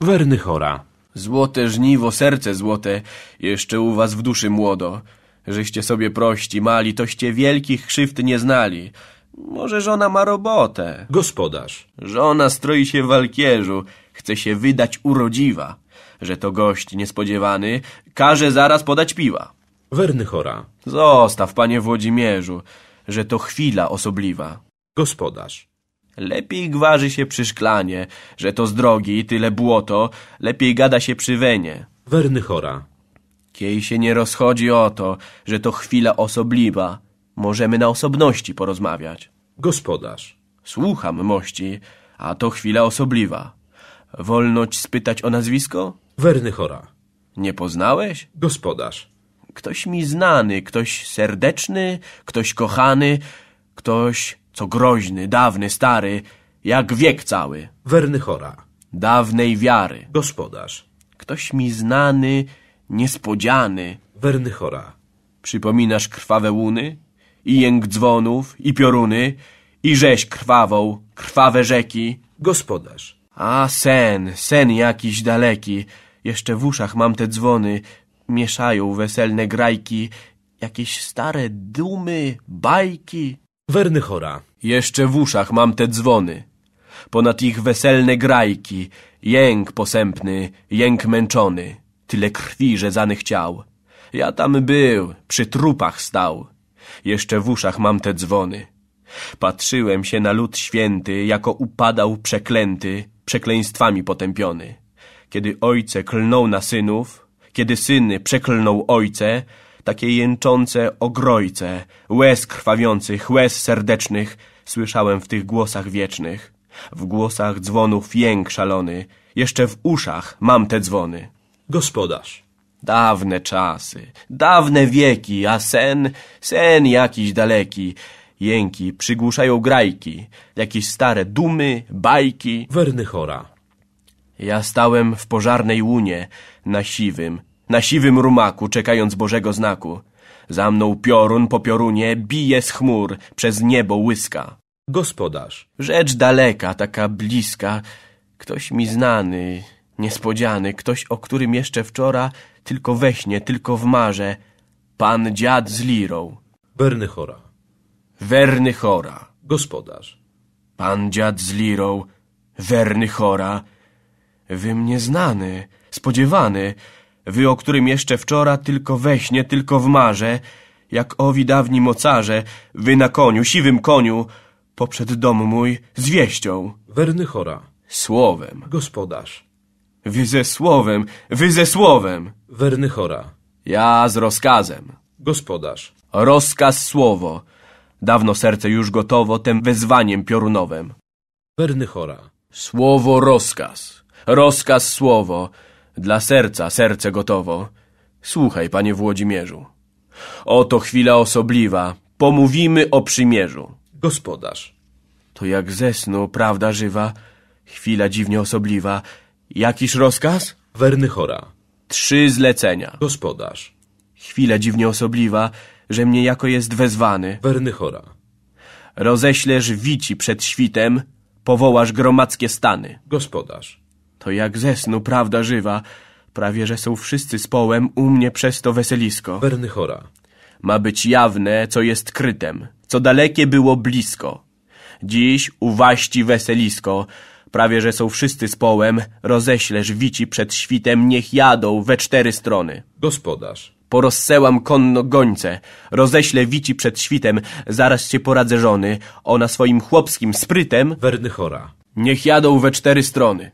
Werny chora. Złote żniwo, serce złote, jeszcze u was w duszy młodo. Żeście sobie prości, mali, toście wielkich krzywd nie znali. Może żona ma robotę. Gospodarz. Żona stroi się w walkierzu, chce się wydać urodziwa. Że to gość niespodziewany, każe zaraz podać piwa. Wernychora. Zostaw, panie Włodzimierzu, że to chwila osobliwa. Gospodarz. Lepiej gwarzy się przy szklanie, że to z drogi tyle błoto, lepiej gada się przy wenie. Wernychora. Kiej się nie rozchodzi o to, że to chwila osobliwa Możemy na osobności porozmawiać. Gospodarz. Słucham, mości, a to chwila osobliwa. Wolność spytać o nazwisko? Wernychora. Nie poznałeś? Gospodarz. Ktoś mi znany, ktoś serdeczny, ktoś kochany, ktoś, co groźny, dawny, stary, jak wiek cały. Wernychora. Dawnej wiary. Gospodarz. Ktoś mi znany, niespodziany. Wernychora. Przypominasz krwawe łuny? i jęk dzwonów, i pioruny, i rzeź krwawą, krwawe rzeki. Gospodarz. A sen, sen jakiś daleki. Jeszcze w uszach mam te dzwony, mieszają weselne grajki, jakieś stare dumy, bajki. Werny chora. Jeszcze w uszach mam te dzwony. Ponad ich weselne grajki, jęk posępny, jęk męczony. Tyle krwi rzezanych ciał. Ja tam był, przy trupach stał jeszcze w uszach mam te dzwony. Patrzyłem się na lud święty, jako upadał przeklęty, przekleństwami potępiony. Kiedy ojce klnął na synów, kiedy syny przeklnął ojce, takie jęczące ogrojce, łez krwawiących, łez serdecznych, słyszałem w tych głosach wiecznych. W głosach dzwonów jęk szalony, jeszcze w uszach mam te dzwony. Gospodarz. Dawne czasy, dawne wieki, a sen, sen jakiś daleki. Jęki przygłuszają grajki, jakieś stare dumy, bajki. Werny chora. Ja stałem w pożarnej łunie, na siwym, na siwym rumaku, czekając Bożego znaku. Za mną piorun po piorunie bije z chmur, przez niebo łyska. Gospodarz. Rzecz daleka, taka bliska, ktoś mi znany, niespodziany, ktoś, o którym jeszcze wczora tylko we śnie, tylko w marze. Pan dziad z lirą. Bernychora. Wernychora. Gospodarz. Pan dziad z lirą. Wernychora. Wy mnie znany, spodziewany. Wy, o którym jeszcze wczora tylko we śnie, tylko w marze. Jak owi dawni mocarze, wy na koniu, siwym koniu, poprzed dom mój z wieścią. Wernychora. Słowem. Gospodarz. Wy ze słowem, wy ze słowem. Wernychora. Ja z rozkazem. Gospodarz. Rozkaz słowo. Dawno serce już gotowo tym wezwaniem piorunowym. Wernychora. Słowo rozkaz. Rozkaz słowo. Dla serca serce gotowo. Słuchaj, panie Włodzimierzu. Oto chwila osobliwa. Pomówimy o przymierzu. Gospodarz. To jak ze snu prawda żywa, chwila dziwnie osobliwa, Jakiś rozkaz? Wernychora. Trzy zlecenia. Gospodarz. Chwila dziwnie osobliwa, że mnie jako jest wezwany. Wernychora. Roześlesz wici przed świtem, powołasz gromadzkie stany. Gospodarz. To jak ze snu prawda żywa. Prawie, że są wszyscy z połem u mnie przez to weselisko. Wernychora. Ma być jawne, co jest krytem, co dalekie było blisko. Dziś uwaści weselisko, Prawie, że są wszyscy z połem, roześlesz wici przed świtem, niech jadą we cztery strony. Gospodarz. Porozsełam konno gońce, roześlę wici przed świtem, zaraz cię poradzę żony, ona swoim chłopskim sprytem... Wernychora. Niech jadą we cztery strony.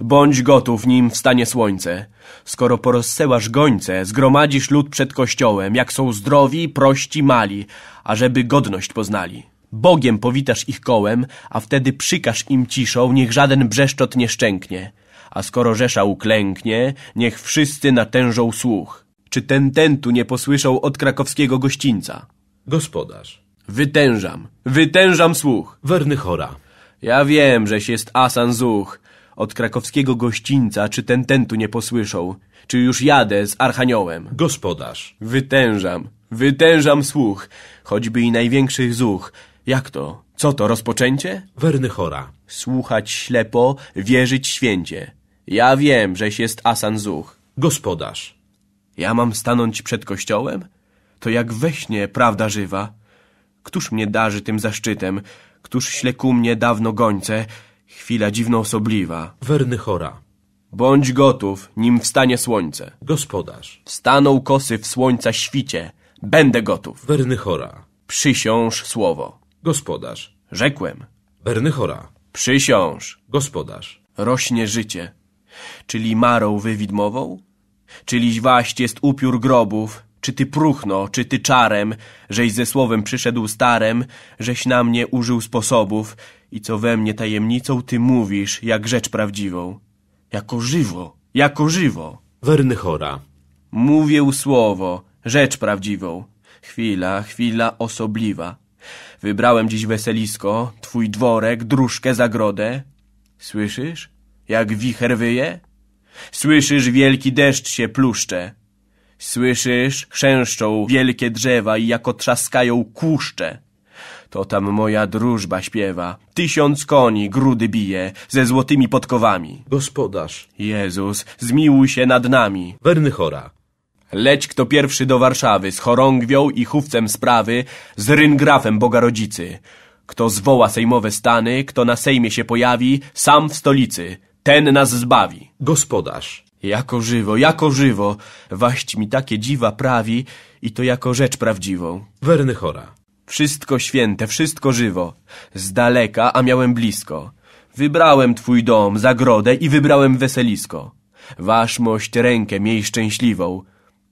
Bądź gotów, nim wstanie słońce. Skoro porozsełasz gońce, zgromadzisz lud przed kościołem, jak są zdrowi, prości, mali, ażeby godność poznali. Bogiem powitasz ich kołem, a wtedy przykaż im ciszą, niech żaden brzeszczot nie szczęknie. A skoro rzesza uklęknie, niech wszyscy natężą słuch. Czy ten tentu nie posłyszał od krakowskiego gościńca? Gospodarz. Wytężam, wytężam słuch. Werny chora. Ja wiem, żeś jest asan zuch. Od krakowskiego gościńca czy ten tentu nie posłyszał? Czy już jadę z Archaniołem? Gospodarz. Wytężam, wytężam słuch, choćby i największych zuch. Jak to? Co to, rozpoczęcie? Werny chora. Słuchać ślepo, wierzyć święcie. Ja wiem, żeś jest Asan Zuch. Gospodarz. Ja mam stanąć przed kościołem? To jak we śnie prawda żywa. Któż mnie darzy tym zaszczytem? Któż śle ku mnie dawno gońce? Chwila dziwno osobliwa. Werny chora. Bądź gotów, nim wstanie słońce. Gospodarz. Staną kosy w słońca świcie. Będę gotów. Werny chora. Przysiąż słowo. Gospodarz. Rzekłem. Bernychora. Przysiąż. Gospodarz. Rośnie życie. Czyli marą wywidmową? Czyliś waść jest upiór grobów, czy ty próchno, czy ty czarem, żeś ze słowem przyszedł starem, żeś na mnie użył sposobów i co we mnie tajemnicą ty mówisz, jak rzecz prawdziwą. Jako żywo, jako żywo. Wernychora. Mówię słowo, rzecz prawdziwą. Chwila, chwila osobliwa. Wybrałem dziś weselisko, twój dworek, dróżkę, zagrodę. Słyszysz, jak wicher wyje? Słyszysz, wielki deszcz się pluszcze. Słyszysz, chrzęszczą wielkie drzewa i jako trzaskają kłuszcze. To tam moja drużba śpiewa. Tysiąc koni grudy bije ze złotymi podkowami. Gospodarz. Jezus, zmiłuj się nad nami. Werny chora. Leć kto pierwszy do Warszawy, z chorągwią i chówcem sprawy, z ryngrafem Bogarodzicy. Kto zwoła sejmowe stany, kto na sejmie się pojawi, sam w stolicy, ten nas zbawi. Gospodarz. Jako żywo, jako żywo, waść mi takie dziwa prawi i to jako rzecz prawdziwą. Werny chora. Wszystko święte, wszystko żywo. Z daleka, a miałem blisko. Wybrałem twój dom, zagrodę i wybrałem weselisko. Waszmość rękę miej szczęśliwą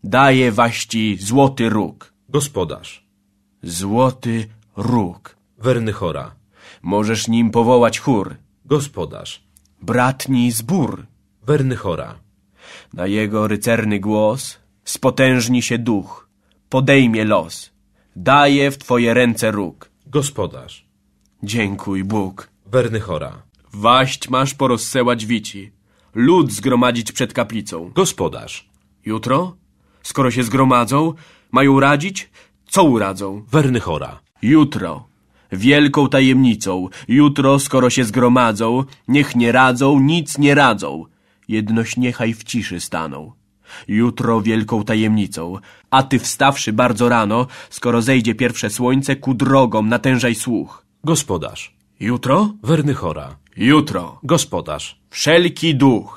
daje waści złoty róg. Gospodarz. Złoty róg. Wernychora. Możesz nim powołać chór. Gospodarz. Bratni zbór. Wernychora. Na jego rycerny głos spotężni się duch, podejmie los. Daje w twoje ręce róg. Gospodarz. Dziękuj Bóg. Wernychora. Waść masz porozsełać wici. Lud zgromadzić przed kaplicą. Gospodarz. Jutro? Skoro się zgromadzą, mają radzić? Co uradzą? Wernychora. Jutro. Wielką tajemnicą. Jutro, skoro się zgromadzą, niech nie radzą, nic nie radzą. Jedność niechaj w ciszy staną. Jutro wielką tajemnicą. A ty wstawszy bardzo rano, skoro zejdzie pierwsze słońce, ku drogom natężaj słuch. Gospodarz. Jutro? Wernychora. Jutro. Gospodarz. Wszelki duch.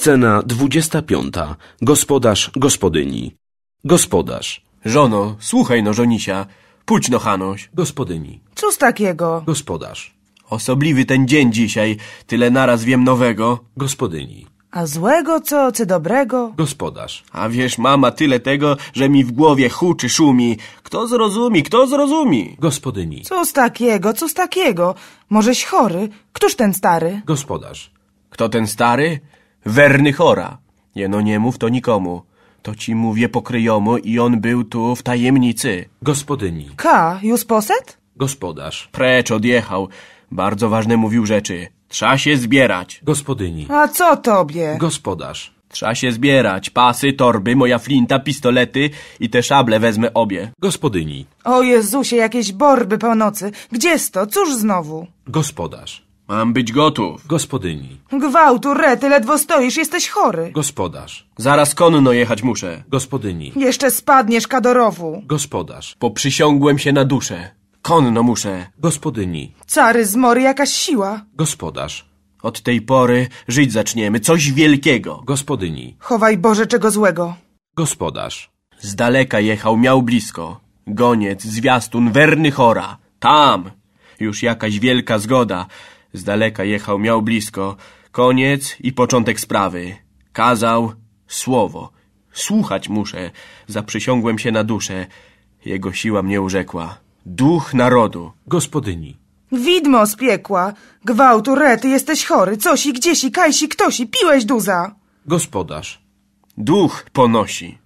Scena 25. Gospodarz gospodyni. Gospodarz. Żono, słuchaj no, żonisia. Pójdź no, Hanoś. Gospodyni. z takiego? Gospodarz. Osobliwy ten dzień dzisiaj. Tyle naraz wiem nowego. Gospodyni. A złego co, czy dobrego? Gospodarz. A wiesz, mama, tyle tego, że mi w głowie huczy, szumi. Kto zrozumi, kto zrozumi? Gospodyni. z takiego, z takiego? Możeś chory? Któż ten stary? Gospodarz. Kto ten stary? Wernychora. Jeno nie mów to nikomu. To ci mówię pokryjomu i on był tu w tajemnicy. Gospodyni. Ka, już poset? Gospodarz. Precz odjechał. Bardzo ważne mówił rzeczy. Trza się zbierać. Gospodyni. A co tobie? Gospodarz. Trza się zbierać. Pasy, torby, moja flinta, pistolety i te szable wezmę obie. Gospodyni. O Jezusie, jakieś borby po nocy. Gdzież to? Cóż znowu? Gospodarz. Mam być gotów. Gospodyni. Gwałtu, rety, ledwo stoisz, jesteś chory. Gospodarz. Zaraz konno jechać muszę. Gospodyni. Jeszcze spadniesz, kadorowu. Gospodarz. Poprzysiągłem się na duszę. Konno muszę. Gospodyni. Cary z mory, jakaś siła. Gospodarz. Od tej pory żyć zaczniemy, coś wielkiego. Gospodyni. Chowaj Boże czego złego. Gospodarz. Z daleka jechał, miał blisko. Goniec, zwiastun, werny chora. Tam. Już jakaś wielka zgoda. Z daleka jechał, miał blisko. Koniec i początek sprawy. Kazał słowo. Słuchać muszę. Zaprzysiągłem się na duszę. Jego siła mnie urzekła. Duch narodu. Gospodyni. Widmo z piekła. Gwałtu, rety, jesteś chory. Cosi, gdziesi, kajsi, ktosi. Piłeś duza. Gospodarz. Duch ponosi.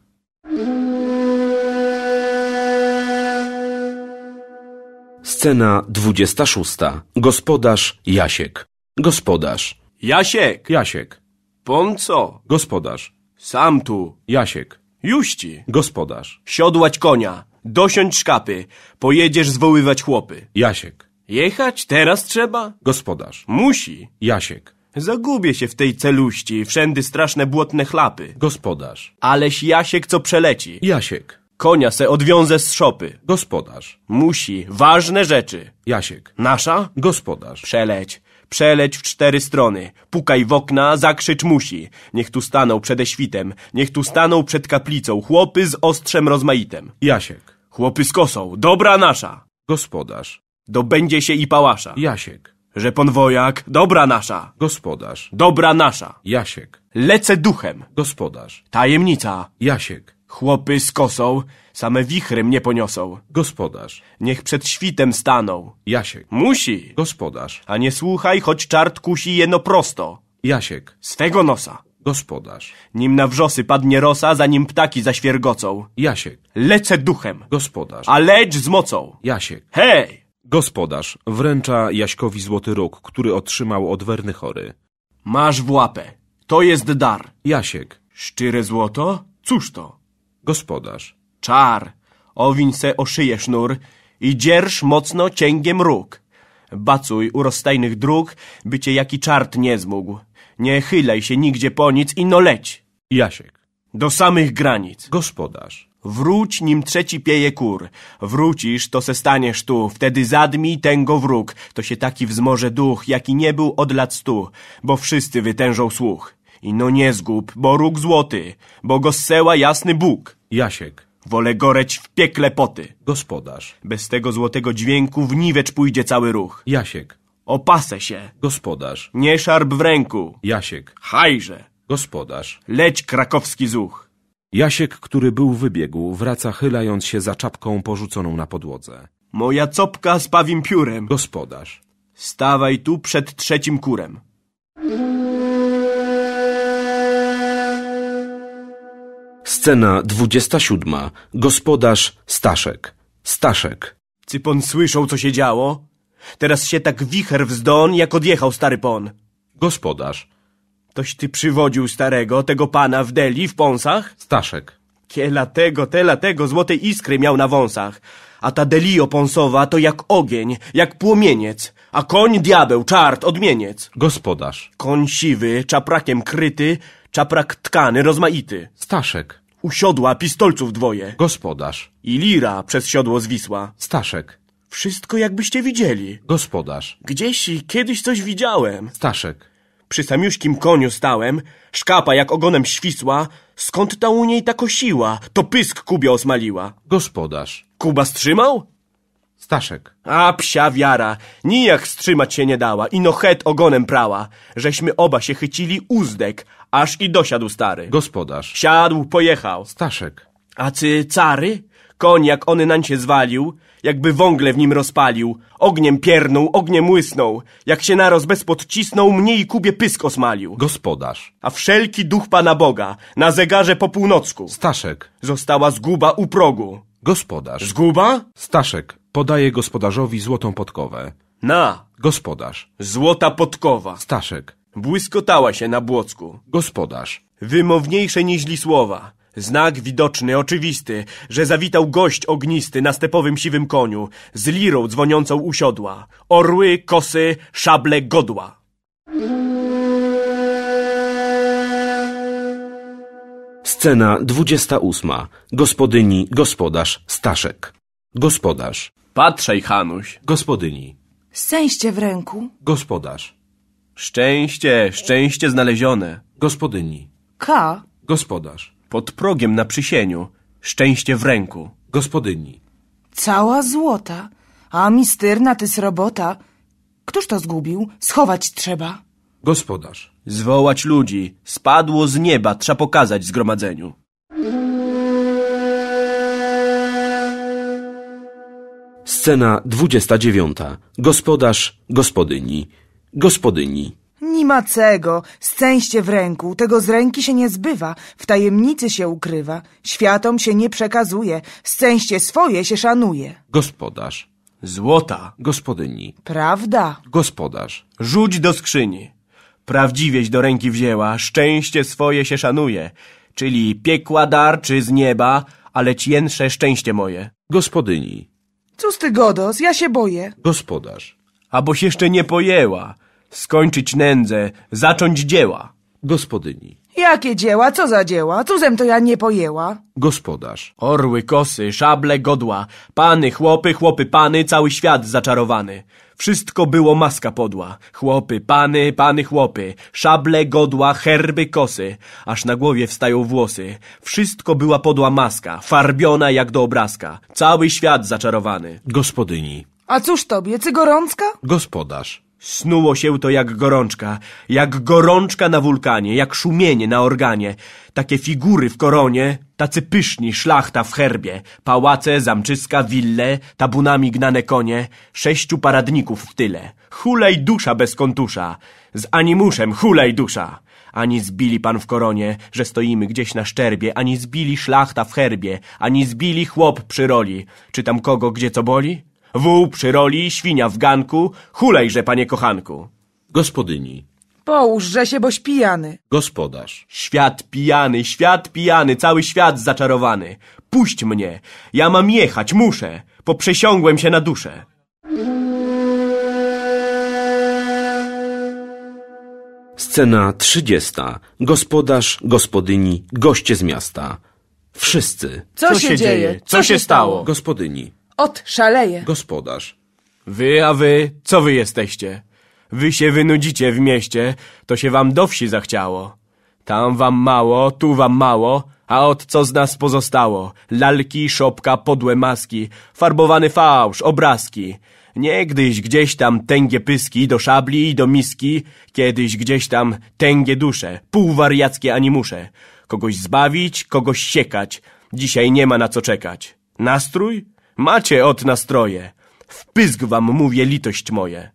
Scena 26. Gospodarz Jasiek. Gospodarz. Jasiek! Jasiek. Ponco! Gospodarz. Sam tu. Jasiek. Juści. Gospodarz. Siodłać konia. dosiąć szkapy. Pojedziesz zwoływać chłopy. Jasiek. Jechać teraz trzeba? Gospodarz. Musi. Jasiek. Zagubię się w tej celuści, wszędy straszne błotne chlapy. Gospodarz. Aleś Jasiek co przeleci. Jasiek. Konia se odwiązę z szopy. Gospodarz. Musi. Ważne rzeczy. Jasiek. Nasza? Gospodarz. Przeleć. Przeleć w cztery strony. Pukaj w okna, zakrzycz musi. Niech tu stanął przede świtem. Niech tu staną przed kaplicą. Chłopy z ostrzem rozmaitem. Jasiek. Chłopy z kosą. Dobra nasza. Gospodarz. Dobędzie się i pałasza. Jasiek. Że pan wojak, dobra nasza. Gospodarz. Dobra nasza. Jasiek. Lecę duchem. Gospodarz. Tajemnica. Jasiek. Chłopy z same wichry mnie poniosą. Gospodarz. Niech przed świtem staną. Jasiek. Musi. Gospodarz. A nie słuchaj, choć czart kusi jeno prosto. Jasiek. Swego nosa. Gospodarz. Nim na wrzosy padnie rosa, zanim ptaki zaświergocą. Jasiek. Lecę duchem. Gospodarz. A lecz z mocą. Jasiek. Hej! Gospodarz wręcza Jaśkowi złoty róg, który otrzymał od Werny chory. Masz w łapę. To jest dar. Jasiek. Szczyre złoto? Cóż to? Gospodarz. Czar, owiń se o szyję sznur i dzierż mocno cięgiem róg. Bacuj u rozstajnych dróg, by cię jaki czart nie zmógł. Nie chylaj się nigdzie po nic, ino leć. Jasiek. Do samych granic. Gospodarz. Wróć, nim trzeci pieje kur. Wrócisz, to se staniesz tu. Wtedy zadmij tęgo wróg. To się taki wzmoże duch, jaki nie był od lat stu, bo wszyscy wytężą słuch. I no nie zgub, bo róg złoty, bo go zseła jasny Bóg. Jasiek. Wolę goreć w piekle poty. Gospodarz. Bez tego złotego dźwięku w niwecz pójdzie cały ruch. Jasiek. Opasę się. Gospodarz. Nie szarp w ręku. Jasiek. Hajże. Gospodarz. Leć krakowski zuch. Jasiek, który był wybiegł, wraca chylając się za czapką porzuconą na podłodze. Moja copka z pawim piórem. Gospodarz. Stawaj tu przed trzecim kurem. Scena 27. Gospodarz Staszek. Staszek. Czy pon słyszał, co się działo? Teraz się tak wicher wzdon, jak odjechał stary pon. Gospodarz. Toś ty przywodził starego, tego pana w deli, w pąsach? Staszek. Kiela tego, tela tego, złotej iskry miał na wąsach. A ta delio pąsowa to jak ogień, jak płomieniec. A koń diabeł, czart, odmieniec. Gospodarz. Koń siwy, czaprakiem kryty, czaprak tkany, rozmaity. Staszek. U siodła pistolców dwoje. Gospodarz. I lira przez siodło zwisła. Staszek. Wszystko jakbyście widzieli. Gospodarz. Gdzieś i kiedyś coś widziałem. Staszek. Przy samiuśkim koniu stałem, szkapa jak ogonem świsła, skąd ta u niej taka siła? to pysk Kubia osmaliła. Gospodarz. Kuba strzymał? Staszek. A psia wiara, nijak wstrzymać się nie dała i no het ogonem prała, żeśmy oba się chycili uzdek, aż i dosiadł stary. Gospodarz. Siadł, pojechał. Staszek. A ty cary? Koń jak ony nań się zwalił, jakby wągle w nim rozpalił, ogniem piernął, ogniem łysnął, jak się naroz bez podcisnął, mnie i Kubie pysk osmalił. Gospodarz. A wszelki duch Pana Boga, na zegarze po północku. Staszek. Została zguba u progu. Gospodarz. Zguba? Staszek, Podaje gospodarzowi złotą podkowę. Na! Gospodarz. Złota podkowa. Staszek. Błyskotała się na błocku. Gospodarz. Wymowniejsze niźli słowa. Znak widoczny, oczywisty, że zawitał gość ognisty na stepowym siwym koniu, z lirą dzwoniącą u siodła. Orły, kosy, szable, godła. Scena 28. Gospodyni, gospodarz, Staszek. Gospodarz. Patrzaj, Hanuś. Gospodyni. Szczęście w ręku. Gospodarz. Szczęście, szczęście znalezione. Gospodyni. K. Gospodarz. Pod progiem na przysieniu. Szczęście w ręku. Gospodyni. Cała złota. A misterna ty robota. Któż to zgubił? Schować trzeba. Gospodarz. Zwołać ludzi. Spadło z nieba. Trza pokazać zgromadzeniu. Scena dwudziesta dziewiąta. Gospodarz, gospodyni. Gospodyni. Nie ma cego, szczęście w ręku, tego z ręki się nie zbywa, w tajemnicy się ukrywa, światom się nie przekazuje, szczęście swoje się szanuje. Gospodarz. Złota. Gospodyni. Prawda. Gospodarz. Rzuć do skrzyni. Prawdziwieś do ręki wzięła, szczęście swoje się szanuje, czyli piekła dar czy z nieba, ale jęsze szczęście moje. Gospodyni. Cóż ty, Godos, ja się boję. Gospodarz. Aboś jeszcze nie pojęła. Skończyć nędzę, zacząć dzieła. Gospodyni. Jakie dzieła, co za dzieła? Cuzem to ja nie pojęła. Gospodarz. Orły, kosy, szable, godła. Pany, chłopy, chłopy, pany, cały świat zaczarowany. Wszystko było maska podła. Chłopy, pany, pany chłopy. Szable, godła, herby, kosy. Aż na głowie wstają włosy. Wszystko była podła maska, farbiona jak do obrazka. Cały świat zaczarowany. Gospodyni. A cóż tobie, cygorącka? Gospodarz. Snuło się to jak gorączka, jak gorączka na wulkanie, jak szumienie na organie. Takie figury w koronie, tacy pyszni, szlachta w herbie, pałace, zamczyska, wille, tabunami gnane konie, sześciu paradników w tyle. Hulej dusza bez kontusza, z animuszem hulej dusza. Ani zbili pan w koronie, że stoimy gdzieś na szczerbie, ani zbili szlachta w herbie, ani zbili chłop przy roli. Czy tam kogo gdzie co boli? Wół przy roli, świnia w ganku, hulejże, panie kochanku. Gospodyni. Połóżże się, boś pijany. Gospodarz. Świat pijany, świat pijany, cały świat zaczarowany. Puść mnie, ja mam jechać, muszę, Poprzesiągłem się na duszę. Scena trzydziesta. Gospodarz, gospodyni, goście z miasta. Wszyscy. Co, Co się dzieje? Co się stało? Gospodyni. Ot, szaleje. Gospodarz. Wy, a wy, co wy jesteście? Wy się wynudzicie w mieście, to się wam do wsi zachciało. Tam wam mało, tu wam mało, a od co z nas pozostało? Lalki, szopka, podłe maski, farbowany fałsz, obrazki. Niegdyś gdzieś tam tęgie pyski do szabli i do miski, kiedyś gdzieś tam tęgie dusze, półwariackie animusze. Kogoś zbawić, kogoś siekać, dzisiaj nie ma na co czekać. Nastrój? Macie od nastroje. Wpysk wam mówię litość moje.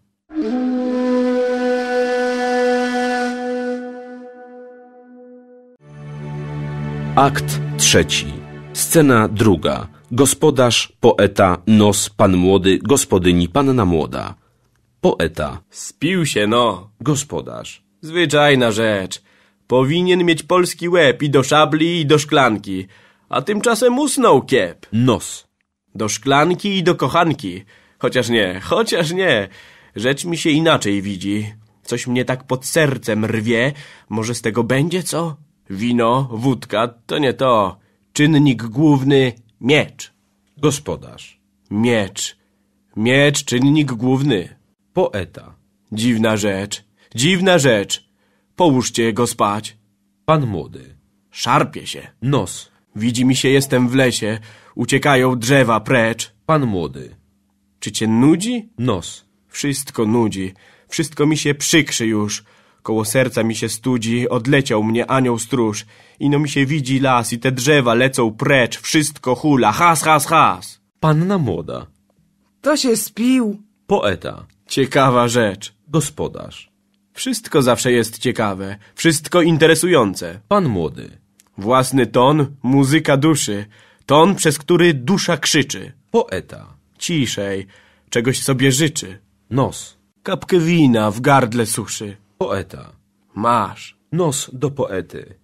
Akt trzeci. Scena druga. Gospodarz, poeta, nos, pan młody, gospodyni, panna młoda. Poeta. Spił się, no. Gospodarz. Zwyczajna rzecz. Powinien mieć polski łeb i do szabli, i do szklanki. A tymczasem usnął kiep. Nos. Do szklanki i do kochanki. Chociaż nie, chociaż nie. Rzecz mi się inaczej widzi. Coś mnie tak pod sercem rwie. Może z tego będzie co? Wino, wódka, to nie to. Czynnik główny – miecz. Gospodarz. Miecz. Miecz, czynnik główny. Poeta. Dziwna rzecz. Dziwna rzecz. Połóżcie go spać. Pan młody. Szarpie się. Nos. Widzi mi się, jestem w lesie. Uciekają drzewa precz. Pan młody. Czy cię nudzi? Nos. Wszystko nudzi. Wszystko mi się przykrzy już. Koło serca mi się studzi, odleciał mnie anioł stróż. Ino mi się widzi las i te drzewa lecą precz. Wszystko hula. Has, has, has. Panna młoda. To się spił. Poeta. Ciekawa rzecz. Gospodarz. Wszystko zawsze jest ciekawe, wszystko interesujące. Pan młody. Własny ton, muzyka duszy, Ton, przez który dusza krzyczy. Poeta. Ciszej. Czegoś sobie życzy. Nos. Kapkę wina w gardle suszy. Poeta. Masz. Nos do poety.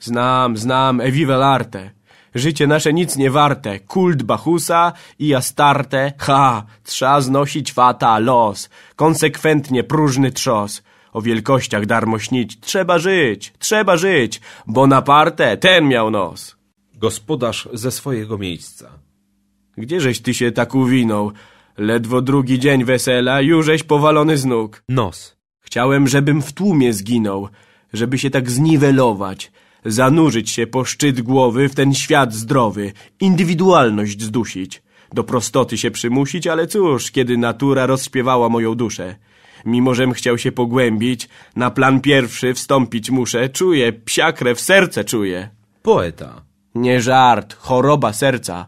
Znam, znam, evive l'arte. Życie nasze nic nie warte. Kult Bachusa i Astarte. Ha! Trza znosić fata, los. Konsekwentnie próżny trzos. O wielkościach darmo śnić. Trzeba żyć, trzeba żyć. Bonaparte, ten miał nos gospodarz ze swojego miejsca. Gdzieżeś ty się tak uwinął? Ledwo drugi dzień wesela, jużeś powalony z nóg. Nos. Chciałem, żebym w tłumie zginął, żeby się tak zniwelować, zanurzyć się po szczyt głowy w ten świat zdrowy, indywidualność zdusić, do prostoty się przymusić, ale cóż, kiedy natura rozśpiewała moją duszę. Mimo, żem chciał się pogłębić, na plan pierwszy wstąpić muszę, czuję, psiakrę w serce czuję. Poeta. Nie żart, choroba serca.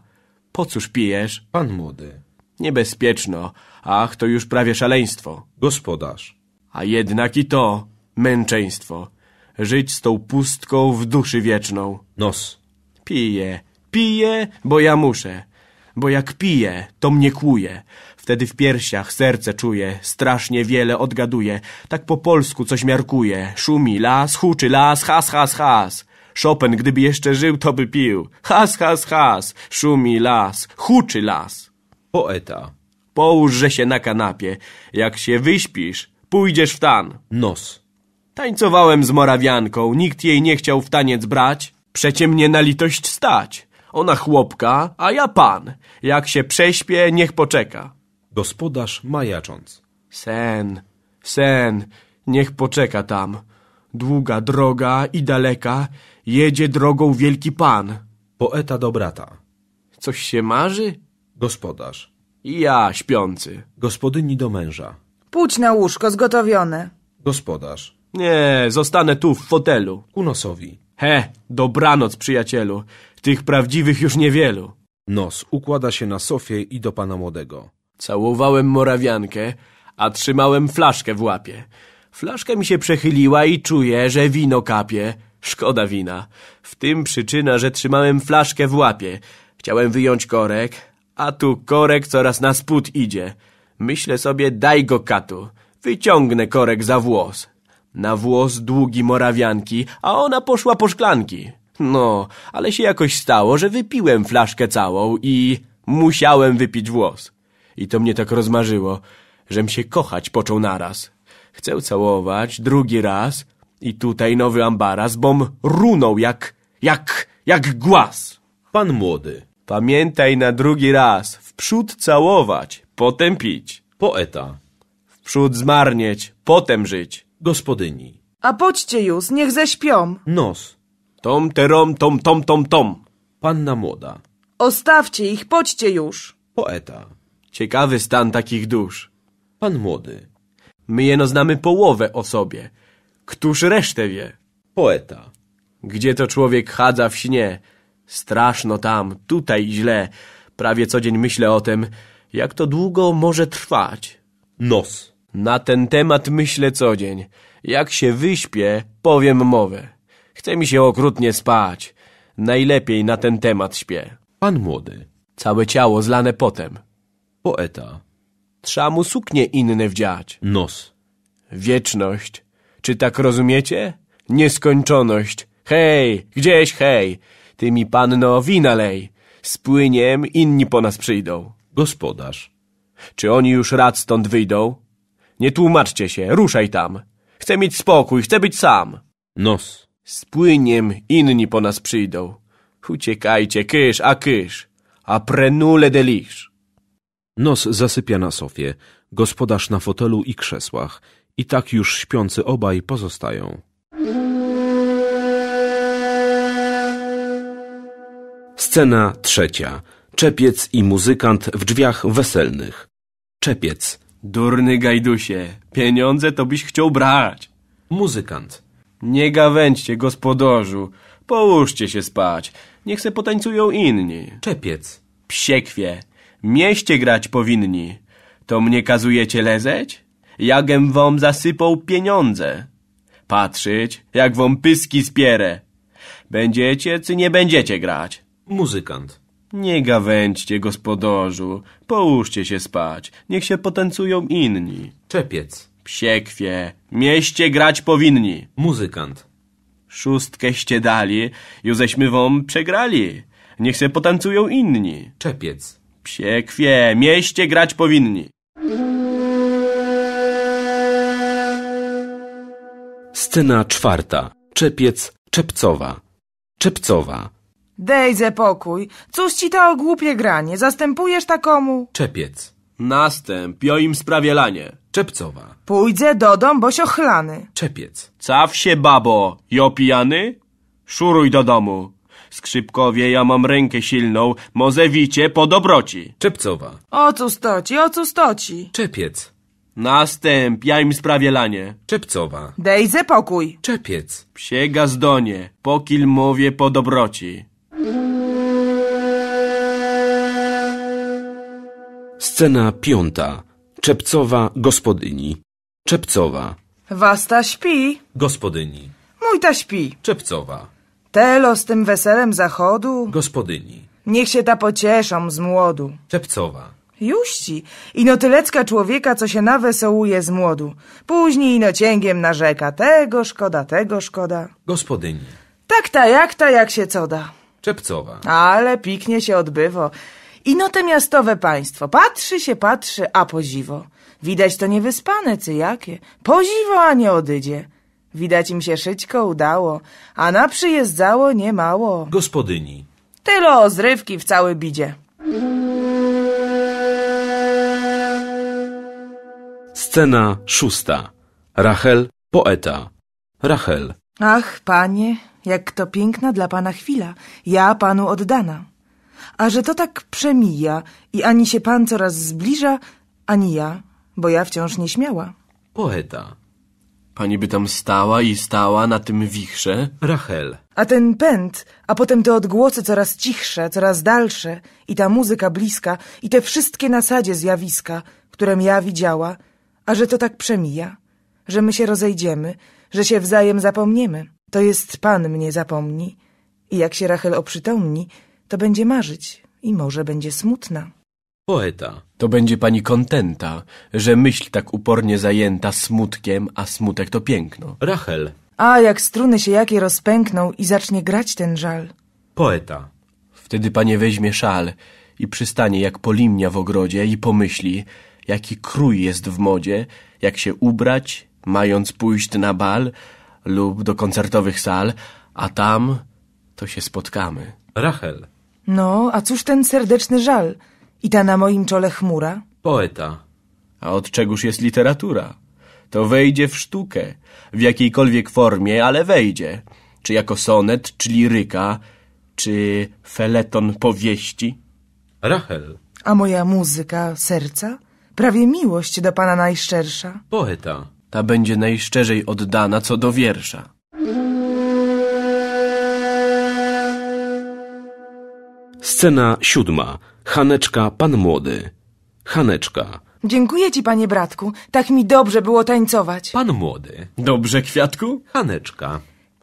Po cóż pijesz? Pan młody. Niebezpieczno. Ach, to już prawie szaleństwo. Gospodarz. A jednak i to męczeństwo. Żyć z tą pustką w duszy wieczną. Nos. Piję, piję, bo ja muszę. Bo jak piję, to mnie kłuje. Wtedy w piersiach serce czuję, strasznie wiele odgaduję. Tak po polsku coś miarkuje. Szumi las, huczy las, has, has, has. Chopin, gdyby jeszcze żył, to by pił. Has, has, has, szumi las, huczy las. Poeta. Połóżże się na kanapie. Jak się wyśpisz, pójdziesz w tan. Nos. Tańcowałem z Morawianką, nikt jej nie chciał w taniec brać. Przecie mnie na litość stać. Ona chłopka, a ja pan. Jak się prześpię, niech poczeka. Gospodarz majacząc. Sen, sen, niech poczeka tam. Długa droga i daleka, Jedzie drogą wielki pan. Poeta do brata. Coś się marzy? Gospodarz. Ja śpiący. Gospodyni do męża. Pójdź na łóżko, zgotowione. Gospodarz. Nie, zostanę tu, w fotelu. Kunosowi. He, dobranoc, przyjacielu. Tych prawdziwych już niewielu. Nos układa się na sofie i do pana młodego. Całowałem morawiankę, a trzymałem flaszkę w łapie. Flaszka mi się przechyliła i czuję, że wino kapie. Szkoda wina. W tym przyczyna, że trzymałem flaszkę w łapie. Chciałem wyjąć korek, a tu korek coraz na spód idzie. Myślę sobie, daj go katu. Wyciągnę korek za włos. Na włos długi morawianki, a ona poszła po szklanki. No, ale się jakoś stało, że wypiłem flaszkę całą i musiałem wypić włos. I to mnie tak rozmarzyło, żem się kochać począł naraz. Chcę całować drugi raz, i tutaj nowy bom runął jak, jak, jak głaz. Pan młody. Pamiętaj na drugi raz. Wprzód całować, potem pić. Poeta. Wprzód zmarnieć, potem żyć. Gospodyni. A poćcie już, niech ześpią. Nos. Tom terom, tom, tom, tom, tom. Panna młoda. Ostawcie ich, poćcie już. Poeta. Ciekawy stan takich dusz. Pan młody. My jeno znamy połowę o sobie. Któż resztę wie? Poeta. Gdzie to człowiek chadza w śnie? Straszno tam, tutaj źle. Prawie codzień myślę o tym, jak to długo może trwać. Nos. Na ten temat myślę codzień. Jak się wyśpię, powiem mowę. Chce mi się okrutnie spać. Najlepiej na ten temat śpię. Pan młody. Całe ciało zlane potem. Poeta. Trza mu suknie inne wdziać. Nos. Wieczność. Czy tak rozumiecie? Nieskończoność. Hej, gdzieś hej. Ty mi panno wina lej. Spłyniem inni po nas przyjdą. Gospodarz. Czy oni już rad stąd wyjdą? Nie tłumaczcie się, ruszaj tam. Chcę mieć spokój, chcę być sam. Nos. Spłyniem inni po nas przyjdą. Uciekajcie, kysz, a kysz. A prenule delisz. Nos zasypia na sofie, gospodarz na fotelu i krzesłach. I tak już śpiący obaj pozostają. Scena trzecia. Czepiec i muzykant w drzwiach weselnych. Czepiec. Durny gajdusie, pieniądze to byś chciał brać. Muzykant. Nie gawędźcie, gospodarzu. Połóżcie się spać. Niech se potańcują inni. Czepiec. Psiekwie. Mieście grać powinni. To mnie kazujecie lezeć? jagiem wam zasypał pieniądze. Patrzeć, jak wam pyski spierę. Będziecie, czy nie będziecie grać? Muzykant. Nie gawędźcie, gospodarzu. Połóżcie się spać. Niech się potencują inni. Czepiec. Psiekwie. Mieście grać powinni. Muzykant. Szóstkęście dali, jużeśmy wam przegrali. Niech się potancują inni. Czepiec. Psiekwie. Mieście grać powinni. Scena czwarta. Czepiec, Czepcowa. Czepcowa. ze pokój. Cóż ci to o głupie granie? Zastępujesz takomu? Czepiec. Następ, jo im sprawielanie. Czepcowa. Pójdę do dom, boś ochlany. Czepiec. Caw się, babo. Jo pijany? Szuruj do domu. Skrzypkowie, ja mam rękę silną. wicie po dobroci. Czepcowa. O cóż to o cóż to Czepiec. Następ, ja im sprawię lanie. Czepcowa. ze pokój. Czepiec. Psie gazdonie, pokil mówię po dobroci. Scena piąta. Czepcowa gospodyni. Czepcowa. Wasta śpi. Gospodyni. Mój ta śpi. Czepcowa. Telo z tym weselem zachodu. Gospodyni. Niech się ta pocieszą z młodu. Czepcowa. Juści, ino tylecka człowieka, co się nawesołuje z młodu. Później ino cięgiem narzeka, tego szkoda, tego szkoda. Gospodyni. Tak ta, jak ta, jak się co da. Czepcowa. Ale piknie się odbywo. Ino te miastowe państwo. Patrzy się, patrzy, a podziwo. Widać to niewyspane, cyjakie. Podziwo, a nie odydzie. Widać im się szyćko udało, a na przyjezdzało niemało. Gospodyni. Tylo ozrywki w cały bidzie. Scena szósta. Rachel, poeta. Rachel. Ach, panie, jak to piękna dla pana chwila. Ja panu oddana. A że to tak przemija i ani się pan coraz zbliża, ani ja, bo ja wciąż nie śmiała. Poeta. Pani by tam stała i stała na tym wichrze? Rachel. A ten pęd, a potem te odgłosy coraz cichsze, coraz dalsze i ta muzyka bliska i te wszystkie na sadzie zjawiska, którem ja widziała – a że to tak przemija, że my się rozejdziemy, że się wzajem zapomniemy. To jest Pan mnie zapomni i jak się Rachel oprzytomni, to będzie marzyć i może będzie smutna. Poeta. To będzie pani kontenta, że myśl tak upornie zajęta smutkiem, a smutek to piękno. Rachel. A jak struny się jakie rozpękną i zacznie grać ten żal. Poeta. Wtedy panie weźmie szal i przystanie jak polimnia w ogrodzie i pomyśli, jaki krój jest w modzie, jak się ubrać, mając pójść na bal lub do koncertowych sal, a tam to się spotkamy. Rachel. No, a cóż ten serdeczny żal i ta na moim czole chmura? Poeta. A od czegoż jest literatura? To wejdzie w sztukę, w jakiejkolwiek formie, ale wejdzie. Czy jako sonet, czy liryka, czy feleton powieści? Rachel. A moja muzyka serca? prawie miłość do Pana najszczersza. Poeta, ta będzie najszczerzej oddana co do wiersza. Scena siódma. Haneczka, pan młody. Haneczka. Dziękuję ci, panie bratku. Tak mi dobrze było tańcować. Pan młody. Dobrze, kwiatku? Haneczka.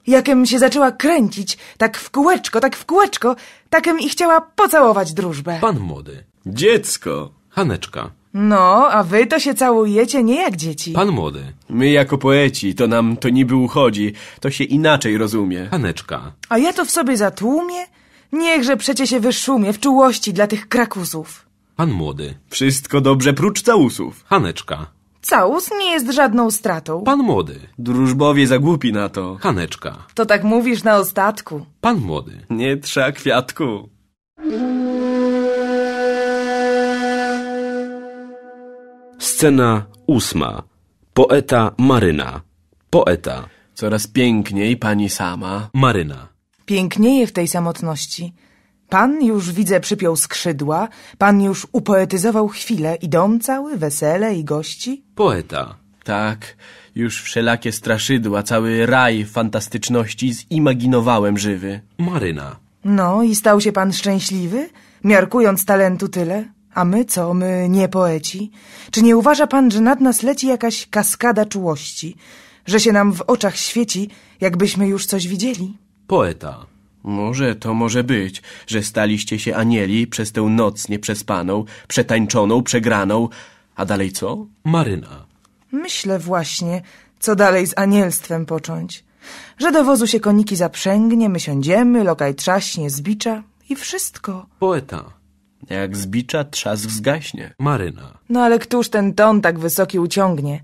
Jakem się zaczęła kręcić, tak w kółeczko, tak w kółeczko, takem i chciała pocałować drużbę. Pan młody. Dziecko. Haneczka. No, a wy to się całujecie nie jak dzieci. Pan młody. My jako poeci, to nam to niby uchodzi. To się inaczej rozumie. Paneczka. A ja to w sobie zatłumię? Niechże przecie się wyszumie w czułości dla tych krakusów. Pan młody. Wszystko dobrze prócz całusów. Haneczka. Całus nie jest żadną stratą. Pan młody. Drużbowie zagłupi na to. Haneczka. To tak mówisz na ostatku. Pan młody. Nie trza kwiatku. Scena ósma. Poeta Maryna. Poeta. Coraz piękniej pani sama. Maryna. Pięknieje w tej samotności. Pan już, widzę, przypiął skrzydła, pan już upoetyzował chwilę i dom cały, wesele i gości. Poeta. Tak, już wszelakie straszydła, cały raj fantastyczności zimaginowałem żywy. Maryna. No i stał się pan szczęśliwy, miarkując talentu tyle? A my co, my nie poeci? Czy nie uważa pan, że nad nas leci jakaś kaskada czułości, że się nam w oczach świeci, jakbyśmy już coś widzieli? Poeta. Może to może być, że staliście się anieli przez tę noc nieprzespaną, przetańczoną, przegraną. A dalej co? Maryna. Myślę właśnie, co dalej z anielstwem począć. Że do wozu się koniki zaprzęgnie, my siądziemy, lokaj trzaśnie, zbicza i wszystko. Poeta. Jak zbicza trzask zgaśnie. Maryna. No ale któż ten ton tak wysoki uciągnie?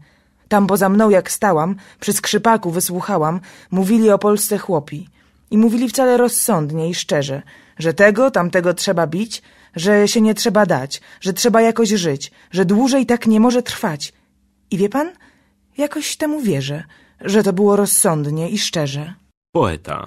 Tam poza mną, jak stałam, przy skrzypaku wysłuchałam, mówili o Polsce chłopi. I mówili wcale rozsądnie i szczerze, że tego, tamtego trzeba bić, że się nie trzeba dać, że trzeba jakoś żyć, że dłużej tak nie może trwać. I wie pan, jakoś temu wierzę, że to było rozsądnie i szczerze. Poeta.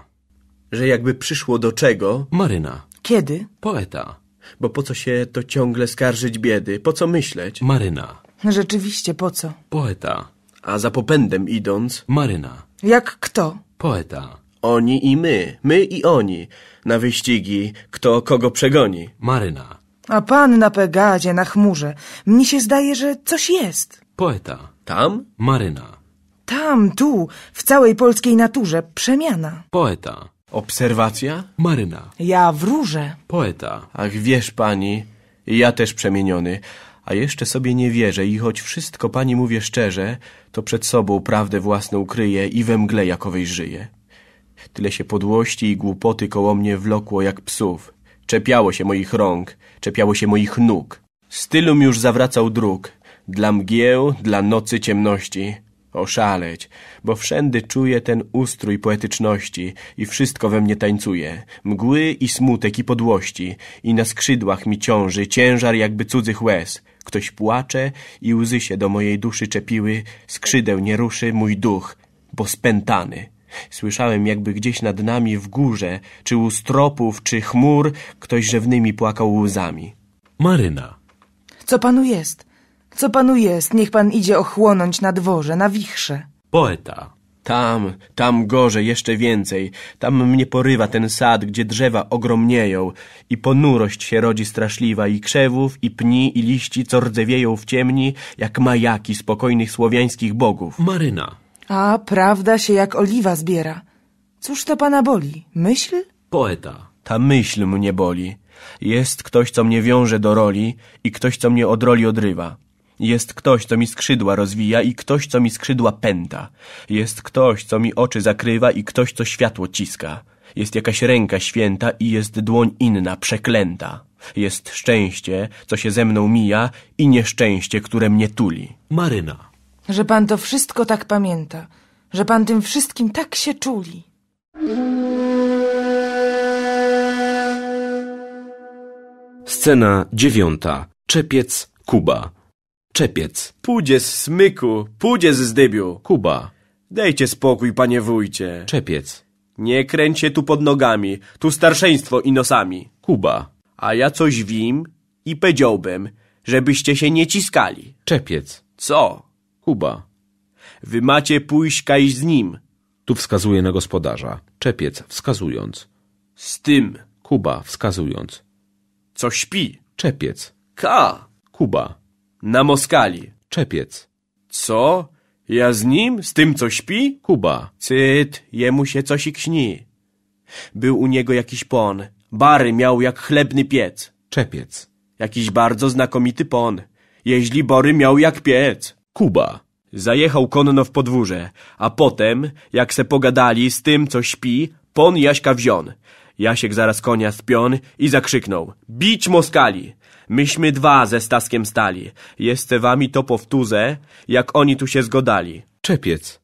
Że jakby przyszło do czego... Maryna. Kiedy? Poeta bo po co się to ciągle skarżyć biedy? Po co myśleć? Maryna. Rzeczywiście, po co? Poeta. A za popędem idąc... Maryna. Jak kto? Poeta. Oni i my, my i oni. Na wyścigi, kto kogo przegoni. Maryna. A pan na Pegadzie, na chmurze. Mnie się zdaje, że coś jest. Poeta. Tam? Maryna. Tam, tu, w całej polskiej naturze, przemiana. Poeta. Obserwacja? Maryna. Ja wróżę. Poeta. Ach, wiesz pani, ja też przemieniony. A jeszcze sobie nie wierzę i choć wszystko pani mówię szczerze, to przed sobą prawdę własną ukryję i we mgle jakowej żyję. Tyle się podłości i głupoty koło mnie wlokło jak psów. Czepiało się moich rąk, czepiało się moich nóg. Stylum już zawracał dróg. Dla mgieł, dla nocy ciemności. Oszaleć, bo wszędy czuję ten ustrój poetyczności i wszystko we mnie tańcuje. Mgły i smutek i podłości i na skrzydłach mi ciąży ciężar jakby cudzych łez. Ktoś płacze i łzy się do mojej duszy czepiły, skrzydeł nie ruszy mój duch, bo spętany. Słyszałem jakby gdzieś nad nami w górze, czy u stropów, czy chmur, ktoś rzewnymi płakał łzami. Maryna. Co panu jest? Co panu jest? Niech pan idzie ochłonąć na dworze, na wichrze. Poeta. Tam, tam gorzej, jeszcze więcej. Tam mnie porywa ten sad, gdzie drzewa ogromnieją i ponurość się rodzi straszliwa i krzewów, i pni, i liści, co rdzewieją w ciemni, jak majaki spokojnych słowiańskich bogów. Maryna. A prawda się jak oliwa zbiera. Cóż to pana boli? Myśl? Poeta. Ta myśl mnie boli. Jest ktoś, co mnie wiąże do roli i ktoś, co mnie od roli odrywa. Jest ktoś, co mi skrzydła rozwija i ktoś, co mi skrzydła pęta. Jest ktoś, co mi oczy zakrywa i ktoś, co światło ciska. Jest jakaś ręka święta i jest dłoń inna, przeklęta. Jest szczęście, co się ze mną mija i nieszczęście, które mnie tuli. Maryna. Że pan to wszystko tak pamięta. Że pan tym wszystkim tak się czuli. Scena dziewiąta. Czepiec Kuba. Czepiec. Pójdzie z smyku, pójdzie z zdybiu. Kuba. Dejcie spokój, panie wójcie. Czepiec. Nie kręć się tu pod nogami, tu starszeństwo i nosami. Kuba. A ja coś wiem i powiedziałbym, żebyście się nie ciskali. Czepiec. Co? Kuba. Wy macie pójść kajś z nim. Tu wskazuje na gospodarza. Czepiec wskazując. Z tym. Kuba wskazując. Co śpi? Czepiec. Ka. Kuba. Na Moskali. Czepiec. Co? Ja z nim? Z tym, co śpi? Kuba. Cyt, jemu się coś i Był u niego jakiś pon. Bary miał jak chlebny piec. Czepiec. Jakiś bardzo znakomity pon. Jeźli bory miał jak piec. Kuba. Zajechał konno w podwórze, a potem, jak se pogadali z tym, co śpi, pon Jaśka wziął. Jasiek zaraz konia spion i zakrzyknął. Bić Moskali! Myśmy dwa ze Staskiem stali. Jeste wami to powtórzę, jak oni tu się zgodali. Czepiec.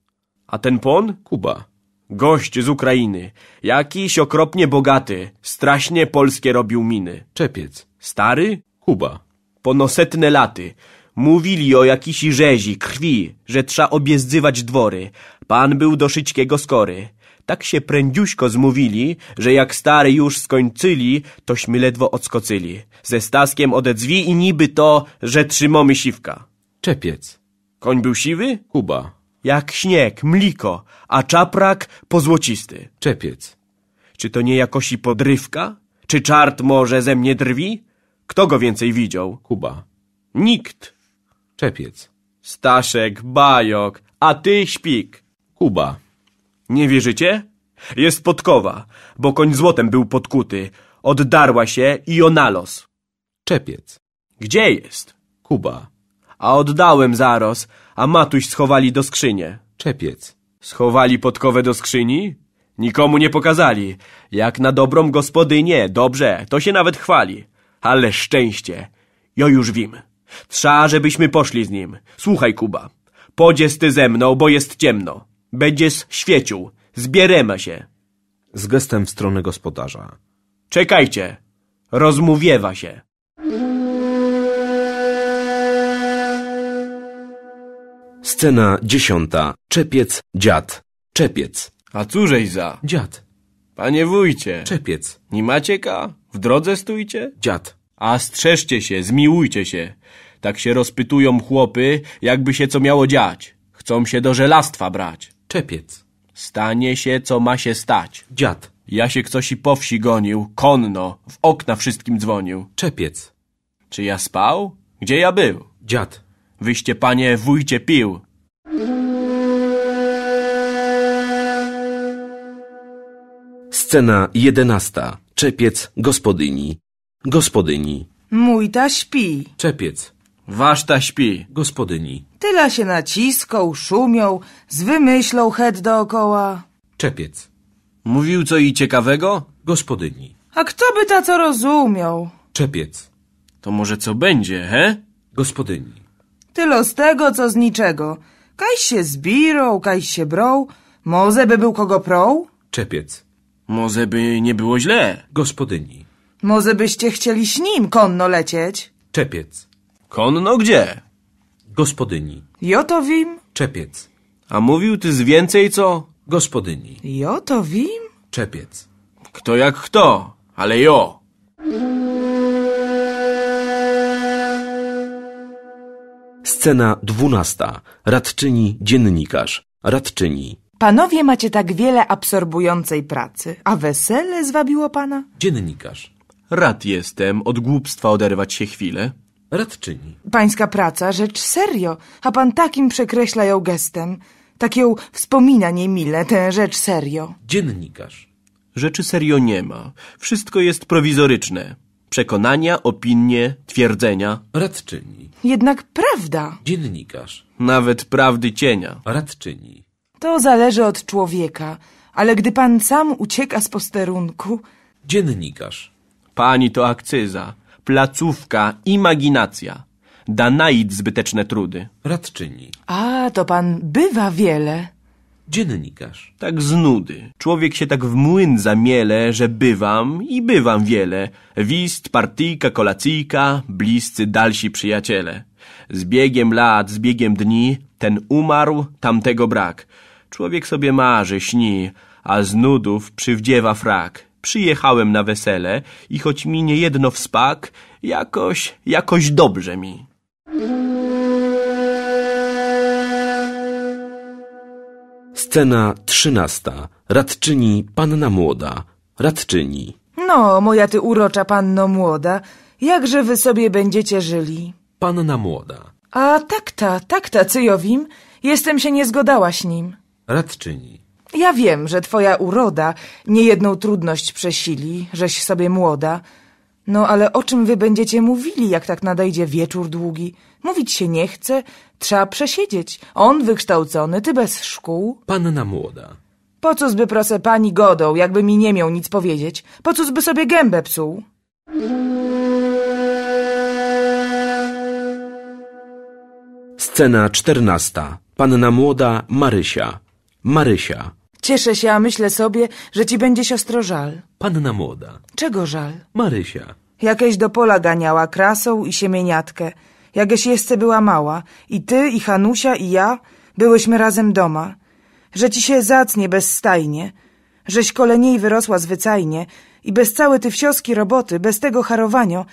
A ten pon? Kuba. Gość z Ukrainy. Jakiś okropnie bogaty. Straśnie polskie robił miny. Czepiec. Stary? Kuba. Ponosetne laty. Mówili o jakiejś rzezi, krwi, że trza objezdzywać dwory. Pan był do szyćkiego skory tak się prędziuśko zmówili, że jak stary już skończyli, tośmy ledwo odskocyli. Ze Staskiem odezwi i niby to, że trzymamy siwka. Czepiec. Koń był siwy? Kuba. Jak śnieg, mliko, a czaprak pozłocisty. Czepiec. Czy to nie jakosi podrywka? Czy czart może ze mnie drwi? Kto go więcej widział? Kuba. Nikt. Czepiec. Staszek, Bajok, a ty śpik. Kuba. Nie wierzycie? Jest podkowa, bo koń złotem był podkuty. Oddarła się i onalos. nalos. Czepiec. Gdzie jest? Kuba. A oddałem zaros, a Matuś schowali do skrzynie. Czepiec. Schowali podkowę do skrzyni? Nikomu nie pokazali. Jak na dobrą gospodynię, dobrze, to się nawet chwali. Ale szczęście. Jo już wiem. Trza, żebyśmy poszli z nim. Słuchaj, Kuba. Podziesz ty ze mną, bo jest ciemno. Będziesz świecił. Zbieremy się. Z gestem w stronę gospodarza. Czekajcie. Rozmówiewa się. Scena dziesiąta. Czepiec, dziad. Czepiec. A cóżeś za? Dziad. Panie wójcie. Czepiec. Nie macie ka? W drodze stójcie? Dziad. A strzeżcie się, zmiłujcie się. Tak się rozpytują chłopy, jakby się co miało dziać. Chcą się do żelastwa brać. Czepiec. Stanie się, co ma się stać. Dziad. Ja się ktoś i po wsi gonił, konno, w okna wszystkim dzwonił. Czepiec. Czy ja spał? Gdzie ja był? Dziad. Wyście, panie, wujcie pił. Scena jedenasta. Czepiec gospodyni. Gospodyni. Mój ta śpi. Czepiec. Wasz ta śpi. Gospodyni. Tyla się naciskał, szumiał, zwymyślał het dookoła. Czepiec. Mówił co i ciekawego? Gospodyni. A kto by ta co rozumiał? Czepiec. To może co będzie, he? Gospodyni. Tylo z tego, co z niczego. Kajś się zbirą, kajś się brą. Może by był kogo prął? Czepiec. Może by nie było źle. Gospodyni. Może byście chcieli z nim konno lecieć? Czepiec. Konno gdzie? Gospodyni. Joto wim? Czepiec. A mówił ty z więcej co? Gospodyni. Joto wim? Czepiec. Kto jak kto, ale jo. Scena dwunasta. Radczyni, dziennikarz. Radczyni. Panowie macie tak wiele absorbującej pracy, a wesele zwabiło pana? Dziennikarz. Rad jestem od głupstwa oderwać się chwilę. Radczyni. Pańska praca, rzecz serio, a pan takim przekreśla ją gestem. Tak ją wspomina niemile, tę rzecz serio. Dziennikarz. Rzeczy serio nie ma. Wszystko jest prowizoryczne. Przekonania, opinie, twierdzenia. Radczyni. Jednak prawda. Dziennikarz. Nawet prawdy cienia. Radczyni. To zależy od człowieka, ale gdy pan sam ucieka z posterunku... Dziennikarz. Pani to akcyza placówka, imaginacja. Danaid zbyteczne trudy. Radczyni. A, to pan bywa wiele. Dziennikarz. Tak z nudy. Człowiek się tak w młyn zamiele, że bywam i bywam wiele. Wist, partyjka, kolacyjka, bliscy, dalsi przyjaciele. Z biegiem lat, z biegiem dni, ten umarł, tamtego brak. Człowiek sobie marzy, śni, a z nudów przywdziewa frak. Przyjechałem na wesele i choć mi nie jedno wspak, jakoś, jakoś dobrze mi. Scena trzynasta. Radczyni panna młoda. Radczyni. No, moja ty urocza panno młoda, jakże wy sobie będziecie żyli? Panna młoda. A tak ta, tak ta, cyjowim, jestem się nie zgodałaś nim. Radczyni. Ja wiem, że twoja uroda niejedną trudność przesili, żeś sobie młoda. No ale o czym wy będziecie mówili, jak tak nadejdzie wieczór długi? Mówić się nie chce, trzeba przesiedzieć. On wykształcony, ty bez szkół. Panna młoda. Po co, by proszę pani godą, jakby mi nie miał nic powiedzieć? Po cóż by sobie gębę psuł? Scena czternasta. Panna młoda Marysia. Marysia. Cieszę się, a myślę sobie, że ci będzie siostro żal. Panna młoda. Czego żal? Marysia. Jakieś do pola ganiała krasą i siemieniatkę. Jakieś jeszcze była mała. I ty, i Hanusia, i ja byłyśmy razem doma. Że ci się zacnie bezstajnie. Żeś koleniej wyrosła zwycajnie i bez całej ty wsioski roboty, bez tego harowania,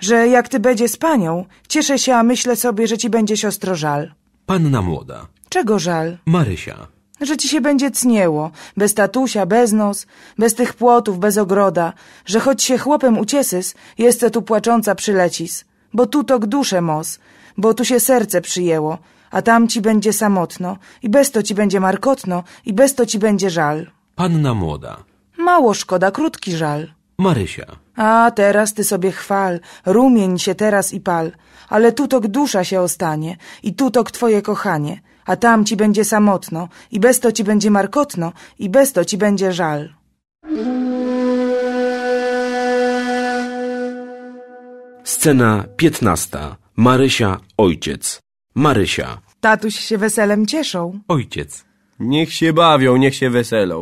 że jak ty będzie z panią, cieszę się, a myślę sobie, że ci będzie siostro żal. Panna młoda. Czego żal? Marysia że ci się będzie cnieło, bez tatusia, bez nos, bez tych płotów, bez ogroda, że choć się chłopem uciesys, jeszcze tu płacząca przylecis, bo tu tok duszę mos, bo tu się serce przyjęło, a tam ci będzie samotno i bez to ci będzie markotno i bez to ci będzie żal. Panna młoda. Mało szkoda, krótki żal. Marysia. A teraz ty sobie chwal, rumień się teraz i pal, ale tutok dusza się ostanie i tutok twoje kochanie – a tam ci będzie samotno i bez to ci będzie markotno i bez to ci będzie żal. Scena piętnasta. Marysia, ojciec. Marysia. Tatuś się weselem cieszą. Ojciec. Niech się bawią, niech się weselą.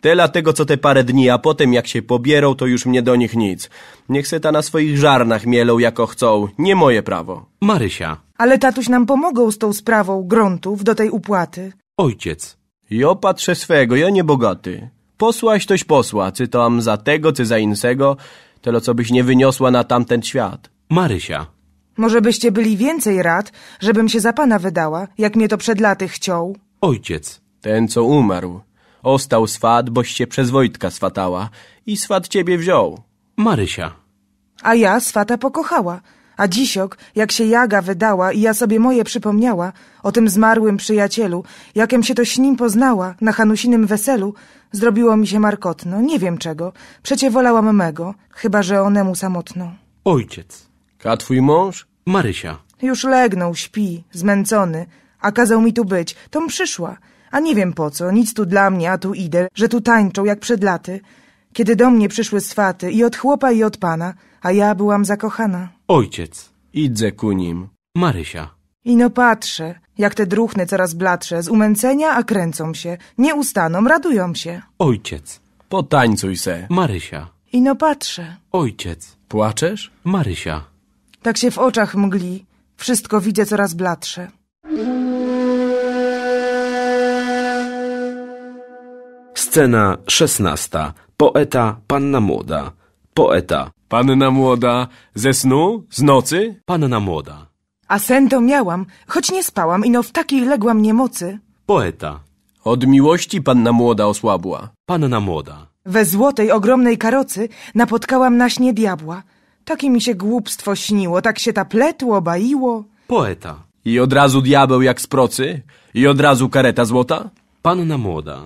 Tela tego co te parę dni, a potem jak się pobierą, to już mnie do nich nic. Niech se ta na swoich żarnach mielą jako chcą, nie moje prawo. Marysia. Ale tatuś nam pomogą z tą sprawą gruntów do tej upłaty. Ojciec. Jo patrzę swego, ja nie bogaty. Posłaś toś posła, czy tam za tego, czy za innego, tyle co byś nie wyniosła na tamten świat. Marysia. Może byście byli więcej rad, żebym się za pana wydała, jak mnie to przed laty chciał. Ojciec. Ten, co umarł. Ostał swat, boś się przez Wojtka swatała i swat ciebie wziął. Marysia. A ja swata pokochała. A dzisiok, jak się Jaga wydała i ja sobie moje przypomniała, o tym zmarłym przyjacielu, jakem się to z nim poznała, na Hanusinym weselu, zrobiło mi się markotno, nie wiem czego. Przecie wolałam mego, chyba że onemu samotno. Ojciec. A twój mąż? Marysia. Już legnął, śpi, zmęcony, a kazał mi tu być. Tom przyszła. A nie wiem po co, nic tu dla mnie, a tu idę, że tu tańczą jak przed laty. Kiedy do mnie przyszły swaty i od chłopa i od pana, a ja byłam zakochana. Ojciec. Idzę ku nim. Marysia. I no patrzę, jak te druchny coraz bladsze, z umęcenia, a kręcą się. Nie ustaną, radują się. Ojciec. Potańcuj se. Marysia. I no patrzę. Ojciec. Płaczesz? Marysia. Tak się w oczach mgli. Wszystko widzę coraz bladsze. Scena szesnasta. Poeta Panna Młoda. Poeta Panna młoda ze snu? Z nocy? Panna młoda. A sen to miałam, choć nie spałam, ino w takiej ległam niemocy. Poeta. Od miłości panna młoda osłabła. Panna młoda. We złotej, ogromnej karocy napotkałam na śnie diabła. Takie mi się głupstwo śniło, tak się ta pletło, baiło. Poeta. I od razu diabeł jak z procy? I od razu kareta złota? Panna młoda.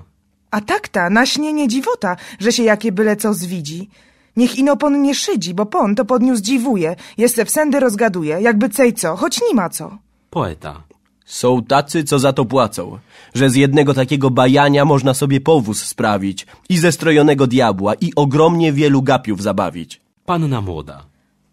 A tak ta, na śnie nie dziwota, że się jakie byle co zwidzi. Niech ino pon nie szydzi, bo pon to podniósł dziwuje. Jeste wsędy rozgaduje, jakby cej co, choć nie ma co. Poeta. Są tacy, co za to płacą, że z jednego takiego bajania można sobie powóz sprawić i zestrojonego diabła i ogromnie wielu gapiów zabawić. Panna młoda.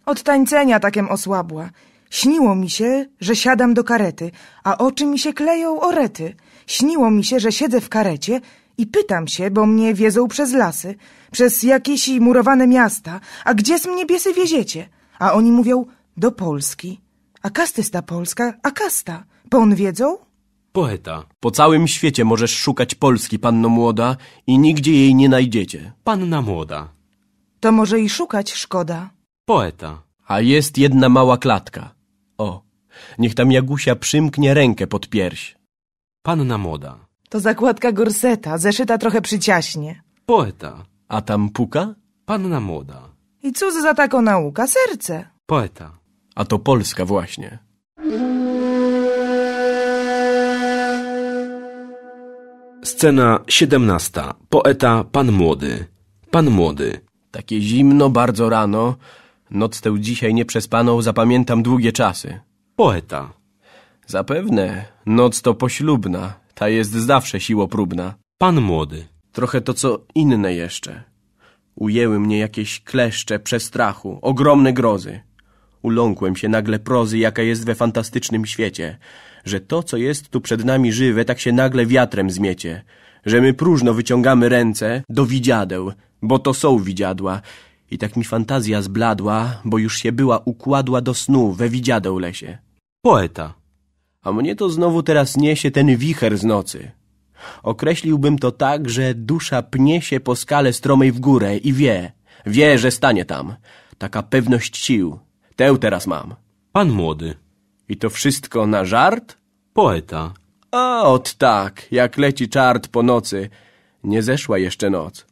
Od tańcenia takiem osłabła. Śniło mi się, że siadam do karety, a oczy mi się kleją orety. Śniło mi się, że siedzę w karecie, i pytam się, bo mnie wiedzą przez lasy, przez jakieś murowane miasta, a gdzie z mnie biesy wieziecie? A oni mówią, do Polski. A kastysta Polska, a kasta. on wiedzą? Poeta, po całym świecie możesz szukać Polski, panno młoda, i nigdzie jej nie znajdziecie. Panna młoda. To może i szukać szkoda. Poeta, a jest jedna mała klatka. O, niech tam Jagusia przymknie rękę pod pierś. Panna młoda. To zakładka gorseta, zeszyta trochę przyciaśnie. Poeta. A tam puka? Panna młoda. I cóż za taką nauka? Serce. Poeta. A to Polska właśnie. Scena siedemnasta. Poeta, pan młody. Pan młody. Takie zimno, bardzo rano. Noc tę dzisiaj nie przespaną zapamiętam długie czasy. Poeta. Zapewne, noc to poślubna. Ta jest zawsze próbna. Pan młody. Trochę to co inne jeszcze. Ujęły mnie jakieś kleszcze przestrachu, ogromne grozy. Uląkłem się nagle prozy, jaka jest we fantastycznym świecie, że to, co jest tu przed nami żywe, tak się nagle wiatrem zmiecie, że my próżno wyciągamy ręce do widziadeł, bo to są widziadła. I tak mi fantazja zbladła, bo już się była układła do snu we widziadeł lesie. Poeta a mnie to znowu teraz niesie ten wicher z nocy. Określiłbym to tak, że dusza pnie się po skale stromej w górę i wie, wie, że stanie tam. Taka pewność sił. Tę teraz mam. Pan młody. I to wszystko na żart? Poeta. A, ot tak, jak leci czart po nocy. Nie zeszła jeszcze noc.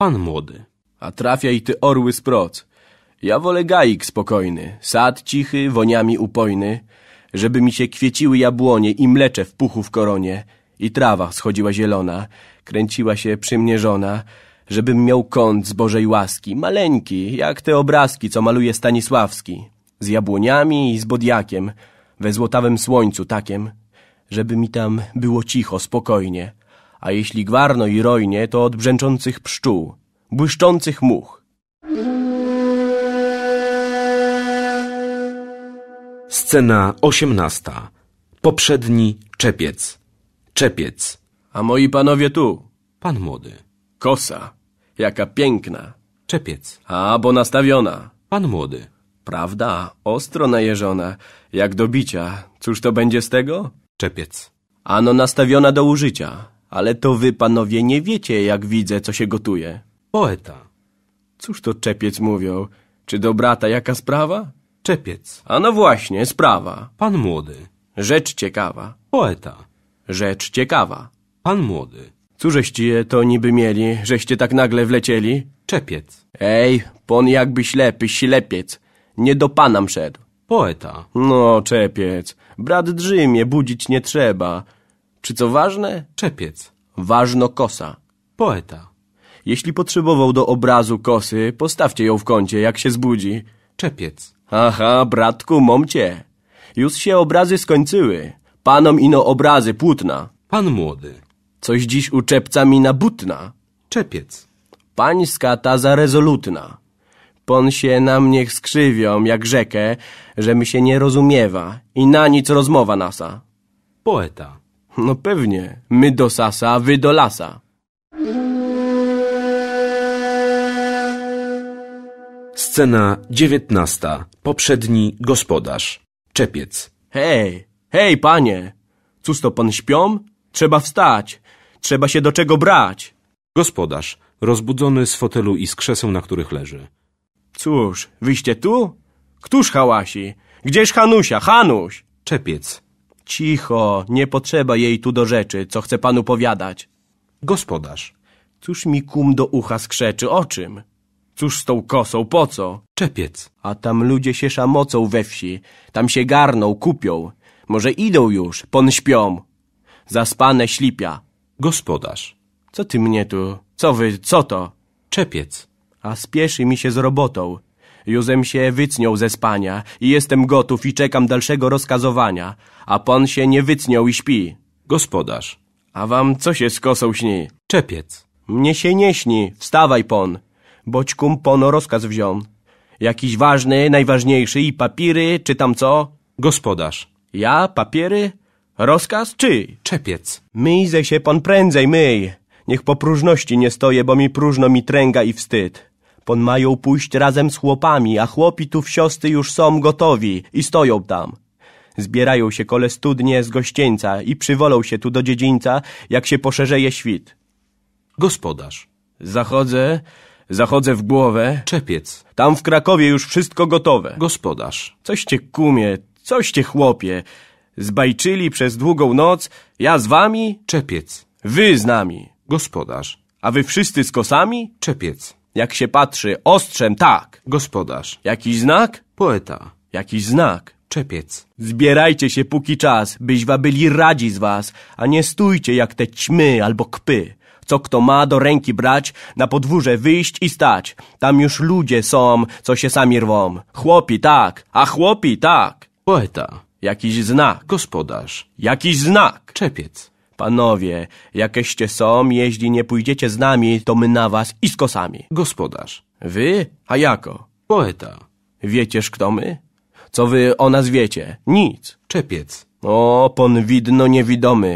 Pan młody. A trafiaj ty orły proc. Ja wolę gaik spokojny, sad cichy, woniami upojny żeby mi się kwieciły jabłonie i mlecze w puchu w koronie, i trawa schodziła zielona, kręciła się przy mnie żona, żebym miał kąt z Bożej łaski, maleńki, jak te obrazki, co maluje Stanisławski, z jabłoniami i z bodiakiem we złotawym słońcu takiem, żeby mi tam było cicho, spokojnie, a jeśli gwarno i rojnie, to od brzęczących pszczół, błyszczących much, Scena osiemnasta. Poprzedni czepiec. Czepiec. A moi panowie tu. Pan młody. Kosa. Jaka piękna. Czepiec. A, bo nastawiona. Pan młody. Prawda, ostro najeżona. Jak do bicia. Cóż to będzie z tego? Czepiec. Ano nastawiona do użycia. Ale to wy, panowie, nie wiecie, jak widzę, co się gotuje. Poeta. Cóż to czepiec mówią? Czy do brata jaka sprawa? Czepiec. A no właśnie, sprawa. Pan młody. Rzecz ciekawa. Poeta. Rzecz ciekawa. Pan młody. Cóżeście to niby mieli, żeście tak nagle wlecieli? Czepiec. Ej, pon jakby ślepy, ślepiec. Nie do pana szedł. Poeta. No, czepiec. Brat drzymie, budzić nie trzeba. Czy co ważne? Czepiec. Ważno kosa. Poeta. Jeśli potrzebował do obrazu kosy, postawcie ją w kącie, jak się zbudzi. Czepiec. Aha, bratku, momcie. Już się obrazy skończyły. Panom ino obrazy płótna. Pan młody. Coś dziś uczepca mi na butna. Czepiec. Pańska ta za rezolutna. Pon się na mnie skrzywią, jak rzekę, że mi się nie rozumiewa i na nic rozmowa nasa. Poeta. No pewnie. My do sasa, wy do lasa. Scena dziewiętnasta. Poprzedni gospodarz. Czepiec. Hej, hej, panie! Cóż to, pan śpią? Trzeba wstać. Trzeba się do czego brać. Gospodarz, rozbudzony z fotelu i z krzeseł, na których leży. Cóż, wyście tu? Któż hałasi? Gdzież Hanusia? Hanuś! Czepiec. Cicho, nie potrzeba jej tu do rzeczy, co chce panu powiadać. Gospodarz. Cóż mi kum do ucha skrzeczy, o czym? Cóż z tą kosą, po co? Czepiec. A tam ludzie się szamocą we wsi. Tam się garną, kupią. Może idą już, pon śpią. Zaspane ślipia. Gospodarz. Co ty mnie tu? Co wy, co to? Czepiec. A spieszy mi się z robotą. Józem się wycnią ze spania i jestem gotów i czekam dalszego rozkazowania, a pon się nie wycnią i śpi. Gospodarz. A wam co się z kosą śni? Czepiec. Mnie się nie śni, wstawaj pon boć kumpono rozkaz wziął. Jakiś ważny, najważniejszy i papiery, czy tam co? Gospodarz. Ja, papiery? Rozkaz czy? Czepiec. Myjze się pan prędzej, myj. Niech po próżności nie stoję, bo mi próżno mi tręga i wstyd. Pon mają pójść razem z chłopami, a chłopi tu w siosty już są gotowi i stoją tam. Zbierają się kole studnie z gościeńca i przywolą się tu do dziedzińca, jak się poszerzeje świt. Gospodarz. Zachodzę, Zachodzę w głowę. Czepiec. Tam w Krakowie już wszystko gotowe. Gospodarz. Coś cię kumie, coś cię chłopie. Zbajczyli przez długą noc. Ja z wami. Czepiec. Wy z nami. Gospodarz. A wy wszyscy z kosami? Czepiec. Jak się patrzy, ostrzem tak. Gospodarz. Jakiś znak? Poeta. Jakiś znak. Czepiec. Zbierajcie się póki czas, byś byli radzi z was, a nie stójcie jak te ćmy albo kpy co kto ma do ręki brać, na podwórze wyjść i stać. Tam już ludzie są, co się sami rwą. Chłopi, tak, a chłopi, tak. Poeta. Jakiś znak. Gospodarz. Jakiś znak. Czepiec. Panowie, jakieście są, jeśli nie pójdziecie z nami, to my na was i z kosami. Gospodarz. Wy? A jako? Poeta. Wiecież kto my? Co wy o nas wiecie? Nic. Czepiec. O, pon widno niewidomy.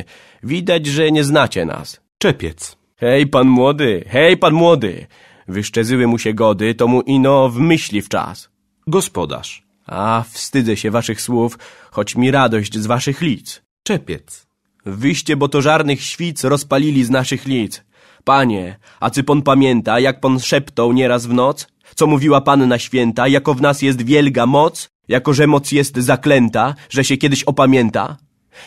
Widać, że nie znacie nas. Czepiec. Hej, pan młody, hej, pan młody! Wyszczezyły mu się gody, to mu ino w myśli w czas. Gospodarz. A, wstydzę się waszych słów, choć mi radość z waszych lic. Czepiec. Wyście bo to żarnych świc rozpalili z naszych lic. Panie, a czy pan pamięta, jak pan szeptał nieraz w noc? Co mówiła panna święta, jako w nas jest wielga moc? Jako, że moc jest zaklęta, że się kiedyś opamięta?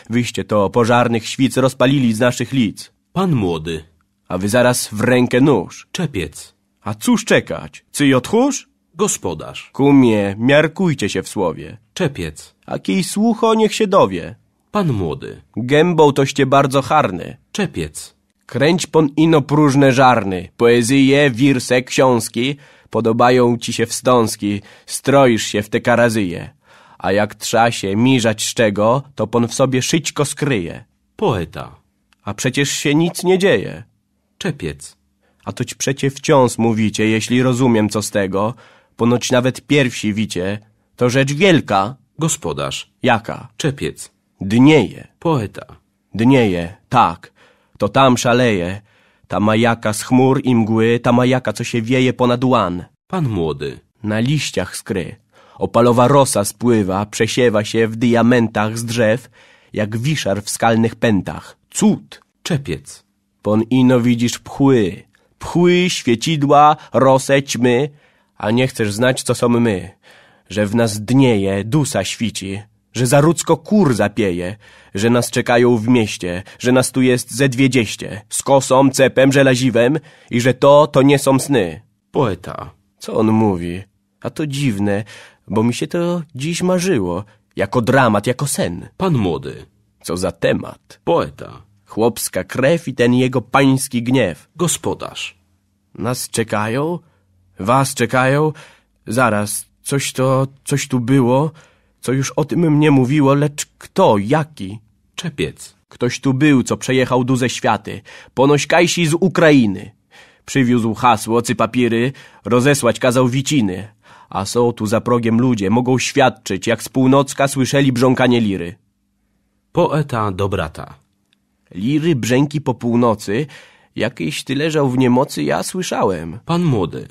Wyście to pożarnych świc rozpalili z naszych lic. Pan młody a wy zaraz w rękę nóż. Czepiec. A cóż czekać? Cy otchórz? Gospodarz. Kumie, miarkujcie się w słowie. Czepiec. A kij słucho niech się dowie. Pan młody. Gębą toście bardzo harny. Czepiec. Kręć pon ino próżne żarny. Poezje, wirse, książki. Podobają ci się wstąski. Stroisz się w te karazyje. A jak się miżać z czego, to pon w sobie szyćko skryje. Poeta. A przecież się nic nie dzieje. Czepiec. A toć przecie wciąż mówicie, jeśli rozumiem co z tego. Ponoć nawet pierwsi wicie. To rzecz wielka. Gospodarz. Jaka? Czepiec. Dnieje. Poeta. Dnieje, tak. To tam szaleje. Ta majaka z chmur i mgły, ta majaka, co się wieje ponad łan. Pan młody. Na liściach skry. Opalowa rosa spływa, przesiewa się w diamentach z drzew, jak wiszar w skalnych pętach. Cud! Czepiec. Pon ino widzisz pchły, pchły, świecidła, rose, ćmy, a nie chcesz znać, co są my, że w nas dnieje, dusa świci, że za rudzko kur zapieje, że nas czekają w mieście, że nas tu jest ze dwiedzieście, z kosą, cepem, żelaziwem i że to, to nie są sny. Poeta, co on mówi? A to dziwne, bo mi się to dziś marzyło, jako dramat, jako sen. Pan młody. Co za temat. Poeta. Chłopska krew i ten jego pański gniew. Gospodarz. Nas czekają? Was czekają? Zaraz, coś to, coś tu było, co już o tym mnie mówiło, lecz kto, jaki? Czepiec. Ktoś tu był, co przejechał duże światy. Ponoć Kajsi z Ukrainy. Przywiózł hasło, cy rozesłać kazał wiciny. A są tu za progiem ludzie, mogą świadczyć, jak z północka słyszeli brząkanie liry. Poeta do brata. Liry brzęki po północy, jakieś ty leżał w niemocy, ja słyszałem. Pan młody.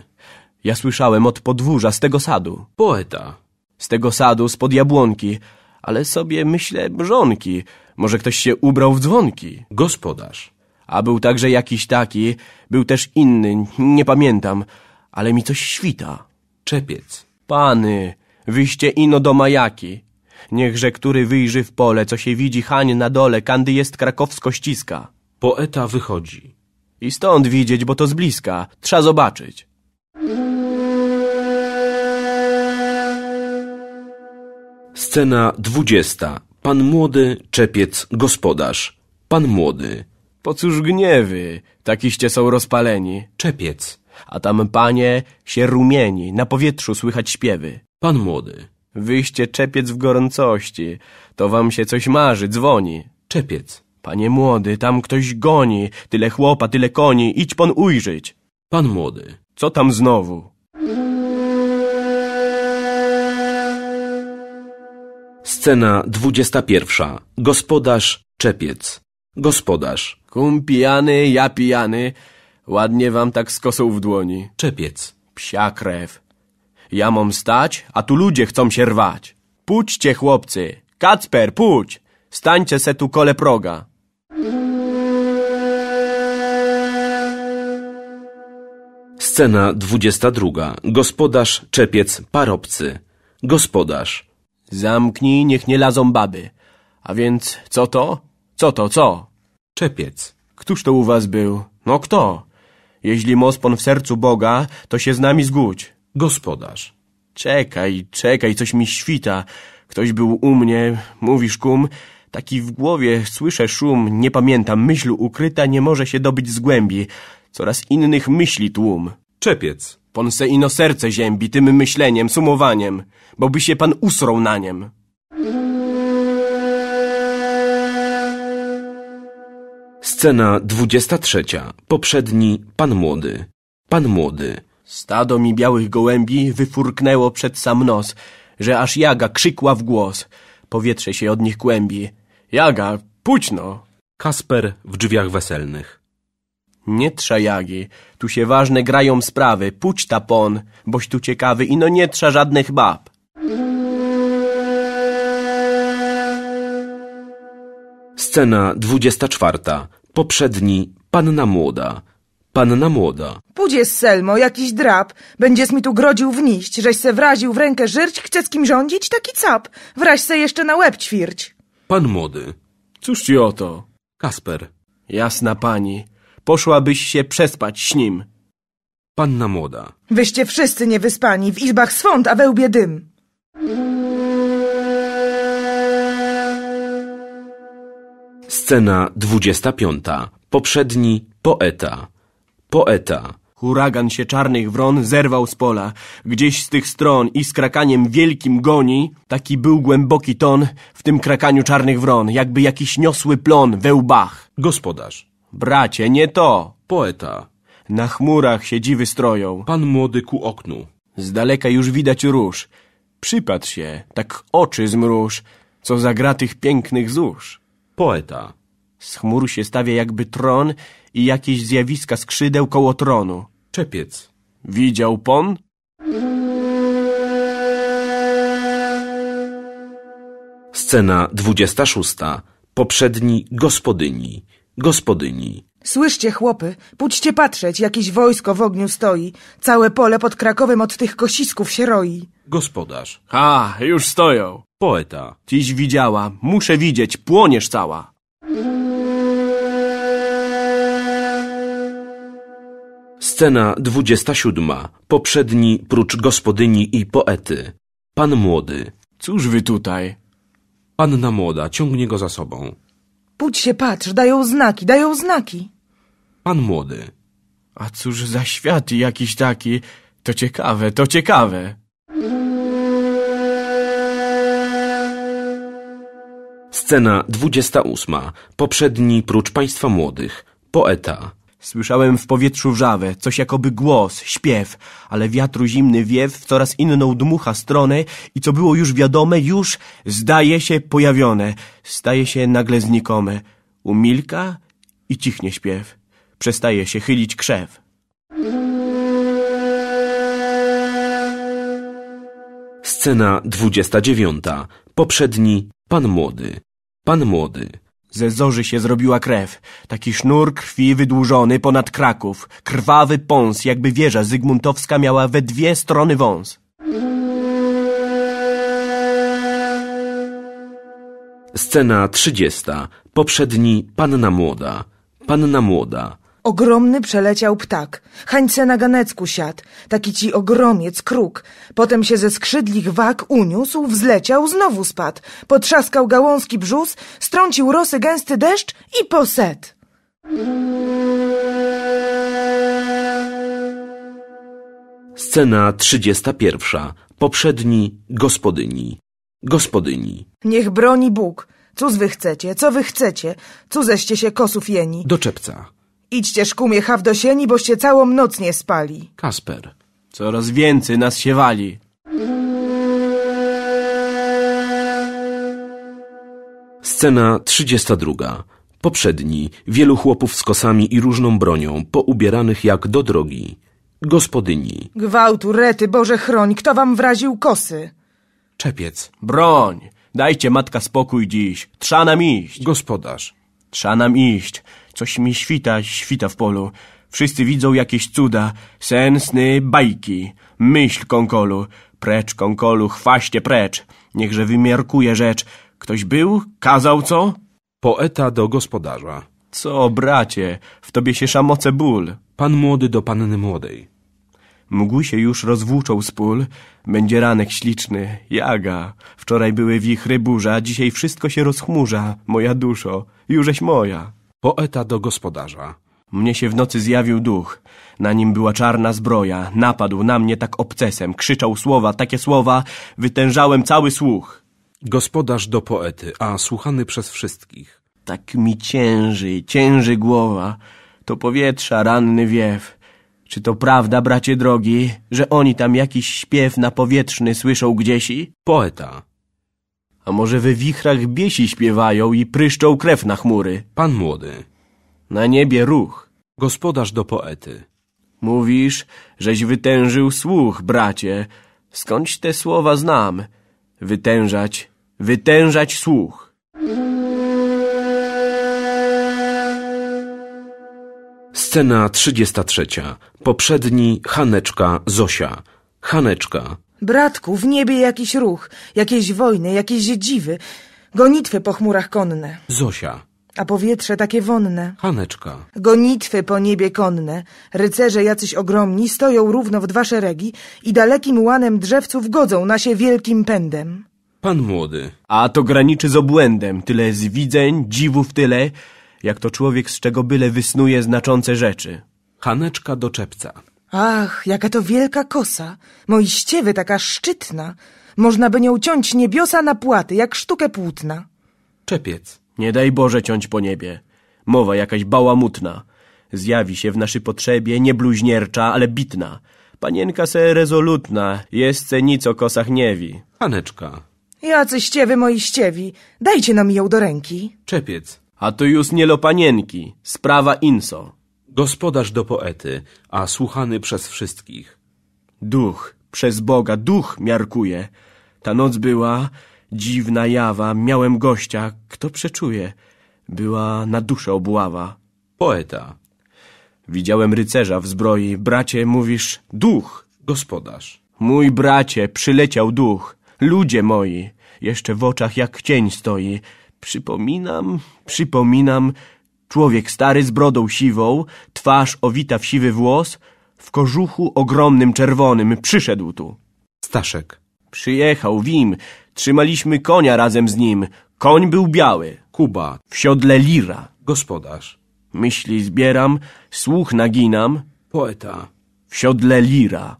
Ja słyszałem od podwórza, z tego sadu. Poeta. Z tego sadu, spod jabłonki. Ale sobie, myślę, brzonki. Może ktoś się ubrał w dzwonki. Gospodarz. A był także jakiś taki, był też inny, nie pamiętam. Ale mi coś świta. Czepiec. Pany, wyście ino do majaki. Niechże który wyjrzy w pole, co się widzi hań na dole, kandy jest krakowsko ściska. Poeta wychodzi. I stąd widzieć, bo to z bliska. Trza zobaczyć. Scena dwudziesta. Pan młody, czepiec, gospodarz. Pan młody. Po cóż gniewy? Takiście są rozpaleni. Czepiec. A tam panie się rumieni, na powietrzu słychać śpiewy. Pan młody. Wyjście czepiec w gorącości. To wam się coś marzy, dzwoni. Czepiec. Panie młody, tam ktoś goni. Tyle chłopa, tyle koni. Idź pan ujrzeć. Pan młody. Co tam znowu? Scena 21. Gospodarz Czepiec. Gospodarz. Kum pijany, ja pijany. Ładnie wam tak z w dłoni. Czepiec. Psia krew. Ja mam stać, a tu ludzie chcą się rwać. Pójdźcie, chłopcy. Kacper, pójdź. Stańcie se tu kole proga. Scena 22. Gospodarz, czepiec, parobcy. Gospodarz. Zamknij, niech nie lazą baby. A więc co to? Co to, co? Czepiec. Któż to u was był? No kto? Jeśli mospon w sercu Boga, to się z nami zgódź. Gospodarz. Czekaj, czekaj, coś mi świta. Ktoś był u mnie, mówisz kum. Taki w głowie słyszę szum, nie pamiętam, myśl ukryta nie może się dobyć z głębi. Coraz innych myśli tłum. Czepiec. Pon se ino serce ziębi tym myśleniem, sumowaniem, bo by się pan usrął na niem. Scena 23. Poprzedni Pan Młody. Pan Młody. Stado mi białych gołębi wyfurknęło przed sam nos, że aż Jaga krzykła w głos. Powietrze się od nich kłębi. Jaga, no! Kasper w drzwiach weselnych. Nie trza Jagi, tu się ważne grają sprawy, puć tapon, boś tu ciekawy i no nie trza żadnych bab. Scena 24. Poprzedni Panna Młoda. Panna młoda. Pójdzie Selmo, jakiś drap. Będziesz mi tu grodził wniść, żeś se wraził w rękę żyć, chce z kim rządzić, taki cap. Wraź se jeszcze na łeb ćwierć. Pan młody. Cóż ci o to? Kasper. Jasna pani, poszłabyś się przespać z nim. Panna młoda. Wyście wszyscy niewyspani, w izbach swąd, a wełbie dym. Scena 25. Poprzedni poeta poeta. Huragan się czarnych wron zerwał z pola. Gdzieś z tych stron i z krakaniem wielkim goni, taki był głęboki ton w tym krakaniu czarnych wron, jakby jakiś niosły plon we łbach. Gospodarz. Bracie, nie to. Poeta. Na chmurach się dziwy stroją. Pan młody ku oknu. Z daleka już widać róż. Przypatrz się, tak oczy zmruż, co za gra tych pięknych zórz. Poeta. Z chmur się stawia jakby tron i jakieś zjawiska skrzydeł koło tronu. Czepiec. Widział pon? Scena 26. Poprzedni gospodyni. Gospodyni. Słyszcie, chłopy, pójdźcie patrzeć, jakieś wojsko w ogniu stoi. Całe pole pod Krakowem od tych kosisków się roi. Gospodarz. Ha, już stoją. Poeta. Dziś widziała, muszę widzieć, płoniesz cała. Scena 27. Poprzedni prócz gospodyni i poety. Pan młody. Cóż wy tutaj? Panna młoda ciągnie go za sobą. Pójdź się, patrz, dają znaki, dają znaki. Pan młody. A cóż za świat jakiś taki? To ciekawe, to ciekawe. Scena 28. Poprzedni prócz państwa młodych. Poeta. Słyszałem w powietrzu wrzawę, coś jakoby głos, śpiew, ale wiatru zimny wiew w coraz inną dmucha stronę i co było już wiadome, już zdaje się pojawione, staje się nagle znikome. Umilka i cichnie śpiew, przestaje się chylić krzew. Scena 29. Poprzedni Pan Młody. Pan Młody. Ze zorzy się zrobiła krew. Taki sznur krwi wydłużony ponad Kraków. Krwawy pąs, jakby wieża zygmuntowska miała we dwie strony wąs. Scena trzydziesta. Poprzedni Panna Młoda. Panna Młoda. Ogromny przeleciał ptak. Hańce na ganecku siadł. Taki ci ogromiec, kruk. Potem się ze skrzydlich wag uniósł, wzleciał, znowu spadł. Potrzaskał gałązki brzus, strącił rosy gęsty deszcz i poset. Scena 31. Poprzedni gospodyni. Gospodyni. Niech broni Bóg. Cóż wy chcecie? Co wy chcecie? Cózeście się kosów jeni? Do czepca szkumie haw do sieni, boście całą noc nie spali. Kasper. Coraz więcej nas się wali. Scena 32. Poprzedni, wielu chłopów z kosami i różną bronią, poubieranych jak do drogi. Gospodyni. Gwałtu, rety, Boże chroń, kto wam wraził kosy? Czepiec. Broń! Dajcie matka spokój dziś. Trza nam iść. Gospodarz. Trza nam iść. Coś mi świta, świta w polu. Wszyscy widzą jakieś cuda, sensny bajki. Myśl konkolu, precz konkolu, chwaście precz. Niechże wymiarkuje rzecz. Ktoś był? Kazał co? Poeta do gospodarza. Co, bracie, w tobie się szamoce ból. Pan młody do panny młodej. Mgły się już rozwłóczą z pól. Będzie ranek śliczny, jaga. Wczoraj były wichry burza, dzisiaj wszystko się rozchmurza, moja duszo, jużeś moja. Poeta do gospodarza. Mnie się w nocy zjawił duch. Na nim była czarna zbroja. Napadł na mnie tak obcesem. Krzyczał słowa, takie słowa. Wytężałem cały słuch. Gospodarz do poety, a słuchany przez wszystkich. Tak mi cięży, cięży głowa. To powietrza ranny wiew. Czy to prawda, bracie drogi, że oni tam jakiś śpiew na powietrzny słyszą gdzieś? i? Poeta. A może we wichrach biesi śpiewają i pryszczą krew na chmury? Pan młody. Na niebie ruch. Gospodarz do poety. Mówisz, żeś wytężył słuch, bracie. Skądś te słowa znam? Wytężać, wytężać słuch. Scena 33. Poprzedni Haneczka Zosia. Haneczka, Bratku, w niebie jakiś ruch, jakieś wojny, jakieś dziwy, gonitwy po chmurach konne. Zosia. A powietrze takie wonne. Haneczka. Gonitwy po niebie konne. Rycerze jacyś ogromni stoją równo w dwa szeregi i dalekim łanem drzewców godzą na się wielkim pędem. Pan młody. A to graniczy z obłędem. Tyle z dziwów tyle, jak to człowiek z czego byle wysnuje znaczące rzeczy. Haneczka do czepca. Ach, jaka to wielka kosa! Moi ściewy taka szczytna! Można by nią ciąć niebiosa na płaty, jak sztukę płótna. Czepiec, nie daj Boże ciąć po niebie. Mowa jakaś bałamutna. Zjawi się w naszej potrzebie, nie bluźniercza, ale bitna. Panienka se rezolutna, jestce nic o kosach nie wi. Haneczka. Jacy ściewy moi ściewi, dajcie nam ją do ręki. Czepiec. A to już nie lo panienki, sprawa inso gospodarz do poety, a słuchany przez wszystkich. Duch, przez Boga, duch miarkuje. Ta noc była dziwna jawa, miałem gościa, kto przeczuje. Była na duszę obława. Poeta. Widziałem rycerza w zbroi, bracie, mówisz, duch. Gospodarz. Mój bracie, przyleciał duch, ludzie moi, jeszcze w oczach jak cień stoi. Przypominam, przypominam, Człowiek stary z brodą siwą, twarz owita w siwy włos, w kożuchu ogromnym czerwonym przyszedł tu. Staszek. Przyjechał Wim, trzymaliśmy konia razem z nim. Koń był biały. Kuba. W siodle lira. Gospodarz. Myśli zbieram, słuch naginam. Poeta. W siodle lira.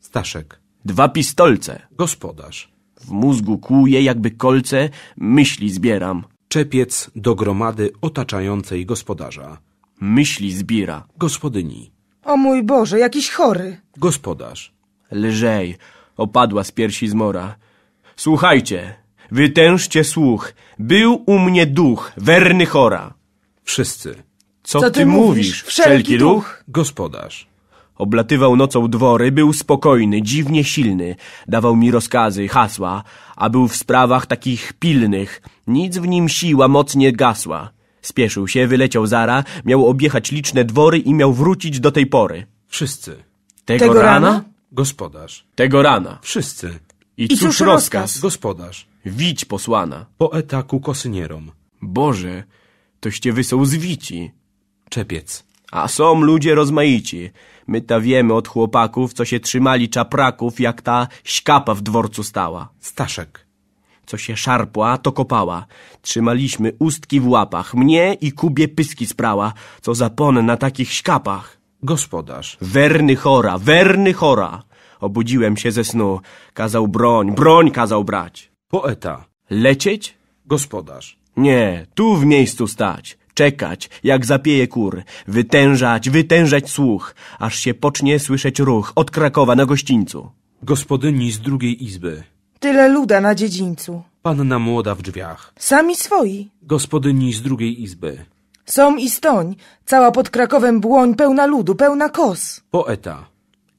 Staszek. Dwa pistolce. Gospodarz. W mózgu kłuje jakby kolce, myśli zbieram. Czepiec do gromady otaczającej gospodarza. Myśli zbiera. Gospodyni. O mój Boże, jakiś chory. Gospodarz. Lżej. Opadła z piersi zmora. Słuchajcie, wytężcie słuch. Był u mnie duch, werny chora. Wszyscy. Co, Co ty, ty, mówisz, wszelki, wszelki duch? duch? Gospodarz. Oblatywał nocą dwory, był spokojny, dziwnie silny, dawał mi rozkazy, hasła, a był w sprawach takich pilnych. Nic w nim siła mocnie gasła. Spieszył się, wyleciał zara, miał objechać liczne dwory i miał wrócić do tej pory. Wszyscy. Tego, Tego rana? Gospodarz. Tego rana. Wszyscy. I, I cóż rozkaz? Gospodarz. Widź posłana. Poeta ku kosynierom. Boże, toście wy są zwici. Czepiec. A są ludzie rozmaici. My ta wiemy od chłopaków, co się trzymali czapraków, jak ta śkapa w dworcu stała. Staszek. Co się szarpła, to kopała. Trzymaliśmy ustki w łapach. Mnie i Kubie pyski sprała. Co pon na takich śkapach. Gospodarz. Werny chora, werny chora. Obudziłem się ze snu. Kazał broń, broń kazał brać. Poeta. Lecieć? Gospodarz. Nie, tu w miejscu stać. Czekać, jak zapieje kur, wytężać, wytężać słuch, aż się pocznie słyszeć ruch od Krakowa na gościńcu. Gospodyni z drugiej izby. Tyle luda na dziedzińcu. Panna młoda w drzwiach. Sami swoi. Gospodyni z drugiej izby. Są i stoń, cała pod Krakowem błoń pełna ludu, pełna kos. Poeta.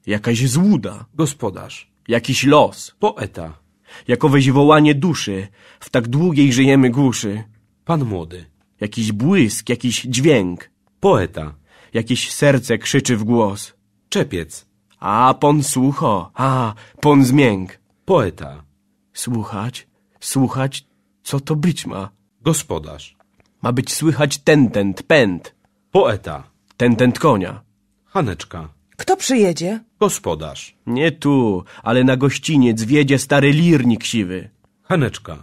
Jakaś złuda. Gospodarz. Jakiś los. Poeta. Jakoweś wołanie duszy, w tak długiej żyjemy głuszy. Pan młody. Jakiś błysk, jakiś dźwięk. Poeta. Jakiś serce krzyczy w głos. Czepiec. A pon słucho, a pon zmięk. Poeta. Słuchać, słuchać, co to być ma? Gospodarz. Ma być słychać tentent, pęd. Poeta. Tentent konia. Haneczka. Kto przyjedzie? Gospodarz. Nie tu, ale na gościniec wiedzie stary lirnik siwy. Haneczka.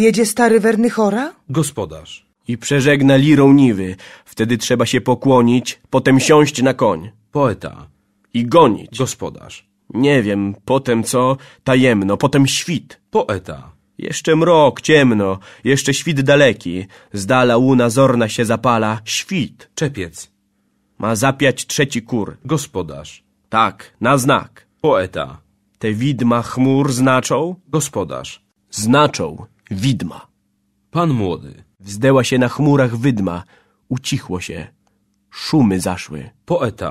Wiedzie stary Wernychora? Gospodarz i przeżegna lirą niwy. Wtedy trzeba się pokłonić, potem siąść na koń. Poeta. I gonić. Gospodarz. Nie wiem, potem co, tajemno, potem świt. Poeta. Jeszcze mrok, ciemno, jeszcze świt daleki. Z dala łuna zorna się zapala, świt. Czepiec. Ma zapiać trzeci kur. Gospodarz. Tak, na znak. Poeta. Te widma chmur znaczą? Gospodarz. Znaczą widma. Pan młody. Wzdęła się na chmurach wydma. Ucichło się. Szumy zaszły. Poeta.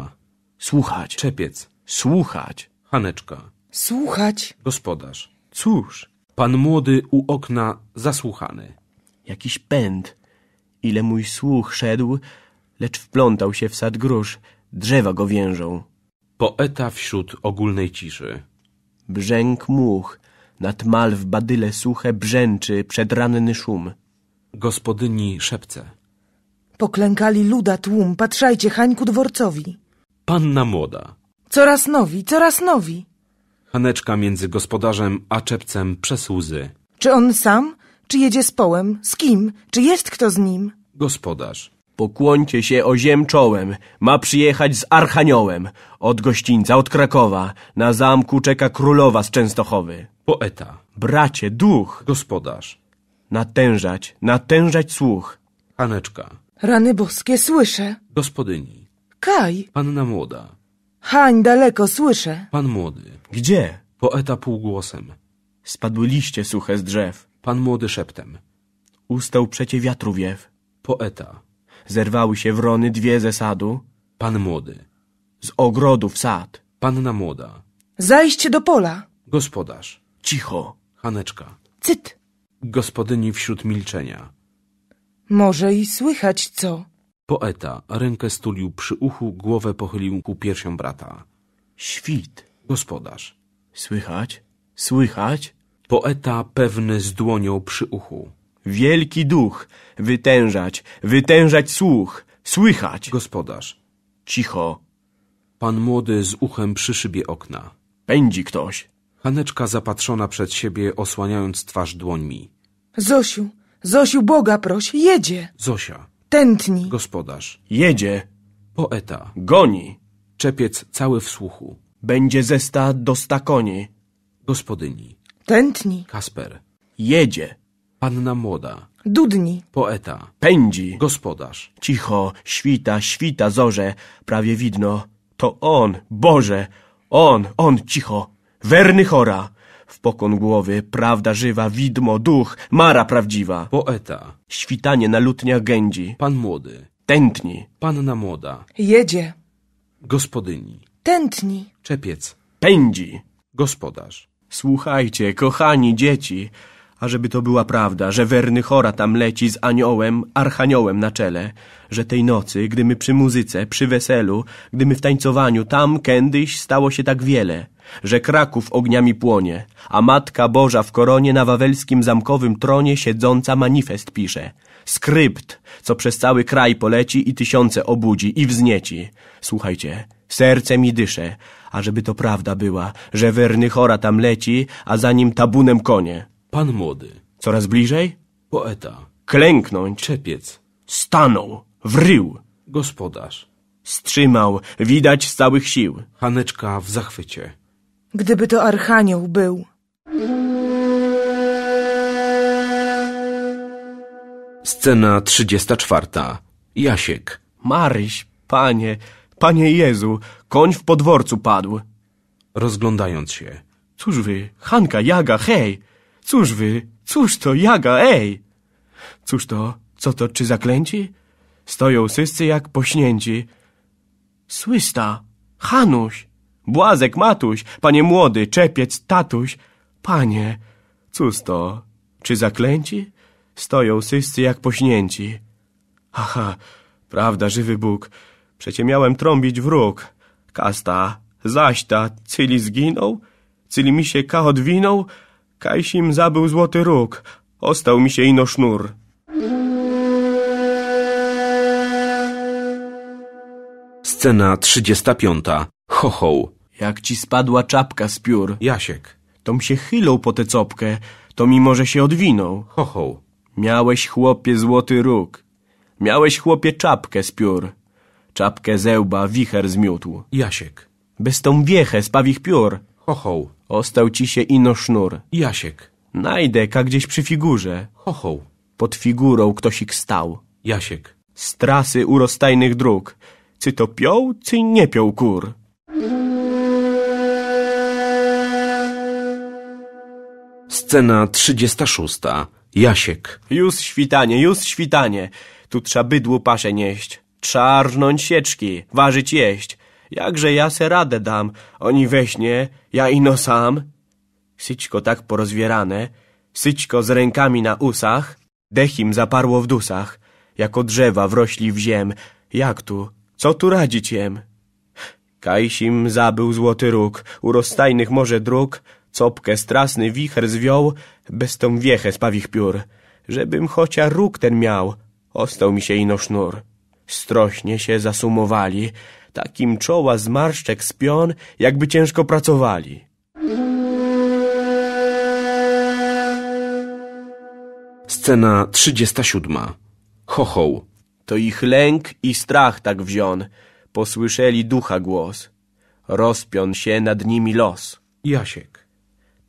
Słuchać. Czepiec. Słuchać. Haneczka. Słuchać. Gospodarz. Cóż. Pan młody u okna zasłuchany. Jakiś pęd. Ile mój słuch szedł, lecz wplątał się w sad grusz. Drzewa go więżą. Poeta wśród ogólnej ciszy. Brzęk much. Nad mal w badyle suche brzęczy przedranny szum. Gospodyni szepce. Poklękali luda tłum, patrzajcie, Hańku dworcowi. Panna młoda. Coraz nowi, coraz nowi. Haneczka między gospodarzem a czepcem przez łzy. Czy on sam? Czy jedzie z połem? Z kim? Czy jest kto z nim? Gospodarz. Pokłońcie się o ziem czołem. Ma przyjechać z Archaniołem. Od gościńca, od Krakowa. Na zamku czeka królowa z Częstochowy. Poeta. Bracie, duch. Gospodarz. Natężać, natężać słuch. Aneczka. Rany boskie, słyszę. Gospodyni. Kaj. Panna młoda. Hań, daleko, słyszę. Pan młody. Gdzie? Poeta półgłosem. Spadły liście suche z drzew. Pan młody szeptem. Ustał przecie wiatru wiew. Poeta. Zerwały się wrony dwie ze sadu. Pan młody. Z ogrodu w sad. Panna młoda. Zajście do pola. Gospodarz. Cicho. Haneczka. Cyt gospodyni wśród milczenia. Może i słychać co? Poeta rękę stulił przy uchu, głowę pochylił ku piersią brata. Świt. Gospodarz. Słychać? Słychać? Poeta pewny z dłonią przy uchu. Wielki duch. Wytężać. Wytężać słuch. Słychać. Gospodarz. Cicho. Pan młody z uchem przy szybie okna. Pędzi ktoś. Haneczka zapatrzona przed siebie, osłaniając twarz dłońmi. Zosiu, Zosiu, Boga proś, jedzie. Zosia, Tętni. gospodarz. Jedzie. Poeta, Goni. czepiec cały w słuchu. Będzie ze sta do sta koni. Gospodyni, Tętni. Kasper, Jedzie. panna młoda. Dudni. Poeta, Pędzi. gospodarz. Cicho, świta, świta, zorze. Prawie widno. To on, Boże. On, on, cicho. Werny chora w pokon głowy, prawda żywa, widmo, duch, mara prawdziwa. Poeta. Świtanie na lutniach gędzi. Pan młody. Tętni. Panna młoda. Jedzie. Gospodyni. Tętni. Czepiec. Pędzi. Gospodarz. Słuchajcie, kochani dzieci, ażeby to była prawda, że werny chora tam leci z aniołem, archaniołem na czele, że tej nocy, gdy my przy muzyce, przy weselu, gdy my w tańcowaniu, tam kiedyś stało się tak wiele że Kraków ogniami płonie, a Matka Boża w koronie na wawelskim zamkowym tronie siedząca manifest pisze. Skrypt, co przez cały kraj poleci i tysiące obudzi i wznieci. Słuchajcie, serce mi dysze, ażeby to prawda była, że werny chora tam leci, a za nim tabunem konie. Pan młody. Coraz bliżej? Poeta. Klęknąć. Czepiec. Stanął. Wrył. Gospodarz. Strzymał. Widać z całych sił. Haneczka w zachwycie. Gdyby to Archanioł był. Scena 34. Jasiek. Maryś, panie, panie Jezu, koń w podworcu padł. Rozglądając się. Cóż wy, Hanka, Jaga, hej! Cóż wy, cóż to, Jaga, ej! Cóż to, co to, czy zaklęci? Stoją wszyscy jak pośnięci. Słysta, Hanuś! Błazek, Matuś, panie młody, czepiec, tatuś. Panie, cóż to? Czy zaklęci? Stoją syscy jak pośnięci. Aha, prawda, żywy Bóg. Przecie miałem trąbić wróg. Kasta, zaś ta, cyli zginął? Cyli mi się ka odwinął? Kajsim zabył złoty róg. Ostał mi się ino sznur. Scena 35. Chochoł. Jak ci spadła czapka z piór. Jasiek. Tom się chylął po tę copkę, to mimo, że się odwinął. Ho, ho. Miałeś, chłopie, złoty róg. Miałeś, chłopie, czapkę z piór. Czapkę zełba wicher zmiótł. Jasiek. Bez tą wiechę z pawich piór. Ho, ho. Ostał ci się ino sznur. Jasiek. Najdeka gdzieś przy figurze. Ho, ho. Pod figurą ktośik stał. Jasiek. Z trasy urostajnych dróg. Czy to piął, czy nie piął kur? Scena 36. Jasiek. Już świtanie, już świtanie. Tu trza bydło pasze nieść. Trza sieczki, ważyć jeść. Jakże ja se radę dam. Oni we śnie, ja ino sam. Syćko tak porozwierane, syćko z rękami na usach, dechim zaparło w dusach, jako drzewa wrośli w ziem. Jak tu? Co tu radzić jem? Kajsim zabył złoty róg, u rozstajnych może dróg, copkę strasny wicher zwiął, bez tą wiechę z pawich piór, żebym chocia róg ten miał, ostał mi się ino sznur. Strośnie się zasumowali, takim czoła zmarszczek spion, jakby ciężko pracowali. Scena 37. Chochoł. To ich lęk i strach tak wziął. Posłyszeli ducha głos. Rozpiął się nad nimi los. Jasiek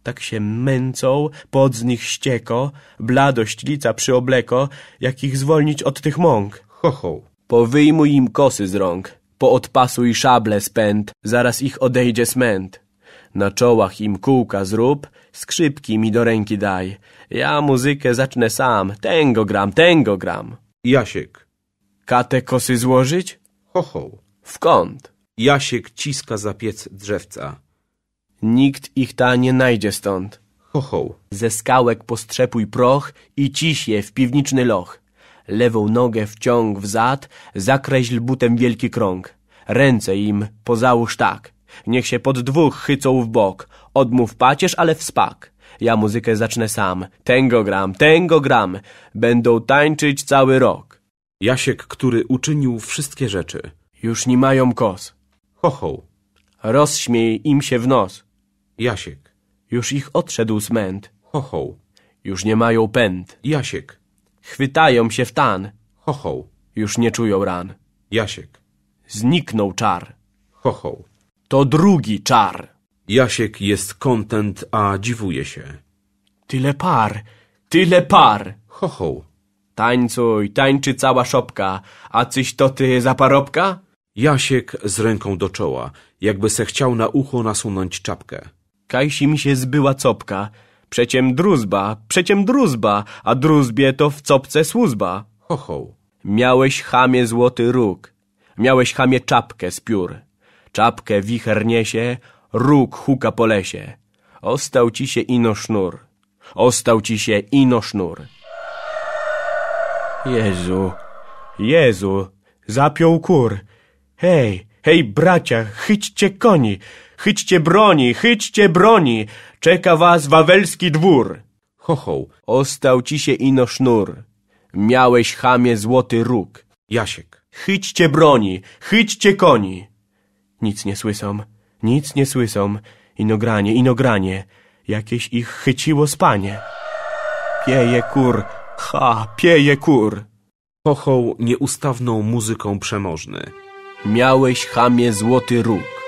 tak się męcą, pod z nich ścieko, bladość lica przyobleko, jak ich zwolnić od tych mąk. Ho, ho. Powyjmuj im kosy z rąk, poodpasuj szable spęd, zaraz ich odejdzie smęt. Na czołach im kółka zrób, skrzypki mi do ręki daj. Ja muzykę zacznę sam, tęgo gram, tęgo gram. Jasiek. Katę kosy złożyć? Ho, ho. W kąt. Jasiek ciska za piec drzewca. Nikt ich ta nie najdzie stąd. Ho, ho. Ze skałek postrzepuj proch i ciś je w piwniczny loch. Lewą nogę wciąg w zad, zakreśl butem wielki krąg. Ręce im pozałóż tak. Niech się pod dwóch chycą w bok. Odmów pacierz, ale wspak. Ja muzykę zacznę sam. Tęgo gram, tęgo gram. Będą tańczyć cały rok. Jasiek, który uczynił wszystkie rzeczy. Już nie mają kos. Ho, ho. Rozśmiej im się w nos. Jasiek. Już ich odszedł smęt. Hoho. Już nie mają pęd. Jasiek. Chwytają się w tan. Hoho. Już nie czują ran. Jasiek. Zniknął czar. Hoho. To drugi czar. Jasiek jest kontent, a dziwuje się. Tyle par. Tyle par. Hoho. Tańcuj, tańczy cała szopka, a cyś to ty za parobka? Jasiek z ręką do czoła, jakby se chciał na ucho nasunąć czapkę. Kajsi mi się zbyła copka. Przeciem druzba, przeciem druzba, a druzbie to w copce słuzba. Ho, ho. Miałeś chamie złoty róg, miałeś chamie czapkę z piór. Czapkę wicher niesie, róg huka po lesie. Ostał ci się ino sznur, ostał ci się ino sznur. Jezu, Jezu, zapiął kur. Hej, hej bracia, chyćcie koni, Chyćcie broni, chyćcie broni, czeka was wawelski dwór. Chochoł, ostał ci się ino sznur. Miałeś, chamie, złoty róg. Jasiek. chyćcie broni, chyćcie koni. Nic nie słyszą, nic nie słyszą. Inogranie, inogranie, jakieś ich chyciło spanie. Pieje kur, ha, pieje kur. Chochoł nieustawną muzyką przemożny. Miałeś, chamie, złoty róg.